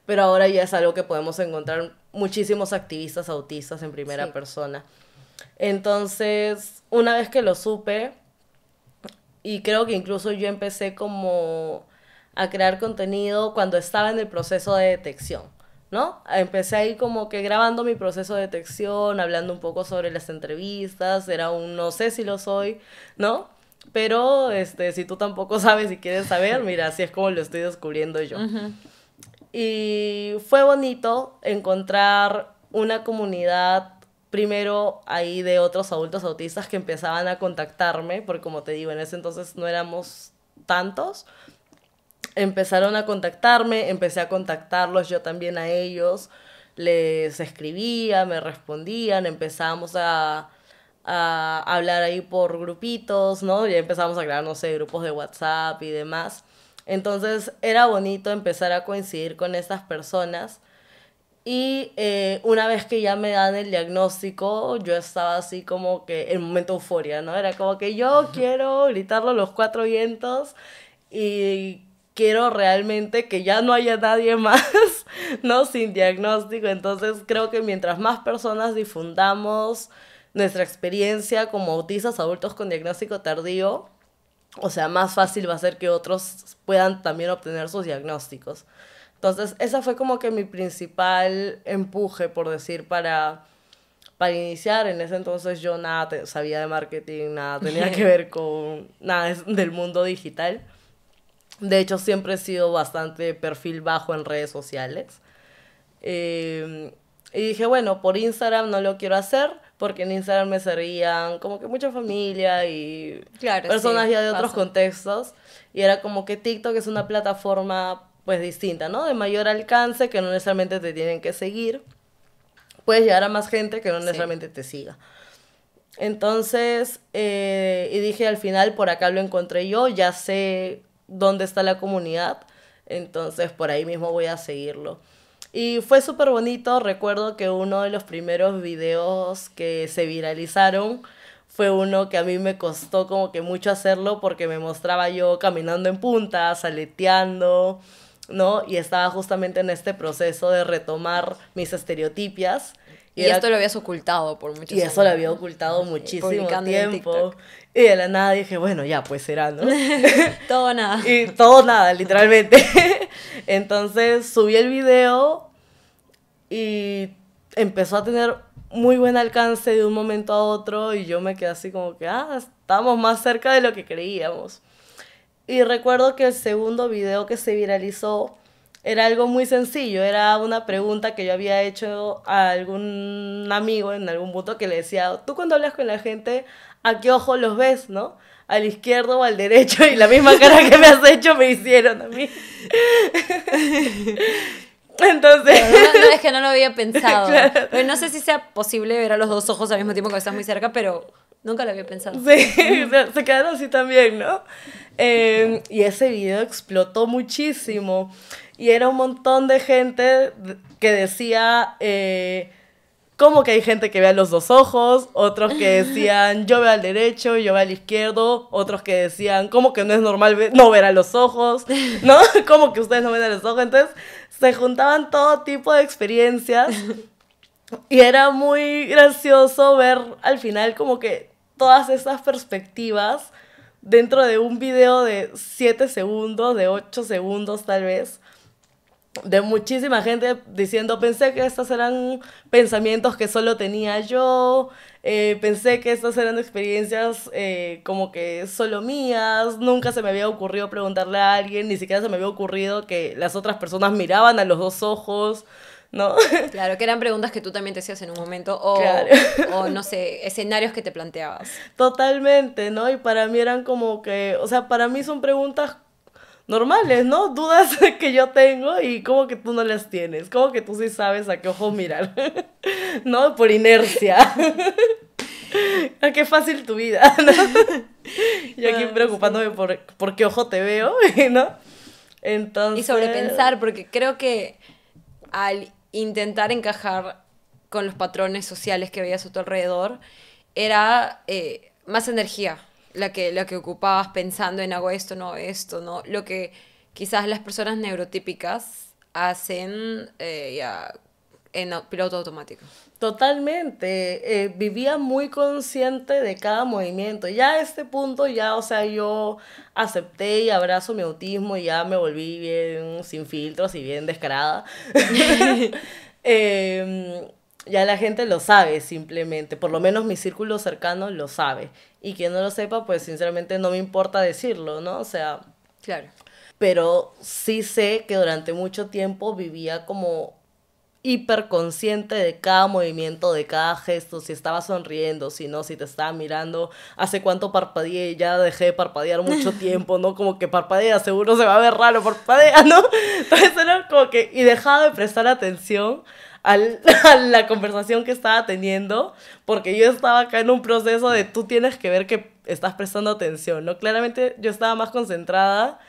A: Pero ahora ya es algo que podemos encontrar muchísimos activistas autistas en primera persona. Entonces, una vez que lo supe, y creo que incluso yo empecé como a crear contenido cuando estaba en el proceso de detección, ¿no? Empecé ahí como que grabando mi proceso de detección, hablando un poco sobre las entrevistas, era un no sé si lo soy, ¿no? Pero este, si tú tampoco [LAUGHS] sabes y quieres saber, mira, así es como lo estoy descubriendo yo. Y fue bonito encontrar una comunidad primero ahí de otros adultos autistas que empezaban a contactarme, porque como te digo, en ese entonces no éramos tantos. Empezaron a contactarme, empecé a contactarlos yo también a ellos, les escribía, me respondían, empezamos a, hablar ahí por grupitos, ¿no? Ya empezamos a crear, no sé, grupos de WhatsApp y demás. Entonces era bonito empezar a coincidir con esas personas y eh, una vez que ya me dan el diagnóstico, yo estaba así como que en momento euforia, ¿no? Era como que yo quiero gritarlo los cuatro vientos y quiero realmente que ya no haya nadie [LAUGHS] más, ¿no? Sin diagnóstico. Entonces creo que mientras más personas difundamos nuestra experiencia como autistas adultos con diagnóstico tardío, o sea, más fácil va a ser que otros puedan también obtener sus diagnósticos. Entonces, esa fue como que mi principal empuje, por decir, para, para iniciar. En ese entonces yo nada sabía de marketing, nada tenía que [LAUGHS] ver con nada del mundo digital. De hecho, siempre he sido bastante perfil bajo en redes sociales. Em, y dije, bueno, por Instagram no lo quiero hacer porque en Instagram me servían como que mucha familia y claro, personas ya de otros contextos. Y era como que TikTok es una plataforma pues distinta, ¿no? De mayor alcance, que no necesariamente te tienen que seguir. Puedes llegar a más gente que no necesariamente te siga. Entonces, eh, y dije al final, por acá lo encontré yo, ya sé dónde está la comunidad, entonces por ahí mismo voy a seguirlo. Y fue súper bonito, recuerdo que uno de los primeros videos que se viralizaron fue uno que a mí me costó como que mucho hacerlo porque me mostraba yo caminando en puntas... ...aleteando... ¿no? Y estaba justamente en este proceso de retomar mis estereotipias. Y, esto lo habías
B: ocultado por mucho tiempo. Y eso lo había ocultado
A: muchísimo tiempo. Y de la nada dije, bueno, ya, pues será, ¿no? [LAUGHS] todo nada. Y todo nada, literalmente. [LAUGHS] Entonces subí el video y empezó a tener muy buen alcance de un momento a otro y yo me quedé así como que, ah, estamos más cerca de lo que creíamos. Y recuerdo que el segundo video que se viralizó era algo muy sencillo, era una pregunta que yo había hecho a algún amigo en algún punto que le decía, tú cuando hablas con la gente, ¿a qué ojo los ves, no? ¿Al izquierdo o al derecho? Y la misma cara que me has hecho me hicieron a mí. [LAUGHS]
B: Entonces... No, es que no lo había pensado. [LAUGHS] no sé si sea posible ver a los dos ojos al mismo tiempo que estás muy cerca, pero nunca lo había pensado. Sí, se
A: quedaron así también, ¿no? Em, y ese video explotó muchísimo. Y era un montón de gente que decía... Eh, cómo que hay gente que ve los dos ojos, otros que decían yo veo al derecho, yo veo al izquierdo, otros que decían cómo que no es normal no ver a los ojos, ¿no? [LAUGHS] Como que ustedes no ven a los ojos, entonces se juntaban todo tipo de experiencias y era muy gracioso ver al final como que todas esas perspectivas dentro de un video de 7 segundos, de 8 segundos tal vez, de muchísima gente diciendo, pensé que estos eran pensamientos que solo tenía yo, eh, pensé que estas eran experiencias eh, como que solo mías, nunca se me había ocurrido preguntarle a alguien, ni siquiera se me había ocurrido que las otras personas miraban a los dos ojos.
B: ¿no? Claro, que eran preguntas que tú también te hacías en un momento o, o no sé, escenarios que te planteabas. Totalmente, ¿no? Y para mí eran como
A: que, o sea, para mí son preguntas normales, ¿no? Dudas [LAUGHS] que yo tengo y como que tú no las tienes, como que tú sí sabes a qué ojo mirar, [LAUGHS] ¿no? Por inercia. A [LAUGHS] qué fácil tu vida, ¿no? aquí ah, preocupándome por, qué ojo te veo, ¿no?
B: Entonces... Y sobrepensar, porque creo que al intentar encajar con los patrones sociales que veías a tu alrededor, era eh, más energía la que, la que ocupabas pensando en hago esto, no esto, no. Lo que quizás las personas neurotípicas hacen eh, ya en piloto automático. Totalmente,
A: eh, vivía muy consciente de cada movimiento. Ya a este punto, ya, o sea, yo acepté y abrazo mi autismo y ya me volví bien sin filtros y bien descarada. [LAUGHS] Em, ya la gente lo sabe simplemente, por lo menos mi círculo cercano lo sabe. Y quien no lo sepa, pues sinceramente no me importa decirlo, ¿no? O sea... Claro. Pero sí sé que durante mucho tiempo vivía como hiperconsciente de cada movimiento, de cada gesto, si estaba sonriendo, si no, si te estaba mirando, hace cuánto parpadeé, ya dejé de parpadear mucho [LAUGHS] tiempo, ¿no? Como que parpadea, seguro se va a ver raro, parpadea, ¿no? [LAUGHS] Entonces era como que, y dejaba de prestar atención al, [LAUGHS] a la conversación que estaba teniendo, porque yo estaba acá en un proceso de tú tienes que ver que estás prestando atención, ¿no? Claramente yo estaba más concentrada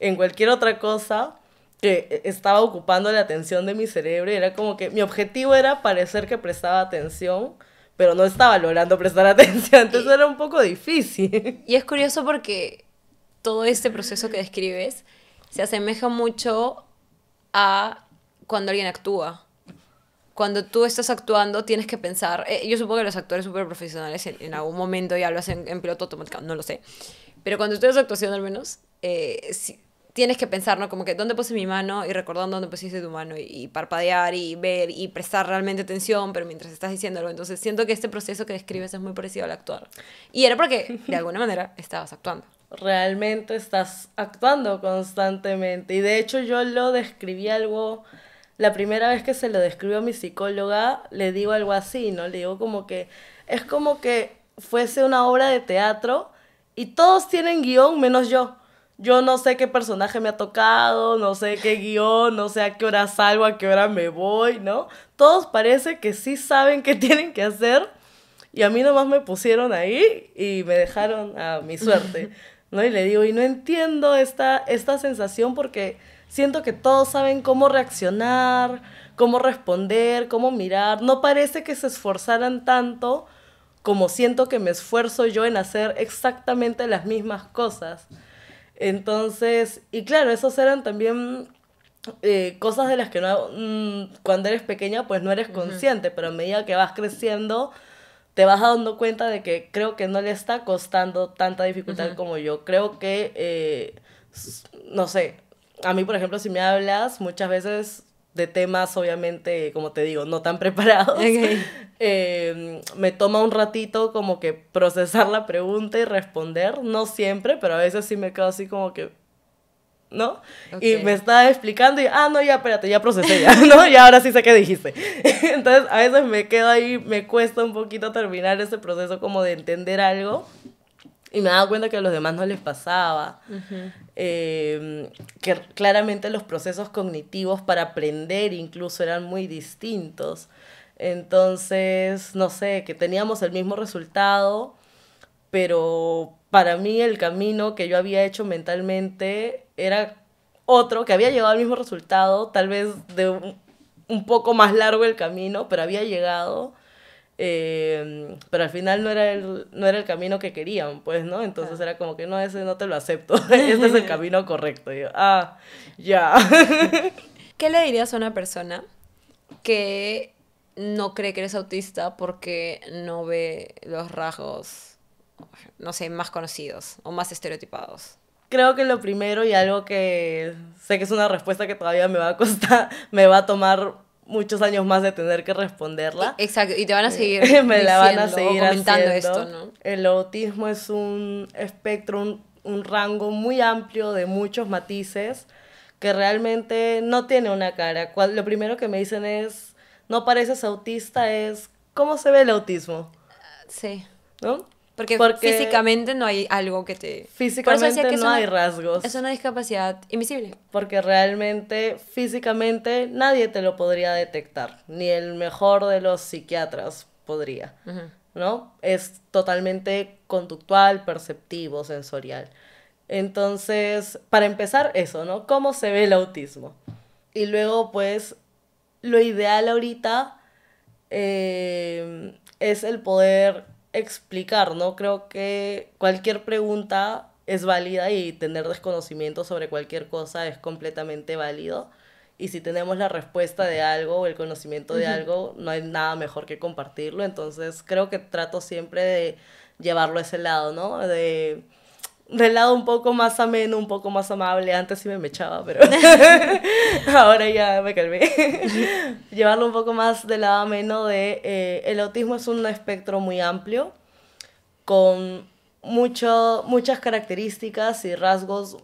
A: en cualquier otra cosa, que e-, estaba ocupando la atención de mi cerebro era como que mi objetivo era parecer que prestaba atención,
B: pero no estaba logrando prestar [LAUGHS] atención, entonces era un poco difícil. Y es curioso porque todo este proceso que describes se asemeja mucho a cuando alguien actúa. Cuando tú estás actuando tienes que pensar, eh, yo supongo que los actores súper profesionales en, algún momento ya lo hacen en piloto automático, no lo sé, pero cuando tú estás actuando al menos, eh, tienes que pensar, ¿no? Como que dónde puse mi mano y recordando dónde pusiste tu mano y, parpadear y ver y prestar realmente atención, pero mientras estás diciéndolo. Entonces siento que este proceso que describes es muy parecido al actuar. Y era porque de [LAUGHS] alguna manera estabas actuando. Realmente estás actuando constantemente. Y de hecho yo lo describí
A: algo, la primera vez que se lo describo a mi psicóloga, le digo algo así, ¿no? Le digo como que es como que fuese una obra de teatro y todos tienen guión menos yo yo no sé qué personaje me ha tocado, no sé qué guión, no sé a qué hora salgo, a qué hora me voy, ¿no? Todos parece que sí saben qué [LAUGHS] tienen que hacer y a mí nomás me pusieron ahí y me dejaron a mi suerte, ¿no? Y le digo, y no entiendo esta, esta sensación porque siento que todos saben cómo reaccionar, cómo responder, cómo mirar. No parece que se esforzaran tanto como siento que me esfuerzo yo en hacer exactamente las mismas cosas. Entonces, y claro, esos eran también eh, cosas de las que no, mm, cuando eres pequeña pues no eres consciente, pero a medida que vas creciendo te vas dando cuenta de que creo que no le está costando tanta dificultad como yo. Creo que, eh, no sé, a mí por ejemplo si me hablas muchas veces de temas, obviamente, como te digo, no tan [LAUGHS] preparados. Em, me toma un ratito como que procesar la pregunta y responder, no siempre, pero a veces sí me quedo así como que, ¿no? Y me está explicando y, ah, no, ya, espérate, ya procesé ya, [LAUGHS] ¿no? Y ahora sí sé qué dijiste. [LAUGHS] Entonces, a veces me quedo ahí, me cuesta un poquito terminar ese proceso como de entender algo. Y me daba cuenta que a los demás no les pasaba, em, que claramente los procesos cognitivos para aprender incluso eran muy distintos. Entonces, no sé, que teníamos el mismo resultado, pero para mí el camino que yo había hecho mentalmente era otro, que había llegado al mismo resultado, tal vez de un poco más largo el camino, pero había llegado Em, pero al final no era, el, no era el camino que querían, pues, ¿no? Entonces era como que no, ese no te lo acepto, [LAUGHS] este es el [LAUGHS] camino correcto. yo, ah, ya.
B: [LAUGHS] ¿Qué le dirías a una persona que no cree que eres autista porque no ve los rasgos, no sé, más conocidos o más estereotipados?
A: Creo que lo primero y algo que sé que es una respuesta que todavía me va a costar, me va a tomar muchos años más de tener que responderla. Exacto, y te van a eh, seguir. [LAUGHS] me la van a seguir comentando esto, ¿no? El autismo es un espectro, un, un, rango muy amplio de muchos matices que realmente no tiene una cara. lo primero que me dicen es, no pareces autista, es, ¿cómo se ve el
B: autismo?
A: Ah, sí. ¿No? Porque, físicamente
B: no hay algo que te... Físicamente no hay rasgos. Es una
A: discapacidad invisible. Porque realmente físicamente nadie te lo podría detectar, ni el mejor de los psiquiatras podría, ¿no? Es totalmente conductual, perceptivo, sensorial. Entonces, para empezar eso, ¿no? ¿Cómo se ve el autismo? Y luego, pues, lo ideal ahorita eh, es el poder explicar, ¿no? Creo que cualquier pregunta es válida y tener desconocimiento sobre cualquier cosa es completamente válido. Y si tenemos la respuesta de algo o el conocimiento de algo, no hay nada mejor que compartirlo. Entonces creo que trato siempre de llevarlo a ese lado, ¿no? De del lado un poco más ameno, un poco más amable. Antes sí me echaba pero [LAUGHS] [LAUGHS] ahora ya me calmé. [LAUGHS] Llevarlo un poco más del lado ameno de... Eh, el autismo es un espectro muy amplio, con mucho, muchas características y rasgos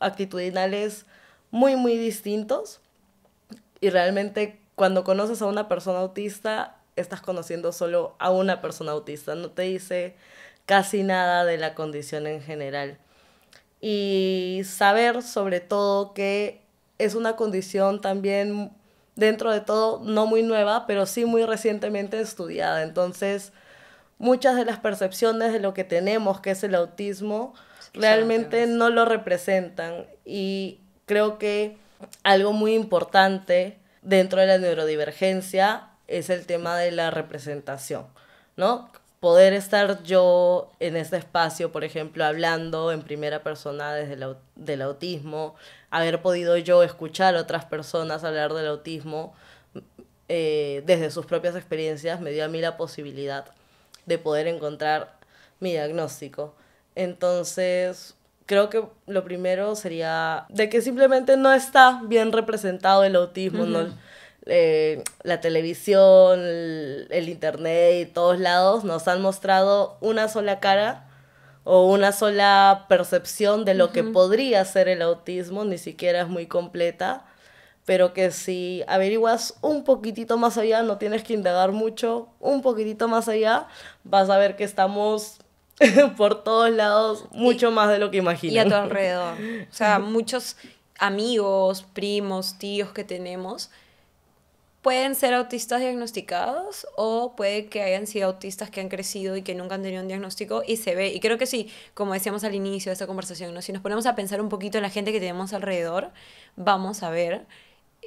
A: actitudinales muy, muy distintos. Y realmente cuando conoces a una persona autista, estás conociendo solo a una persona autista. No te dice casi nada de la condición en general. Y saber sobre todo que es una condición también dentro de todo no muy nueva, pero sí muy recientemente estudiada. Entonces, muchas de las percepciones de lo que tenemos, que es el autismo, realmente no lo representan. Y creo que algo muy importante dentro de la neurodivergencia es el tema de la representación, ¿no? poder estar yo en este espacio, por ejemplo, hablando en primera persona desde el, del autismo, haber podido yo escuchar a otras personas hablar del autismo eh, desde sus propias experiencias, me dio a mí la posibilidad de poder encontrar mi diagnóstico. Entonces, creo que lo primero sería de que simplemente no está bien representado el autismo, no eh, la televisión, el, internet y todos lados nos han mostrado una sola cara o una sola percepción de lo que podría ser el autismo, ni siquiera es muy completa, pero que si averiguas un poquitito más allá, no tienes que indagar mucho, un poquitito más allá, vas a ver que estamos [LAUGHS] por todos lados mucho más de lo que imaginas. Y a tu alrededor. O
B: sea, [LAUGHS] muchos amigos, primos, tíos que tenemos pueden ser autistas diagnosticados o puede que hayan sido autistas que han crecido y que nunca han tenido un diagnóstico y se ve. Y creo que sí, como decíamos al inicio de esta conversación, ¿no? si nos ponemos a pensar un poquito en la gente que tenemos alrededor, vamos a ver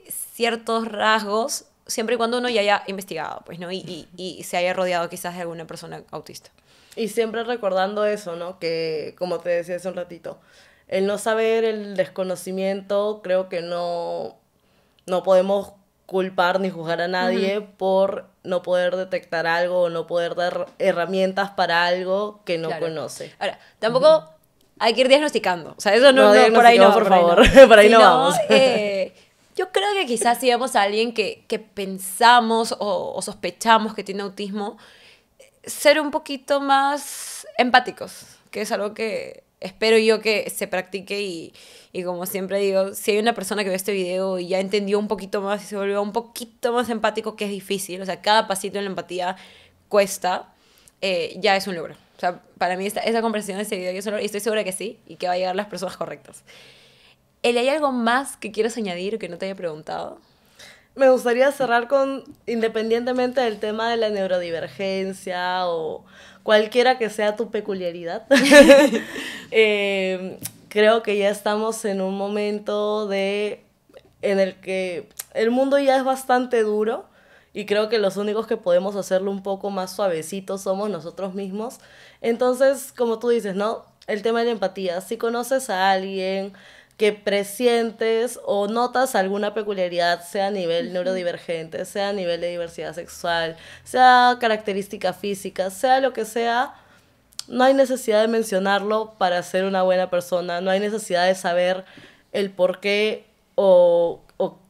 B: ciertos rasgos, siempre y cuando uno ya haya investigado, pues, ¿no? Y, se haya rodeado quizás de alguna persona autista.
A: Y siempre recordando eso, ¿no? Que, como te decía hace un ratito, el no saber, el desconocimiento, creo que no, no podemos culpar ni juzgar a nadie por no poder detectar algo o no poder dar herramientas para algo que no conoce.
B: Ahora, tampoco hay que ir diagnosticando. O sea, eso no, por ahí no, por, favor. [LAUGHS] por ahí no, vamos. Eh, yo creo que quizás si vemos a alguien que, pensamos o, sospechamos que tiene autismo, ser un poquito más empáticos, que es algo que espero yo que se practique y, y como siempre digo, si hay una persona que ve este video y ya entendió un poquito más y se volvió un poquito más empático, que es difícil, o sea, cada pasito en la empatía cuesta, eh, ya es un logro. O sea, para mí esta, esa comprensión de este video es y estoy segura que sí y que va a llegar a las personas correctas. ¿Hay algo más que quieras añadir o que no te haya preguntado? Me gustaría cerrar con, independientemente del tema de la neurodivergencia
A: o, cualquiera que sea tu peculiaridad. [LAUGHS] Em, creo que ya estamos en un momento de en el que el mundo ya es bastante duro y creo que los únicos que podemos hacerlo un poco más suavecito somos nosotros mismos. Entonces, como tú dices, ¿no? El tema de la empatía, si conoces a alguien, que presientes o notas alguna peculiaridad, sea a nivel neurodivergente, sea a nivel de diversidad sexual, sea característica física, sea lo que sea, no hay necesidad de mencionarlo para ser una buena persona, no hay necesidad de saber el por qué o,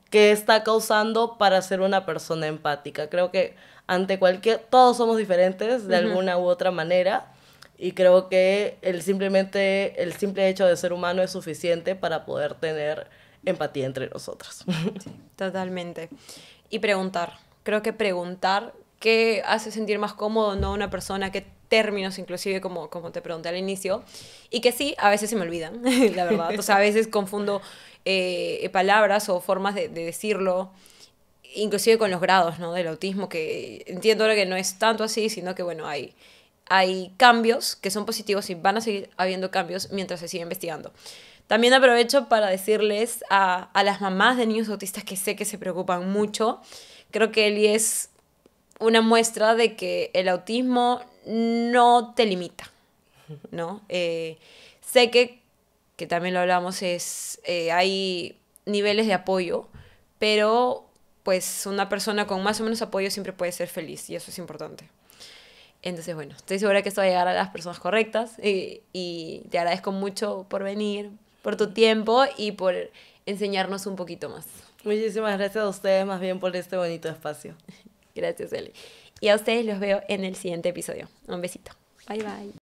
A: qué está causando para ser una persona empática. Creo que ante cualquier, todos somos diferentes de alguna u otra manera y creo que el, simplemente, el simple hecho de ser humano es suficiente para poder tener empatía entre nosotros.
B: totalmente. Y preguntar. Creo que preguntar qué hace sentir más cómodo no a una persona, qué términos inclusive, como, como te pregunté al inicio, y que sí, a veces se me olvidan, [LAUGHS] la verdad. O sea, a veces confundo eh, palabras o formas de, decirlo inclusive con los grados ¿no? del autismo, que entiendo ahora que no es tanto así, sino que bueno, hay hay cambios que son positivos y van a seguir habiendo cambios mientras se sigue investigando. También aprovecho para decirles a, las mamás de niños autistas que sé que se preocupan mucho. Creo que Eli es una muestra de que el autismo no te limita, ¿no? Eh, sé que, que también lo hablamos, es, eh, hay niveles de apoyo, pero pues una persona con más o menos apoyo siempre puede ser feliz y eso es importante. Entonces, bueno, estoy segura que esto va a llegar a las personas correctas y, y te agradezco mucho por venir, por tu tiempo y por enseñarnos un poquito más. Muchísimas gracias a ustedes más bien por este bonito espacio. [LAUGHS] Gracias, Eli. Y a ustedes los veo en el siguiente episodio. Un besito. Bye bye.